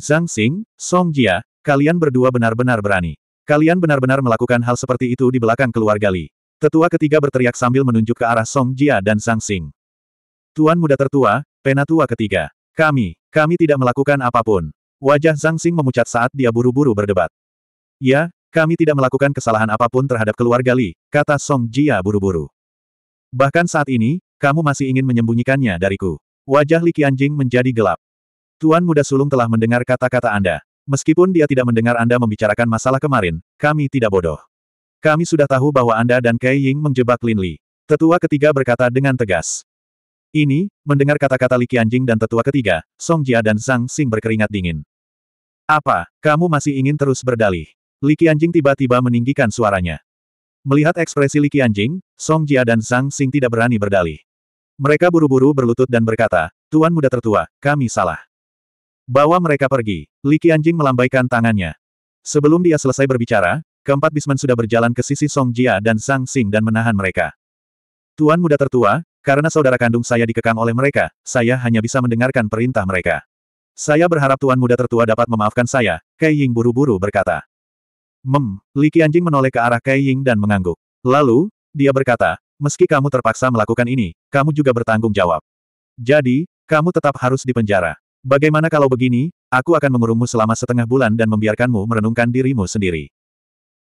Zhang Xing, Song Jia, kalian berdua benar-benar berani. Kalian benar-benar melakukan hal seperti itu di belakang keluarga Li. Tetua ketiga berteriak sambil menunjuk ke arah Song Jia dan Zhang Xing. Tuan muda tertua, penatua ketiga. Kami, kami tidak melakukan apapun. Wajah Zhang Xing memucat saat dia buru-buru berdebat. Ya, kami tidak melakukan kesalahan apapun terhadap keluarga Li, kata Song Jia buru-buru. Bahkan saat ini, kamu masih ingin menyembunyikannya dariku. Wajah Li Qianjing menjadi gelap. Tuan muda sulung telah mendengar kata-kata Anda. Meskipun dia tidak mendengar Anda membicarakan masalah kemarin, kami tidak bodoh. Kami sudah tahu bahwa Anda dan Kei Ying menjebak Lin Li. Tetua ketiga berkata dengan tegas. Ini, mendengar kata-kata Li Qianjing dan tetua ketiga, Song Jia dan Zhang Xing berkeringat dingin. Apa, kamu masih ingin terus berdalih? Li Qianjing tiba-tiba meninggikan suaranya. Melihat ekspresi Li Qianjing, Song Jia dan Zhang Xing tidak berani berdalih. Mereka buru-buru berlutut dan berkata, Tuan muda tertua, kami salah. Bawa mereka pergi, Li Qianjing melambaikan tangannya. Sebelum dia selesai berbicara, keempat bisman sudah berjalan ke sisi Song Jia dan Zhang Xing dan menahan mereka. Tuan muda tertua, karena saudara kandung saya dikekang oleh mereka, saya hanya bisa mendengarkan perintah mereka. Saya berharap Tuan Muda Tertua dapat memaafkan saya, Kai Ying buru-buru berkata. Mem, Li Qianjing menoleh ke arah Kai Ying dan mengangguk. Lalu, dia berkata, meski kamu terpaksa melakukan ini, kamu juga bertanggung jawab. Jadi, kamu tetap harus dipenjara. Bagaimana kalau begini, aku akan mengurungmu selama setengah bulan dan membiarkanmu merenungkan dirimu sendiri.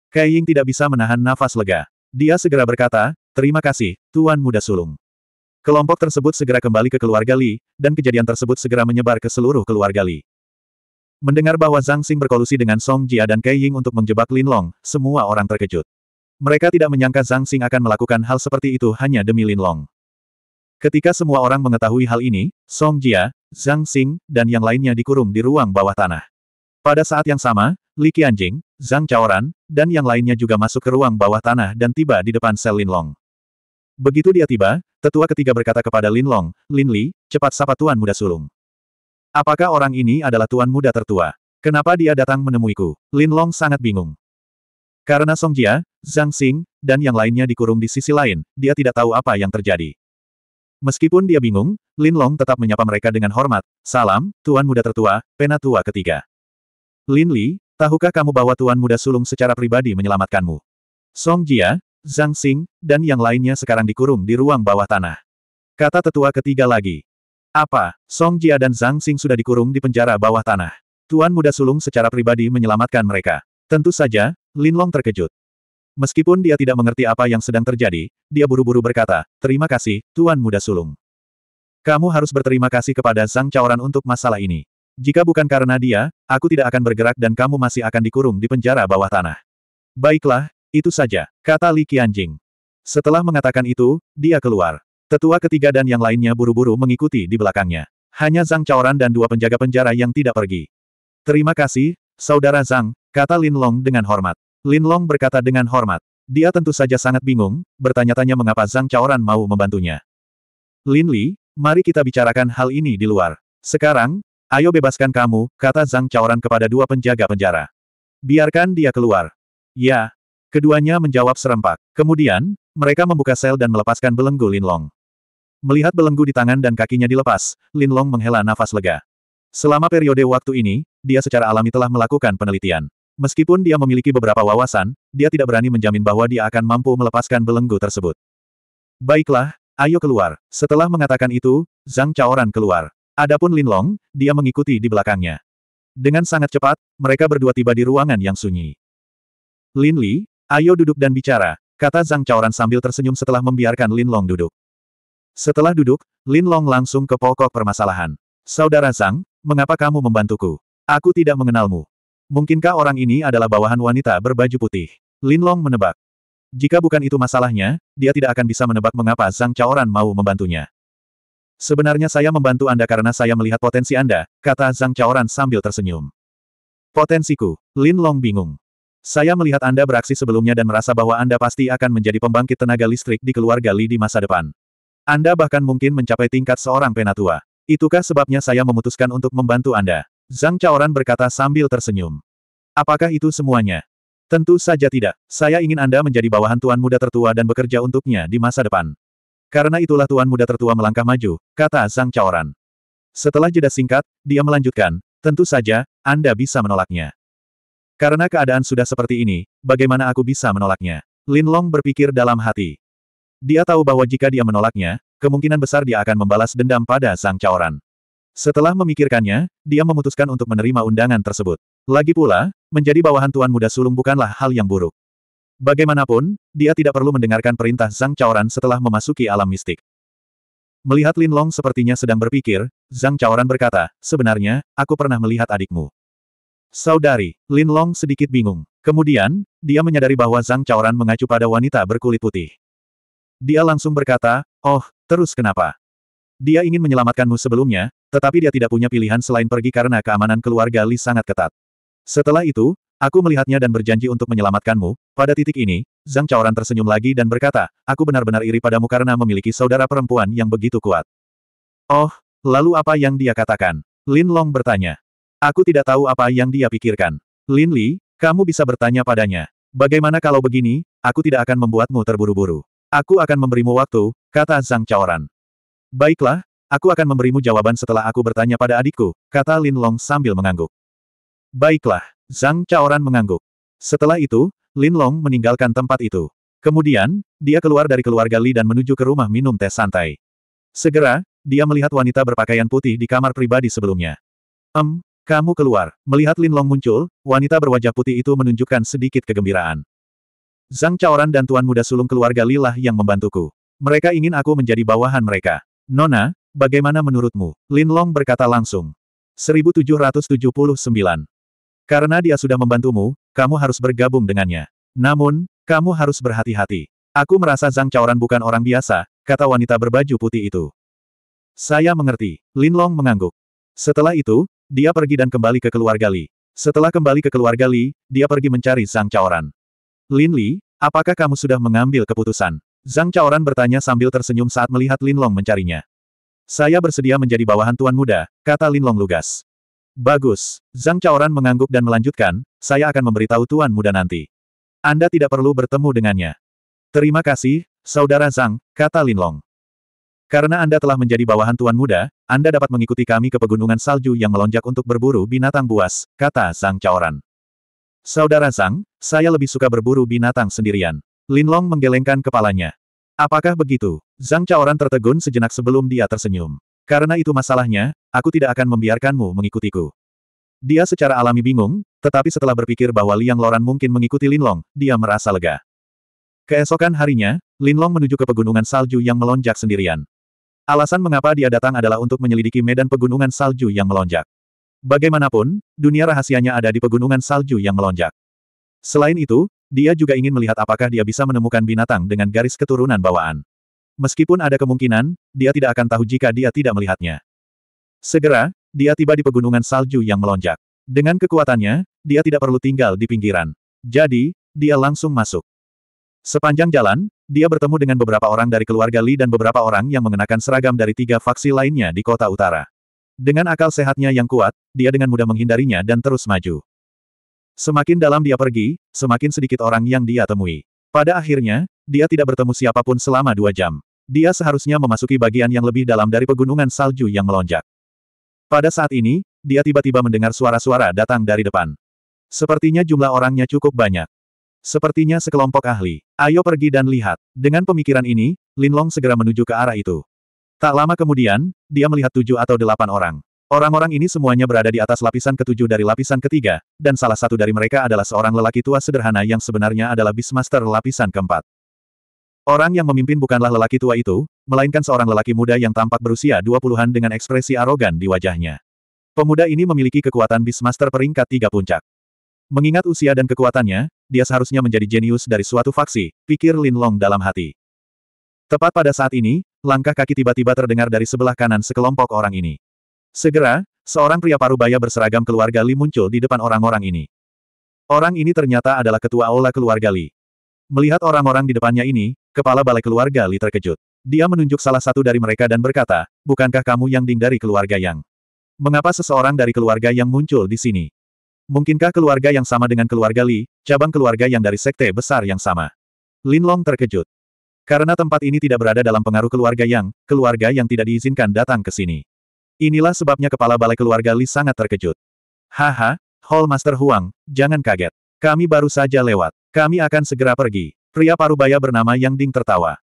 Kai Ying tidak bisa menahan nafas lega. Dia segera berkata, terima kasih, Tuan Muda Sulung. Kelompok tersebut segera kembali ke keluarga Li, dan kejadian tersebut segera menyebar ke seluruh keluarga Li. Mendengar bahwa Zhang Xing berkolusi dengan Song Jia dan Kei Ying untuk menjebak Lin Long, semua orang terkejut. Mereka tidak menyangka Zhang Xing akan melakukan hal seperti itu hanya demi Lin Long. Ketika semua orang mengetahui hal ini, Song Jia, Zhang Xing, dan yang lainnya dikurung di ruang bawah tanah. Pada saat yang sama, Li Qianjing, Zhang Chaoran, dan yang lainnya juga masuk ke ruang bawah tanah dan tiba di depan sel Lin Long. Begitu dia tiba, tetua ketiga berkata kepada Lin Long, Lin Li, cepat sapa tuan muda sulung. Apakah orang ini adalah tuan muda tertua? Kenapa dia datang menemuiku? Lin Long sangat bingung. Karena Song Jia, Zhang Xing, dan yang lainnya dikurung di sisi lain, dia tidak tahu apa yang terjadi. Meskipun dia bingung, Lin Long tetap menyapa mereka dengan hormat, salam, tuan muda tertua, penatua ketiga. Lin Li, tahukah kamu bahwa tuan muda sulung secara pribadi menyelamatkanmu? Song Jia, Zhang Xing, dan yang lainnya sekarang dikurung di ruang bawah tanah. Kata tetua ketiga lagi. Apa, Song Jia dan Zhang Xing sudah dikurung di penjara bawah tanah. Tuan muda sulung secara pribadi menyelamatkan mereka. Tentu saja, Lin Long terkejut. Meskipun dia tidak mengerti apa yang sedang terjadi, dia buru-buru berkata, terima kasih, Tuan Muda Sulung. Kamu harus berterima kasih kepada Zhang Caoran untuk masalah ini. Jika bukan karena dia, aku tidak akan bergerak dan kamu masih akan dikurung di penjara bawah tanah. Baiklah, itu saja, kata Li Qianjing. Setelah mengatakan itu, dia keluar. Tetua ketiga dan yang lainnya buru-buru mengikuti di belakangnya. Hanya Zhang Chaoran dan dua penjaga penjara yang tidak pergi. Terima kasih, Saudara Zhang, kata Lin Long dengan hormat. Lin Long berkata dengan hormat. Dia tentu saja sangat bingung, bertanya-tanya mengapa Zhang Chaoran mau membantunya. Lin Li, mari kita bicarakan hal ini di luar. Sekarang, ayo bebaskan kamu, kata Zhang Chaoran kepada dua penjaga penjara. Biarkan dia keluar. Ya, Keduanya menjawab serempak. Kemudian, mereka membuka sel dan melepaskan belenggu Linlong. Melihat belenggu di tangan dan kakinya dilepas, Linlong menghela nafas lega. Selama periode waktu ini, dia secara alami telah melakukan penelitian. Meskipun dia memiliki beberapa wawasan, dia tidak berani menjamin bahwa dia akan mampu melepaskan belenggu tersebut. Baiklah, ayo keluar. Setelah mengatakan itu, Zhang Chaoran keluar. Adapun Lin Long, dia mengikuti di belakangnya. Dengan sangat cepat, mereka berdua tiba di ruangan yang sunyi. Lin Li, Ayo duduk dan bicara, kata Zhang Chaoran sambil tersenyum setelah membiarkan Lin Long duduk. Setelah duduk, Lin Long langsung ke pokok permasalahan. Saudara Zhang, mengapa kamu membantuku? Aku tidak mengenalmu. Mungkinkah orang ini adalah bawahan wanita berbaju putih? Lin Long menebak. Jika bukan itu masalahnya, dia tidak akan bisa menebak mengapa Zhang Chaoran mau membantunya. Sebenarnya saya membantu Anda karena saya melihat potensi Anda, kata Zhang Chaoran sambil tersenyum. Potensiku, Lin Long bingung. Saya melihat Anda beraksi sebelumnya dan merasa bahwa Anda pasti akan menjadi pembangkit tenaga listrik di keluarga Li di masa depan. Anda bahkan mungkin mencapai tingkat seorang penatua. Itukah sebabnya saya memutuskan untuk membantu Anda? Zhang Chaoran berkata sambil tersenyum. Apakah itu semuanya? Tentu saja tidak. Saya ingin Anda menjadi bawahan Tuan Muda Tertua dan bekerja untuknya di masa depan. Karena itulah Tuan Muda Tertua melangkah maju, kata Zhang Chaoran. Setelah jeda singkat, dia melanjutkan, tentu saja, Anda bisa menolaknya. Karena keadaan sudah seperti ini, bagaimana aku bisa menolaknya? Lin Long berpikir dalam hati. Dia tahu bahwa jika dia menolaknya, kemungkinan besar dia akan membalas dendam pada Zhang Chaoran. Setelah memikirkannya, dia memutuskan untuk menerima undangan tersebut. Lagi pula, menjadi bawahan Tuan Muda Sulung bukanlah hal yang buruk. Bagaimanapun, dia tidak perlu mendengarkan perintah Zhang Chaoran setelah memasuki alam mistik. Melihat Lin Long sepertinya sedang berpikir, Zhang Chaoran berkata, sebenarnya, aku pernah melihat adikmu. Saudari, Lin Long sedikit bingung. Kemudian, dia menyadari bahwa Zhang Chaoran mengacu pada wanita berkulit putih. Dia langsung berkata, oh, terus kenapa? Dia ingin menyelamatkanmu sebelumnya, tetapi dia tidak punya pilihan selain pergi karena keamanan keluarga Li sangat ketat. Setelah itu, aku melihatnya dan berjanji untuk menyelamatkanmu. Pada titik ini, Zhang Chaoran tersenyum lagi dan berkata, aku benar-benar iri padamu karena memiliki saudara perempuan yang begitu kuat. Oh, lalu apa yang dia katakan? Lin Long bertanya. Aku tidak tahu apa yang dia pikirkan. Lin Li, kamu bisa bertanya padanya. Bagaimana kalau begini, aku tidak akan membuatmu terburu-buru. Aku akan memberimu waktu, kata Zhang Chaoran. Baiklah, aku akan memberimu jawaban setelah aku bertanya pada adikku, kata Lin Long sambil mengangguk. Baiklah, Zhang Chaoran mengangguk. Setelah itu, Lin Long meninggalkan tempat itu. Kemudian, dia keluar dari keluarga Li dan menuju ke rumah minum teh santai. Segera, dia melihat wanita berpakaian putih di kamar pribadi sebelumnya. Em, um, kamu keluar. Melihat Lin Long muncul, wanita berwajah putih itu menunjukkan sedikit kegembiraan. Zhang Chaoran dan tuan muda sulung keluarga Lilah yang membantuku. Mereka ingin aku menjadi bawahan mereka. Nona, bagaimana menurutmu? Lin Long berkata langsung. 1779. Karena dia sudah membantumu, kamu harus bergabung dengannya. Namun, kamu harus berhati-hati. Aku merasa Zhang Chaoran bukan orang biasa, kata wanita berbaju putih itu. Saya mengerti. Lin Long mengangguk. Setelah itu, dia pergi dan kembali ke keluarga Li. Setelah kembali ke keluarga Li, dia pergi mencari Zhang Chaoran. Lin Li, apakah kamu sudah mengambil keputusan? Zhang Chaoran bertanya sambil tersenyum saat melihat Lin Long mencarinya. Saya bersedia menjadi bawahan tuan muda, kata Lin Long lugas. Bagus. Zhang Chaoran mengangguk dan melanjutkan, saya akan memberitahu tuan muda nanti. Anda tidak perlu bertemu dengannya. Terima kasih, Saudara Zhang, kata Lin Long. Karena Anda telah menjadi bawahan tuan muda, anda dapat mengikuti kami ke pegunungan salju yang melonjak untuk berburu binatang buas, kata Zhang Chaoran. Saudara Sang, saya lebih suka berburu binatang sendirian. Linlong menggelengkan kepalanya. Apakah begitu? Zhang Chaoran tertegun sejenak sebelum dia tersenyum. Karena itu masalahnya, aku tidak akan membiarkanmu mengikutiku. Dia secara alami bingung, tetapi setelah berpikir bahwa Liang Loran mungkin mengikuti Linlong, dia merasa lega. Keesokan harinya, Linlong menuju ke pegunungan salju yang melonjak sendirian. Alasan mengapa dia datang adalah untuk menyelidiki medan pegunungan salju yang melonjak. Bagaimanapun, dunia rahasianya ada di pegunungan salju yang melonjak. Selain itu, dia juga ingin melihat apakah dia bisa menemukan binatang dengan garis keturunan bawaan. Meskipun ada kemungkinan, dia tidak akan tahu jika dia tidak melihatnya. Segera, dia tiba di pegunungan salju yang melonjak. Dengan kekuatannya, dia tidak perlu tinggal di pinggiran. Jadi, dia langsung masuk. Sepanjang jalan, dia bertemu dengan beberapa orang dari keluarga Li dan beberapa orang yang mengenakan seragam dari tiga faksi lainnya di kota utara. Dengan akal sehatnya yang kuat, dia dengan mudah menghindarinya dan terus maju. Semakin dalam dia pergi, semakin sedikit orang yang dia temui. Pada akhirnya, dia tidak bertemu siapapun selama dua jam. Dia seharusnya memasuki bagian yang lebih dalam dari pegunungan salju yang melonjak. Pada saat ini, dia tiba-tiba mendengar suara-suara datang dari depan. Sepertinya jumlah orangnya cukup banyak. Sepertinya sekelompok ahli. Ayo pergi dan lihat. Dengan pemikiran ini, Lin Long segera menuju ke arah itu. Tak lama kemudian, dia melihat tujuh atau delapan orang. Orang-orang ini semuanya berada di atas lapisan ketujuh dari lapisan ketiga, dan salah satu dari mereka adalah seorang lelaki tua sederhana yang sebenarnya adalah bismaster lapisan keempat. Orang yang memimpin bukanlah lelaki tua itu, melainkan seorang lelaki muda yang tampak berusia dua puluhan dengan ekspresi arogan di wajahnya. Pemuda ini memiliki kekuatan Beastmaster peringkat tiga puncak. Mengingat usia dan kekuatannya, dia seharusnya menjadi jenius dari suatu faksi, pikir Lin Long dalam hati. Tepat pada saat ini, langkah kaki tiba-tiba terdengar dari sebelah kanan sekelompok orang ini. Segera, seorang pria parubaya berseragam keluarga Li muncul di depan orang-orang ini. Orang ini ternyata adalah ketua aula keluarga Li. Melihat orang-orang di depannya ini, kepala balai keluarga Li terkejut. Dia menunjuk salah satu dari mereka dan berkata, bukankah kamu yang ding dari keluarga yang? Mengapa seseorang dari keluarga yang muncul di sini? Mungkinkah keluarga yang sama dengan keluarga Li, cabang keluarga yang dari sekte besar yang sama? Lin Long terkejut. Karena tempat ini tidak berada dalam pengaruh keluarga Yang, keluarga yang tidak diizinkan datang ke sini. Inilah sebabnya kepala balai keluarga Li sangat terkejut. Haha, Hall Master Huang, jangan kaget. Kami baru saja lewat. Kami akan segera pergi. Pria parubaya bernama Yang Ding tertawa.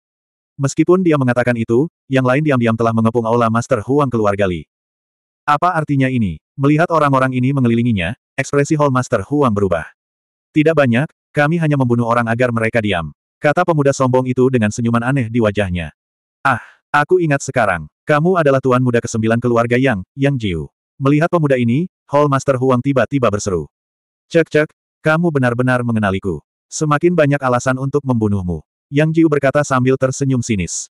Meskipun dia mengatakan itu, yang lain diam-diam telah mengepung aula Master Huang keluarga Li. Apa artinya ini? Melihat orang-orang ini mengelilinginya, ekspresi Hallmaster Huang berubah. Tidak banyak, kami hanya membunuh orang agar mereka diam. Kata pemuda sombong itu dengan senyuman aneh di wajahnya. Ah, aku ingat sekarang. Kamu adalah tuan muda kesembilan keluarga Yang, Yang Jiu. Melihat pemuda ini, Hallmaster Huang tiba-tiba berseru. Cek-cek, kamu benar-benar mengenaliku. Semakin banyak alasan untuk membunuhmu. Yang Jiu berkata sambil tersenyum sinis.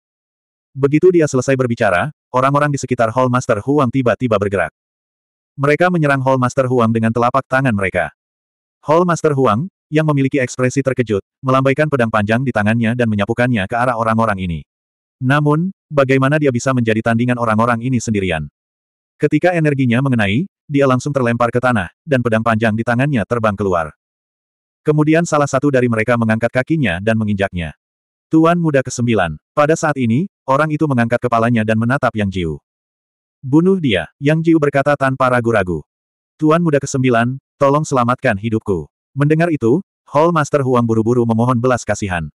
Begitu dia selesai berbicara, orang-orang di sekitar Hall Master Huang tiba-tiba bergerak. Mereka menyerang Hall Master Huang dengan telapak tangan mereka. Hall Master Huang, yang memiliki ekspresi terkejut, melambaikan pedang panjang di tangannya dan menyapukannya ke arah orang-orang ini. Namun, bagaimana dia bisa menjadi tandingan orang-orang ini sendirian? Ketika energinya mengenai, dia langsung terlempar ke tanah, dan pedang panjang di tangannya terbang keluar. Kemudian salah satu dari mereka mengangkat kakinya dan menginjaknya. Tuan muda ke-9. Pada saat ini, Orang itu mengangkat kepalanya dan menatap Yang Jiu. Bunuh dia, Yang Jiu berkata tanpa ragu-ragu. Tuan muda kesembilan, tolong selamatkan hidupku. Mendengar itu, Hall Master Huang buru-buru memohon belas kasihan.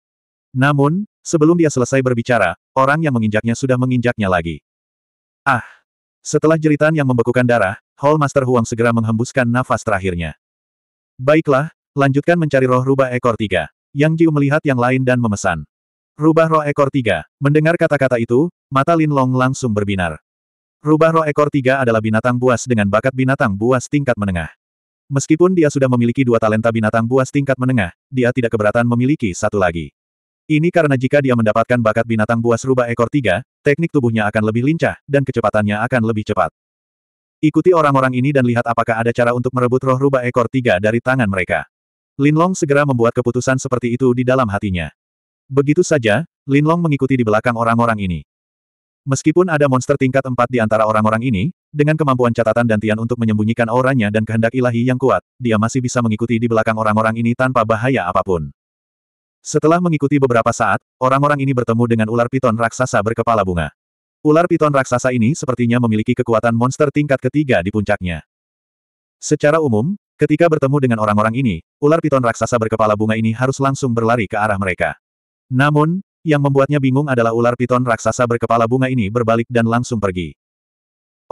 Namun, sebelum dia selesai berbicara, orang yang menginjaknya sudah menginjaknya lagi. Ah! Setelah jeritan yang membekukan darah, Hall Master Huang segera menghembuskan nafas terakhirnya. Baiklah, lanjutkan mencari roh rubah ekor tiga. Yang Jiu melihat yang lain dan memesan. Rubah roh ekor tiga. Mendengar kata-kata itu, mata Lin Long langsung berbinar. Rubah roh ekor tiga adalah binatang buas dengan bakat binatang buas tingkat menengah. Meskipun dia sudah memiliki dua talenta binatang buas tingkat menengah, dia tidak keberatan memiliki satu lagi. Ini karena jika dia mendapatkan bakat binatang buas rubah ekor tiga, teknik tubuhnya akan lebih lincah, dan kecepatannya akan lebih cepat. Ikuti orang-orang ini dan lihat apakah ada cara untuk merebut roh rubah ekor tiga dari tangan mereka. Lin Long segera membuat keputusan seperti itu di dalam hatinya. Begitu saja, Linlong mengikuti di belakang orang-orang ini. Meskipun ada monster tingkat empat di antara orang-orang ini, dengan kemampuan catatan dan Tian untuk menyembunyikan auranya dan kehendak ilahi yang kuat, dia masih bisa mengikuti di belakang orang-orang ini tanpa bahaya apapun. Setelah mengikuti beberapa saat, orang-orang ini bertemu dengan ular piton raksasa berkepala bunga. Ular piton raksasa ini sepertinya memiliki kekuatan monster tingkat ketiga di puncaknya. Secara umum, ketika bertemu dengan orang-orang ini, ular piton raksasa berkepala bunga ini harus langsung berlari ke arah mereka. Namun, yang membuatnya bingung adalah ular piton raksasa berkepala bunga ini berbalik dan langsung pergi.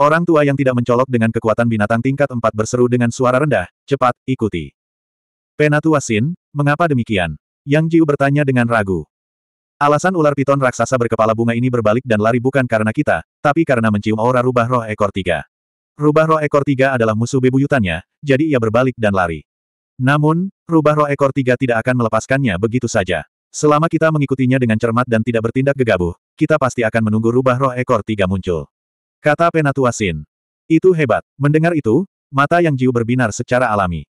Orang tua yang tidak mencolok dengan kekuatan binatang tingkat empat berseru dengan suara rendah, cepat, ikuti. Penatua Sin, mengapa demikian? Yang Jiu bertanya dengan ragu. Alasan ular piton raksasa berkepala bunga ini berbalik dan lari bukan karena kita, tapi karena mencium aura rubah roh ekor tiga. Rubah roh ekor tiga adalah musuh bebuyutannya, jadi ia berbalik dan lari. Namun, rubah roh ekor tiga tidak akan melepaskannya begitu saja. Selama kita mengikutinya dengan cermat dan tidak bertindak gegabah, kita pasti akan menunggu rubah roh ekor tiga muncul. Kata Penatua Sin. Itu hebat. Mendengar itu, mata yang Jiu berbinar secara alami.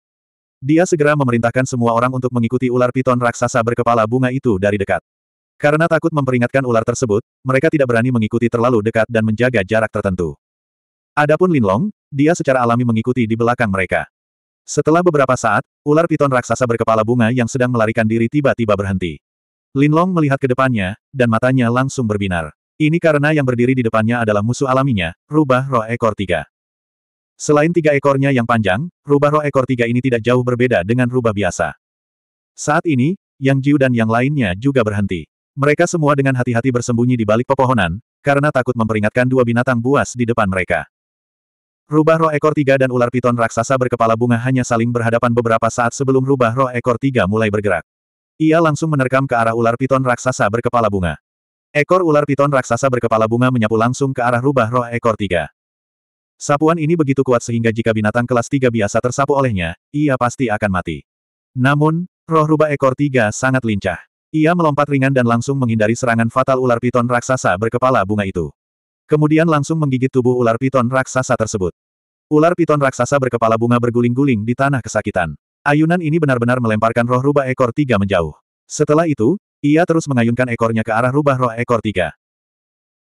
Dia segera memerintahkan semua orang untuk mengikuti ular piton raksasa berkepala bunga itu dari dekat. Karena takut memperingatkan ular tersebut, mereka tidak berani mengikuti terlalu dekat dan menjaga jarak tertentu. Adapun Linlong, dia secara alami mengikuti di belakang mereka. Setelah beberapa saat, ular piton raksasa berkepala bunga yang sedang melarikan diri tiba-tiba berhenti. Linlong melihat ke depannya, dan matanya langsung berbinar. Ini karena yang berdiri di depannya adalah musuh alaminya, rubah roh ekor tiga. Selain tiga ekornya yang panjang, rubah roh ekor tiga ini tidak jauh berbeda dengan rubah biasa. Saat ini, Yang Jiu dan yang lainnya juga berhenti. Mereka semua dengan hati-hati bersembunyi di balik pepohonan, karena takut memperingatkan dua binatang buas di depan mereka. Rubah roh ekor tiga dan ular piton raksasa berkepala bunga hanya saling berhadapan beberapa saat sebelum rubah roh ekor tiga mulai bergerak. Ia langsung menerkam ke arah ular piton raksasa berkepala bunga. Ekor ular piton raksasa berkepala bunga menyapu langsung ke arah rubah roh ekor tiga. Sapuan ini begitu kuat sehingga jika binatang kelas tiga biasa tersapu olehnya, ia pasti akan mati. Namun, roh rubah ekor tiga sangat lincah. Ia melompat ringan dan langsung menghindari serangan fatal ular piton raksasa berkepala bunga itu. Kemudian langsung menggigit tubuh ular piton raksasa tersebut. Ular piton raksasa berkepala bunga berguling-guling di tanah kesakitan. Ayunan ini benar-benar melemparkan roh rubah ekor tiga menjauh. Setelah itu, ia terus mengayunkan ekornya ke arah rubah roh ekor tiga.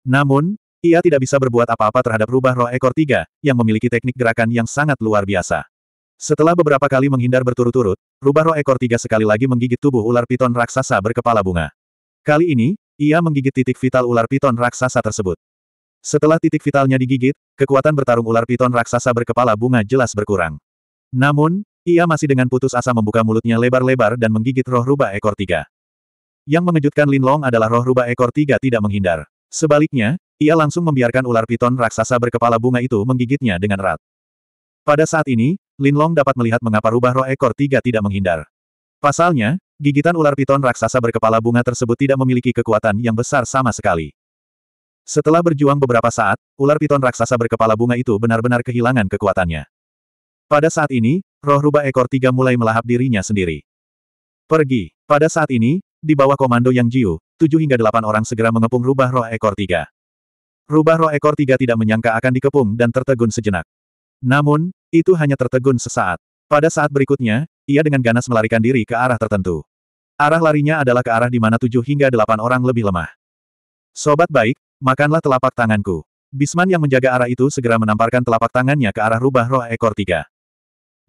Namun, ia tidak bisa berbuat apa-apa terhadap rubah roh ekor tiga, yang memiliki teknik gerakan yang sangat luar biasa. Setelah beberapa kali menghindar berturut-turut, rubah roh ekor tiga sekali lagi menggigit tubuh ular piton raksasa berkepala bunga. Kali ini, ia menggigit titik vital ular piton raksasa tersebut. Setelah titik vitalnya digigit, kekuatan bertarung ular piton raksasa berkepala bunga jelas berkurang. Namun, ia masih dengan putus asa membuka mulutnya lebar-lebar dan menggigit roh rubah ekor tiga. Yang mengejutkan Lin Long adalah roh rubah ekor tiga tidak menghindar. Sebaliknya, ia langsung membiarkan ular piton raksasa berkepala bunga itu menggigitnya dengan erat. Pada saat ini, Lin Long dapat melihat mengapa rubah roh ekor tiga tidak menghindar. Pasalnya, gigitan ular piton raksasa berkepala bunga tersebut tidak memiliki kekuatan yang besar sama sekali. Setelah berjuang beberapa saat, ular piton raksasa berkepala bunga itu benar-benar kehilangan kekuatannya. Pada saat ini, roh rubah ekor tiga mulai melahap dirinya sendiri. Pergi. Pada saat ini, di bawah komando Yang Jiu, tujuh hingga delapan orang segera mengepung rubah roh ekor tiga. Rubah roh ekor tiga tidak menyangka akan dikepung dan tertegun sejenak. Namun, itu hanya tertegun sesaat. Pada saat berikutnya, ia dengan ganas melarikan diri ke arah tertentu. Arah larinya adalah ke arah di mana tujuh hingga delapan orang lebih lemah. Sobat baik, makanlah telapak tanganku. Bisman yang menjaga arah itu segera menamparkan telapak tangannya ke arah rubah roh ekor tiga.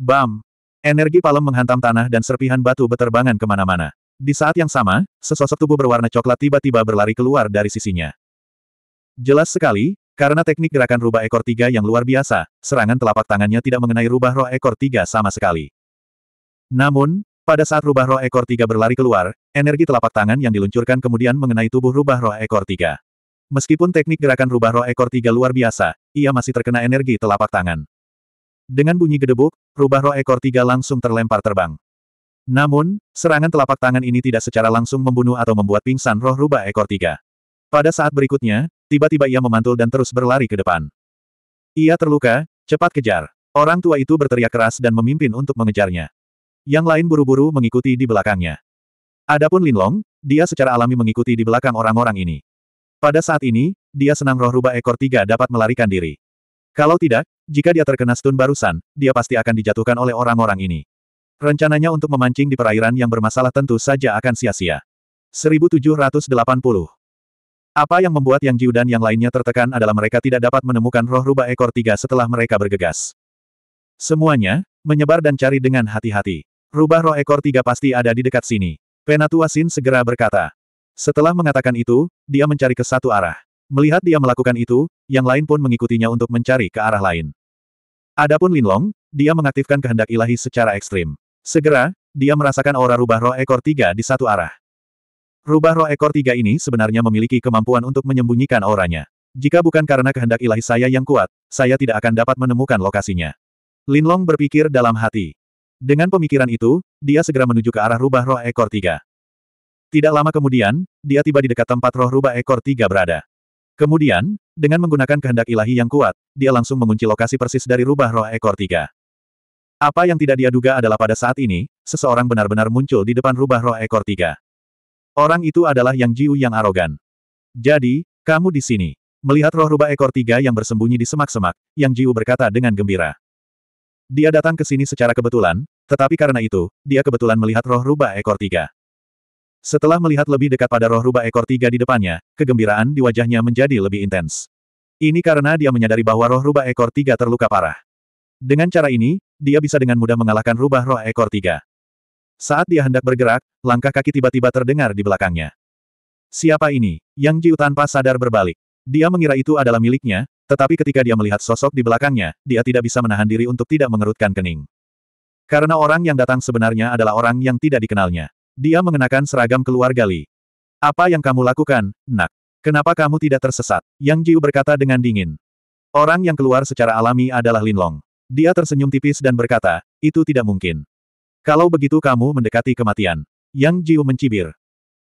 Bam! Energi palem menghantam tanah dan serpihan batu beterbangan kemana-mana. Di saat yang sama, sesosok tubuh berwarna coklat tiba-tiba berlari keluar dari sisinya. Jelas sekali, karena teknik gerakan rubah ekor tiga yang luar biasa, serangan telapak tangannya tidak mengenai rubah roh ekor tiga sama sekali. Namun, pada saat rubah roh ekor tiga berlari keluar, energi telapak tangan yang diluncurkan kemudian mengenai tubuh rubah roh ekor tiga. Meskipun teknik gerakan rubah roh ekor tiga luar biasa, ia masih terkena energi telapak tangan. Dengan bunyi gedebuk, rubah roh ekor tiga langsung terlempar terbang. Namun, serangan telapak tangan ini tidak secara langsung membunuh atau membuat pingsan roh rubah ekor tiga. Pada saat berikutnya, tiba-tiba ia memantul dan terus berlari ke depan. Ia terluka, cepat kejar. Orang tua itu berteriak keras dan memimpin untuk mengejarnya. Yang lain buru-buru mengikuti di belakangnya. Adapun Linlong, dia secara alami mengikuti di belakang orang-orang ini. Pada saat ini, dia senang roh rubah ekor tiga dapat melarikan diri. Kalau tidak, jika dia terkena stun barusan, dia pasti akan dijatuhkan oleh orang-orang ini. Rencananya untuk memancing di perairan yang bermasalah tentu saja akan sia-sia. 1780 Apa yang membuat Yang Jiu dan yang lainnya tertekan adalah mereka tidak dapat menemukan roh rubah ekor tiga setelah mereka bergegas. Semuanya, menyebar dan cari dengan hati-hati. Rubah roh ekor tiga pasti ada di dekat sini. Penatua Sin segera berkata. Setelah mengatakan itu, dia mencari ke satu arah. Melihat dia melakukan itu, yang lain pun mengikutinya untuk mencari ke arah lain. Adapun Linlong, dia mengaktifkan kehendak ilahi secara ekstrim. Segera, dia merasakan aura rubah roh ekor tiga di satu arah. Rubah roh ekor tiga ini sebenarnya memiliki kemampuan untuk menyembunyikan auranya. Jika bukan karena kehendak ilahi saya yang kuat, saya tidak akan dapat menemukan lokasinya. Linlong berpikir dalam hati. Dengan pemikiran itu, dia segera menuju ke arah rubah roh ekor tiga. Tidak lama kemudian, dia tiba di dekat tempat roh rubah ekor tiga berada. Kemudian, dengan menggunakan kehendak ilahi yang kuat, dia langsung mengunci lokasi persis dari rubah roh ekor tiga. Apa yang tidak dia duga adalah pada saat ini, seseorang benar-benar muncul di depan rubah roh ekor tiga. Orang itu adalah Yang Jiu yang arogan. Jadi, kamu di sini. Melihat roh rubah ekor tiga yang bersembunyi di semak-semak, Yang Jiu berkata dengan gembira. Dia datang ke sini secara kebetulan, tetapi karena itu, dia kebetulan melihat roh rubah ekor tiga. Setelah melihat lebih dekat pada roh rubah ekor tiga di depannya, kegembiraan di wajahnya menjadi lebih intens. Ini karena dia menyadari bahwa roh rubah ekor tiga terluka parah. Dengan cara ini, dia bisa dengan mudah mengalahkan rubah roh ekor tiga. Saat dia hendak bergerak, langkah kaki tiba-tiba terdengar di belakangnya. Siapa ini? Yang Jiu tanpa sadar berbalik. Dia mengira itu adalah miliknya, tetapi ketika dia melihat sosok di belakangnya, dia tidak bisa menahan diri untuk tidak mengerutkan kening. Karena orang yang datang sebenarnya adalah orang yang tidak dikenalnya. Dia mengenakan seragam keluarga Li. Apa yang kamu lakukan, nak? Kenapa kamu tidak tersesat? Yang Jiu berkata dengan dingin. Orang yang keluar secara alami adalah Lin Long. Dia tersenyum tipis dan berkata, itu tidak mungkin. Kalau begitu kamu mendekati kematian. Yang Jiu mencibir.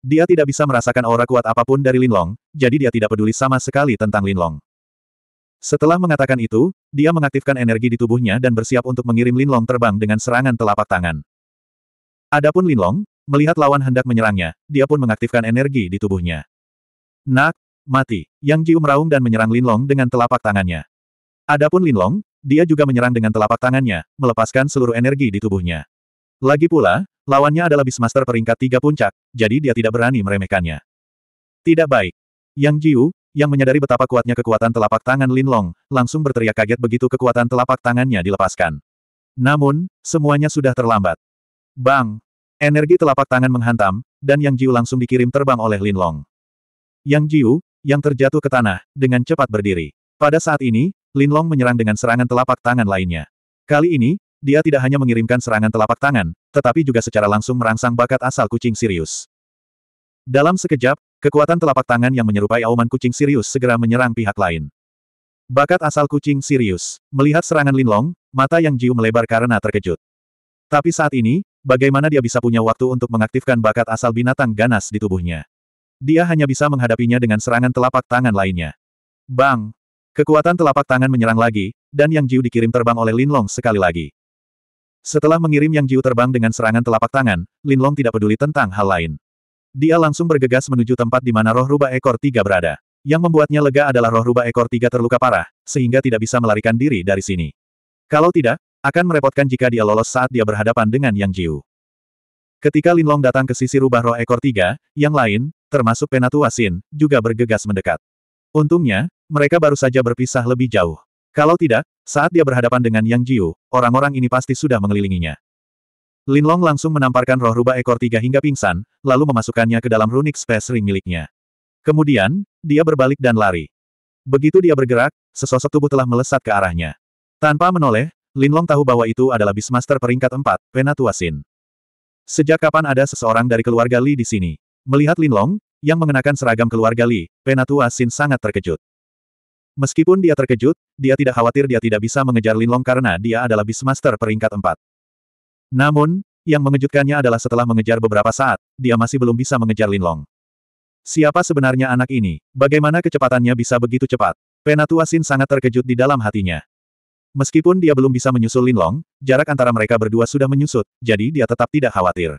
Dia tidak bisa merasakan aura kuat apapun dari Lin Long, jadi dia tidak peduli sama sekali tentang Lin Long. Setelah mengatakan itu, dia mengaktifkan energi di tubuhnya dan bersiap untuk mengirim Lin Long terbang dengan serangan telapak tangan. Adapun Lin Long. Melihat lawan hendak menyerangnya, dia pun mengaktifkan energi di tubuhnya. Nak, mati. Yang Jiu meraung dan menyerang Lin Long dengan telapak tangannya. Adapun Lin Long, dia juga menyerang dengan telapak tangannya, melepaskan seluruh energi di tubuhnya. Lagi pula, lawannya adalah Beastmaster peringkat tiga puncak, jadi dia tidak berani meremehkannya. Tidak baik. Yang Jiu, yang menyadari betapa kuatnya kekuatan telapak tangan Lin Long, langsung berteriak kaget begitu kekuatan telapak tangannya dilepaskan. Namun, semuanya sudah terlambat. Bang! Energi telapak tangan menghantam, dan Yang Jiu langsung dikirim terbang oleh Lin Long. Yang Jiu, yang terjatuh ke tanah, dengan cepat berdiri. Pada saat ini, Lin Long menyerang dengan serangan telapak tangan lainnya. Kali ini, dia tidak hanya mengirimkan serangan telapak tangan, tetapi juga secara langsung merangsang bakat asal kucing Sirius. Dalam sekejap, kekuatan telapak tangan yang menyerupai auman kucing Sirius segera menyerang pihak lain. Bakat asal kucing Sirius. Melihat serangan Lin Long, mata Yang Jiu melebar karena terkejut. Tapi saat ini, Bagaimana dia bisa punya waktu untuk mengaktifkan bakat asal binatang ganas di tubuhnya? Dia hanya bisa menghadapinya dengan serangan telapak tangan lainnya. Bang! Kekuatan telapak tangan menyerang lagi, dan Yang Jiu dikirim terbang oleh Lin Long sekali lagi. Setelah mengirim Yang Jiu terbang dengan serangan telapak tangan, Lin Long tidak peduli tentang hal lain. Dia langsung bergegas menuju tempat di mana roh rubah ekor tiga berada. Yang membuatnya lega adalah roh rubah ekor tiga terluka parah, sehingga tidak bisa melarikan diri dari sini. Kalau tidak, akan merepotkan jika dia lolos saat dia berhadapan dengan Yang Jiu. Ketika Linlong datang ke sisi rubah roh ekor tiga, yang lain, termasuk Penatu Asin, juga bergegas mendekat. Untungnya, mereka baru saja berpisah lebih jauh. Kalau tidak, saat dia berhadapan dengan Yang Jiu, orang-orang ini pasti sudah mengelilinginya. Linlong langsung menamparkan roh rubah ekor tiga hingga pingsan, lalu memasukkannya ke dalam runic space ring miliknya. Kemudian, dia berbalik dan lari. Begitu dia bergerak, sesosok tubuh telah melesat ke arahnya. Tanpa menoleh, Linlong tahu bahwa itu adalah Bismaster peringkat 4, Sin. Sejak kapan ada seseorang dari keluarga Li di sini? Melihat Linlong, yang mengenakan seragam keluarga Li, Penatua Sin sangat terkejut. Meskipun dia terkejut, dia tidak khawatir dia tidak bisa mengejar Linlong karena dia adalah Bismaster peringkat 4. Namun, yang mengejutkannya adalah setelah mengejar beberapa saat, dia masih belum bisa mengejar Linlong. Siapa sebenarnya anak ini? Bagaimana kecepatannya bisa begitu cepat? Penatua Sin sangat terkejut di dalam hatinya. Meskipun dia belum bisa menyusul Lin Long, jarak antara mereka berdua sudah menyusut, jadi dia tetap tidak khawatir.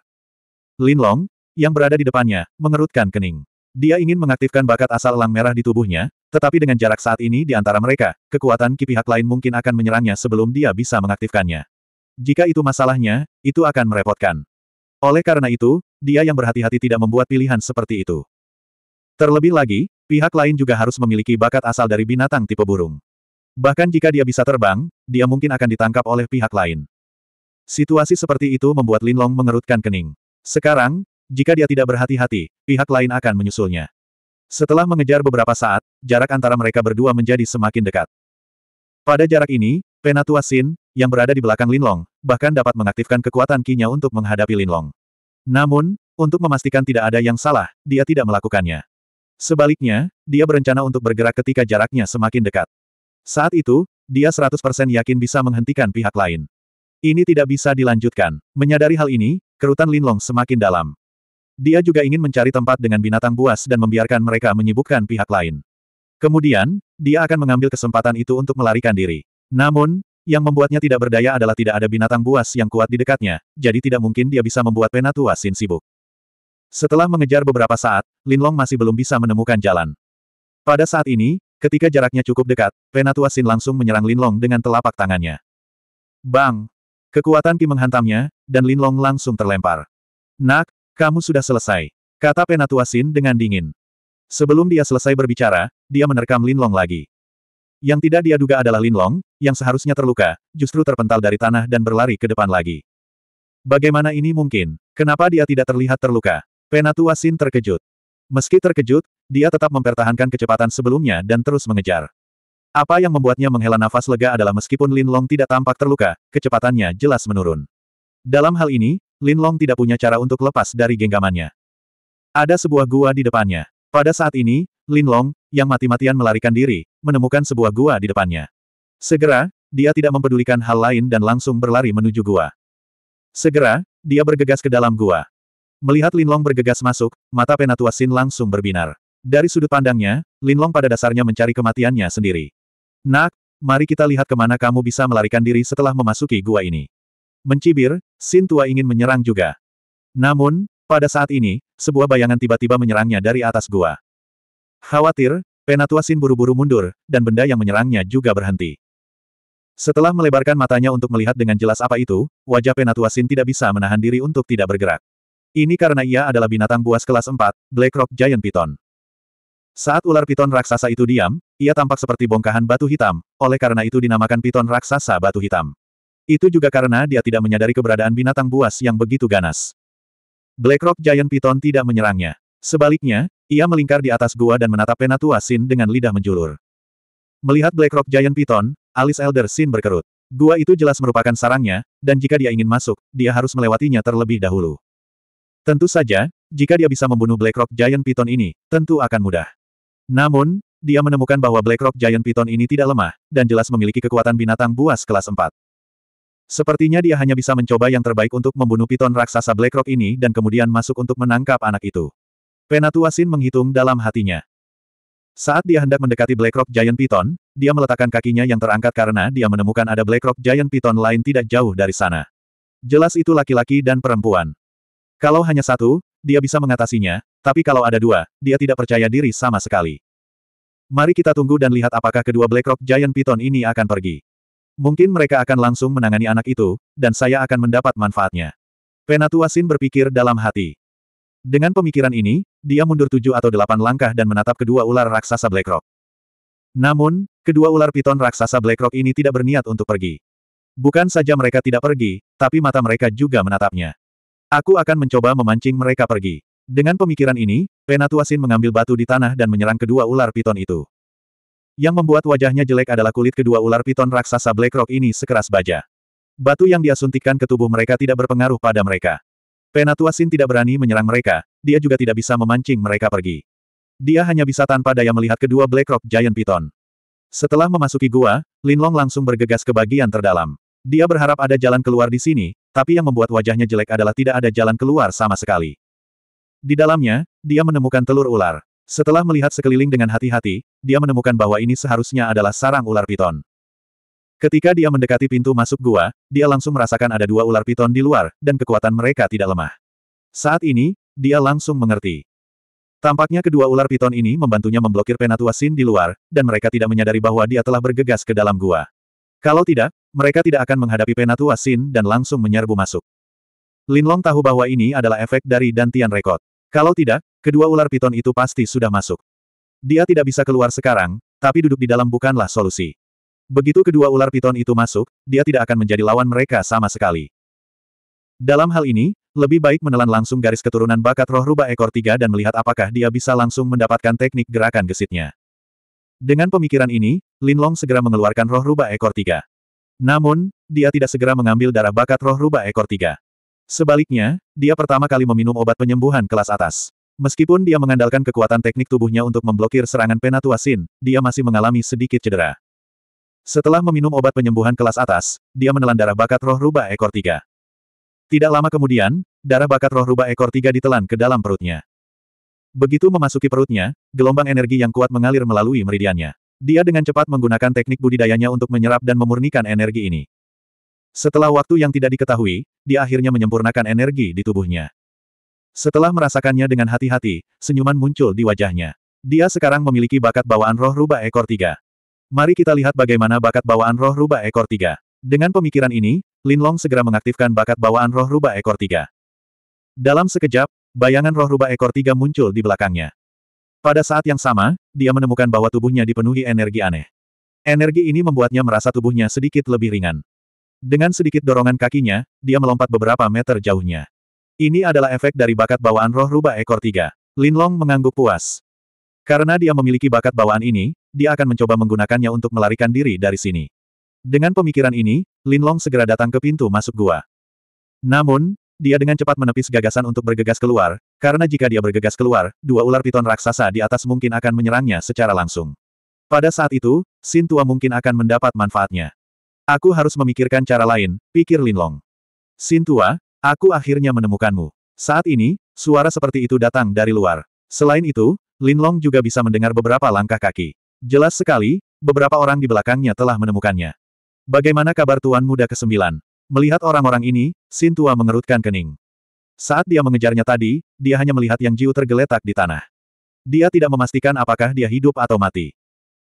Lin Long, yang berada di depannya, mengerutkan kening. Dia ingin mengaktifkan bakat asal elang merah di tubuhnya, tetapi dengan jarak saat ini di antara mereka, kekuatan ki pihak lain mungkin akan menyerangnya sebelum dia bisa mengaktifkannya. Jika itu masalahnya, itu akan merepotkan. Oleh karena itu, dia yang berhati-hati tidak membuat pilihan seperti itu. Terlebih lagi, pihak lain juga harus memiliki bakat asal dari binatang tipe burung. Bahkan jika dia bisa terbang, dia mungkin akan ditangkap oleh pihak lain. Situasi seperti itu membuat Linlong mengerutkan kening. Sekarang, jika dia tidak berhati-hati, pihak lain akan menyusulnya. Setelah mengejar beberapa saat, jarak antara mereka berdua menjadi semakin dekat. Pada jarak ini, Penatua Sin, yang berada di belakang Linlong, bahkan dapat mengaktifkan kekuatan kinya untuk menghadapi Linlong. Namun, untuk memastikan tidak ada yang salah, dia tidak melakukannya. Sebaliknya, dia berencana untuk bergerak ketika jaraknya semakin dekat. Saat itu, dia 100% yakin bisa menghentikan pihak lain. Ini tidak bisa dilanjutkan. Menyadari hal ini, kerutan Linlong semakin dalam. Dia juga ingin mencari tempat dengan binatang buas dan membiarkan mereka menyibukkan pihak lain. Kemudian, dia akan mengambil kesempatan itu untuk melarikan diri. Namun, yang membuatnya tidak berdaya adalah tidak ada binatang buas yang kuat di dekatnya, jadi tidak mungkin dia bisa membuat Penatua Sin sibuk. Setelah mengejar beberapa saat, Linlong masih belum bisa menemukan jalan. Pada saat ini, Ketika jaraknya cukup dekat, Penatua Sin langsung menyerang Linlong dengan telapak tangannya. Bang! Kekuatan Ki menghantamnya, dan Linlong langsung terlempar. Nak, kamu sudah selesai. Kata Penatua Sin dengan dingin. Sebelum dia selesai berbicara, dia menerkam Linlong lagi. Yang tidak dia duga adalah Linlong, yang seharusnya terluka, justru terpental dari tanah dan berlari ke depan lagi. Bagaimana ini mungkin? Kenapa dia tidak terlihat terluka? Penatua Sin terkejut. Meski terkejut, dia tetap mempertahankan kecepatan sebelumnya dan terus mengejar. Apa yang membuatnya menghela nafas lega adalah meskipun Lin Long tidak tampak terluka, kecepatannya jelas menurun. Dalam hal ini, Lin Long tidak punya cara untuk lepas dari genggamannya. Ada sebuah gua di depannya. Pada saat ini, Lin Long, yang mati-matian melarikan diri, menemukan sebuah gua di depannya. Segera, dia tidak mempedulikan hal lain dan langsung berlari menuju gua. Segera, dia bergegas ke dalam gua. Melihat Linlong bergegas masuk, mata penatua Sin langsung berbinar. Dari sudut pandangnya, Linlong pada dasarnya mencari kematiannya sendiri. Nak, mari kita lihat kemana kamu bisa melarikan diri setelah memasuki gua ini. Mencibir, Sin tua ingin menyerang juga. Namun, pada saat ini, sebuah bayangan tiba-tiba menyerangnya dari atas gua. Khawatir, penatua Sin buru-buru mundur, dan benda yang menyerangnya juga berhenti. Setelah melebarkan matanya untuk melihat dengan jelas apa itu, wajah penatua Sin tidak bisa menahan diri untuk tidak bergerak. Ini karena ia adalah binatang buas kelas 4, Black Rock Giant Python. Saat ular piton raksasa itu diam, ia tampak seperti bongkahan batu hitam, oleh karena itu dinamakan piton raksasa batu hitam. Itu juga karena dia tidak menyadari keberadaan binatang buas yang begitu ganas. Black Rock Giant Python tidak menyerangnya. Sebaliknya, ia melingkar di atas gua dan menatap Penatua Sin dengan lidah menjulur. Melihat Black Rock Giant Python, alis Elder Sin berkerut. Gua itu jelas merupakan sarangnya, dan jika dia ingin masuk, dia harus melewatinya terlebih dahulu. Tentu saja, jika dia bisa membunuh Black Rock Giant Python ini, tentu akan mudah. Namun, dia menemukan bahwa Black Rock Giant Python ini tidak lemah, dan jelas memiliki kekuatan binatang buas kelas 4. Sepertinya dia hanya bisa mencoba yang terbaik untuk membunuh piton raksasa Black Rock ini dan kemudian masuk untuk menangkap anak itu. Penatuasin menghitung dalam hatinya. Saat dia hendak mendekati Black Rock Giant Python, dia meletakkan kakinya yang terangkat karena dia menemukan ada Black Rock Giant Python lain tidak jauh dari sana. Jelas itu laki-laki dan perempuan. Kalau hanya satu, dia bisa mengatasinya, tapi kalau ada dua, dia tidak percaya diri sama sekali. Mari kita tunggu dan lihat apakah kedua Blackrock Giant Python ini akan pergi. Mungkin mereka akan langsung menangani anak itu, dan saya akan mendapat manfaatnya. Penatua Sin berpikir dalam hati. Dengan pemikiran ini, dia mundur tujuh atau delapan langkah dan menatap kedua ular raksasa Blackrock. Namun, kedua ular piton raksasa Blackrock ini tidak berniat untuk pergi. Bukan saja mereka tidak pergi, tapi mata mereka juga menatapnya. Aku akan mencoba memancing mereka pergi. Dengan pemikiran ini, Penatuasin mengambil batu di tanah dan menyerang kedua ular piton itu. Yang membuat wajahnya jelek adalah kulit kedua ular piton raksasa Blackrock ini sekeras baja. Batu yang dia suntikan ke tubuh mereka tidak berpengaruh pada mereka. Penatuasin tidak berani menyerang mereka, dia juga tidak bisa memancing mereka pergi. Dia hanya bisa tanpa daya melihat kedua Blackrock Giant Piton. Setelah memasuki gua, Linlong langsung bergegas ke bagian terdalam. Dia berharap ada jalan keluar di sini, tapi yang membuat wajahnya jelek adalah tidak ada jalan keluar sama sekali. Di dalamnya, dia menemukan telur ular. Setelah melihat sekeliling dengan hati-hati, dia menemukan bahwa ini seharusnya adalah sarang ular piton. Ketika dia mendekati pintu masuk gua, dia langsung merasakan ada dua ular piton di luar, dan kekuatan mereka tidak lemah. Saat ini, dia langsung mengerti. Tampaknya kedua ular piton ini membantunya memblokir penatua Sin di luar, dan mereka tidak menyadari bahwa dia telah bergegas ke dalam gua. Kalau tidak, mereka tidak akan menghadapi Penatua Sin dan langsung menyerbu masuk. Linlong tahu bahwa ini adalah efek dari Dantian Rekod. Kalau tidak, kedua ular piton itu pasti sudah masuk. Dia tidak bisa keluar sekarang, tapi duduk di dalam bukanlah solusi. Begitu kedua ular piton itu masuk, dia tidak akan menjadi lawan mereka sama sekali. Dalam hal ini, lebih baik menelan langsung garis keturunan bakat roh rubah ekor tiga dan melihat apakah dia bisa langsung mendapatkan teknik gerakan gesitnya. Dengan pemikiran ini, Linlong segera mengeluarkan roh rubah ekor tiga. Namun, dia tidak segera mengambil darah bakat roh rubah ekor tiga. Sebaliknya, dia pertama kali meminum obat penyembuhan kelas atas. Meskipun dia mengandalkan kekuatan teknik tubuhnya untuk memblokir serangan Penatuasin, dia masih mengalami sedikit cedera. Setelah meminum obat penyembuhan kelas atas, dia menelan darah bakat roh rubah ekor tiga. Tidak lama kemudian, darah bakat roh rubah ekor tiga ditelan ke dalam perutnya. Begitu memasuki perutnya, gelombang energi yang kuat mengalir melalui meridiannya. Dia dengan cepat menggunakan teknik budidayanya untuk menyerap dan memurnikan energi ini. Setelah waktu yang tidak diketahui, dia akhirnya menyempurnakan energi di tubuhnya. Setelah merasakannya dengan hati-hati, senyuman muncul di wajahnya. Dia sekarang memiliki bakat bawaan roh rubah ekor tiga. Mari kita lihat bagaimana bakat bawaan roh rubah ekor tiga. Dengan pemikiran ini, lin long segera mengaktifkan bakat bawaan roh rubah ekor tiga. Dalam sekejap, Bayangan roh rubah ekor tiga muncul di belakangnya. Pada saat yang sama, dia menemukan bahwa tubuhnya dipenuhi energi aneh. Energi ini membuatnya merasa tubuhnya sedikit lebih ringan. Dengan sedikit dorongan kakinya, dia melompat beberapa meter jauhnya. Ini adalah efek dari bakat bawaan roh rubah ekor tiga. Linlong mengangguk puas. Karena dia memiliki bakat bawaan ini, dia akan mencoba menggunakannya untuk melarikan diri dari sini. Dengan pemikiran ini, Linlong segera datang ke pintu masuk gua. Namun, dia dengan cepat menepis gagasan untuk bergegas keluar, karena jika dia bergegas keluar, dua ular piton raksasa di atas mungkin akan menyerangnya secara langsung. Pada saat itu, Sin Tua mungkin akan mendapat manfaatnya. Aku harus memikirkan cara lain, pikir Linlong. Sin Tua, aku akhirnya menemukanmu. Saat ini, suara seperti itu datang dari luar. Selain itu, Linlong juga bisa mendengar beberapa langkah kaki. Jelas sekali, beberapa orang di belakangnya telah menemukannya. Bagaimana kabar Tuan Muda ke-9? Melihat orang-orang ini, Xin Tua mengerutkan kening. Saat dia mengejarnya tadi, dia hanya melihat Yang Jiu tergeletak di tanah. Dia tidak memastikan apakah dia hidup atau mati.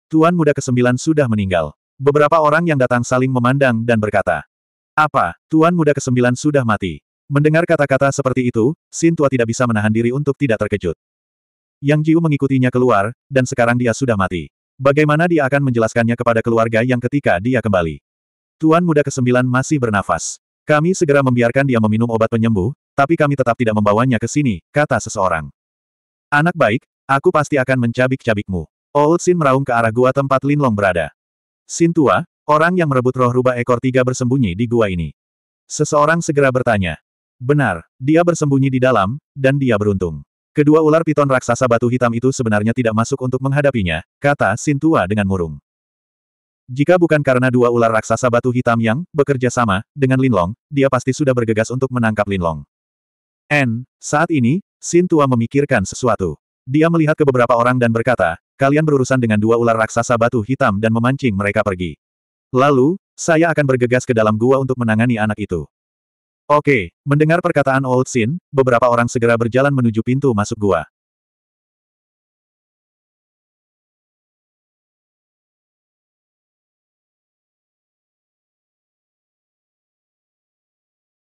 Tuan muda kesembilan sudah meninggal. Beberapa orang yang datang saling memandang dan berkata, Apa, Tuan muda kesembilan sudah mati? Mendengar kata-kata seperti itu, Xin Tua tidak bisa menahan diri untuk tidak terkejut. Yang Jiu mengikutinya keluar, dan sekarang dia sudah mati. Bagaimana dia akan menjelaskannya kepada keluarga yang ketika dia kembali? Tuan muda kesembilan masih bernafas. Kami segera membiarkan dia meminum obat penyembuh, tapi kami tetap tidak membawanya ke sini, kata seseorang. Anak baik, aku pasti akan mencabik-cabikmu. Old Sin meraung ke arah gua tempat Linlong berada. Sin tua, orang yang merebut roh rubah ekor tiga bersembunyi di gua ini. Seseorang segera bertanya. Benar, dia bersembunyi di dalam, dan dia beruntung. Kedua ular piton raksasa batu hitam itu sebenarnya tidak masuk untuk menghadapinya, kata Sin tua dengan murung. Jika bukan karena dua ular raksasa batu hitam yang bekerja sama dengan Linlong, dia pasti sudah bergegas untuk menangkap Linlong. N, saat ini, Sin Tua memikirkan sesuatu. Dia melihat ke beberapa orang dan berkata, kalian berurusan dengan dua ular raksasa batu hitam dan memancing mereka pergi. Lalu, saya akan bergegas ke dalam gua untuk menangani anak itu. Oke, mendengar perkataan Old Sin, beberapa orang segera berjalan menuju pintu masuk gua.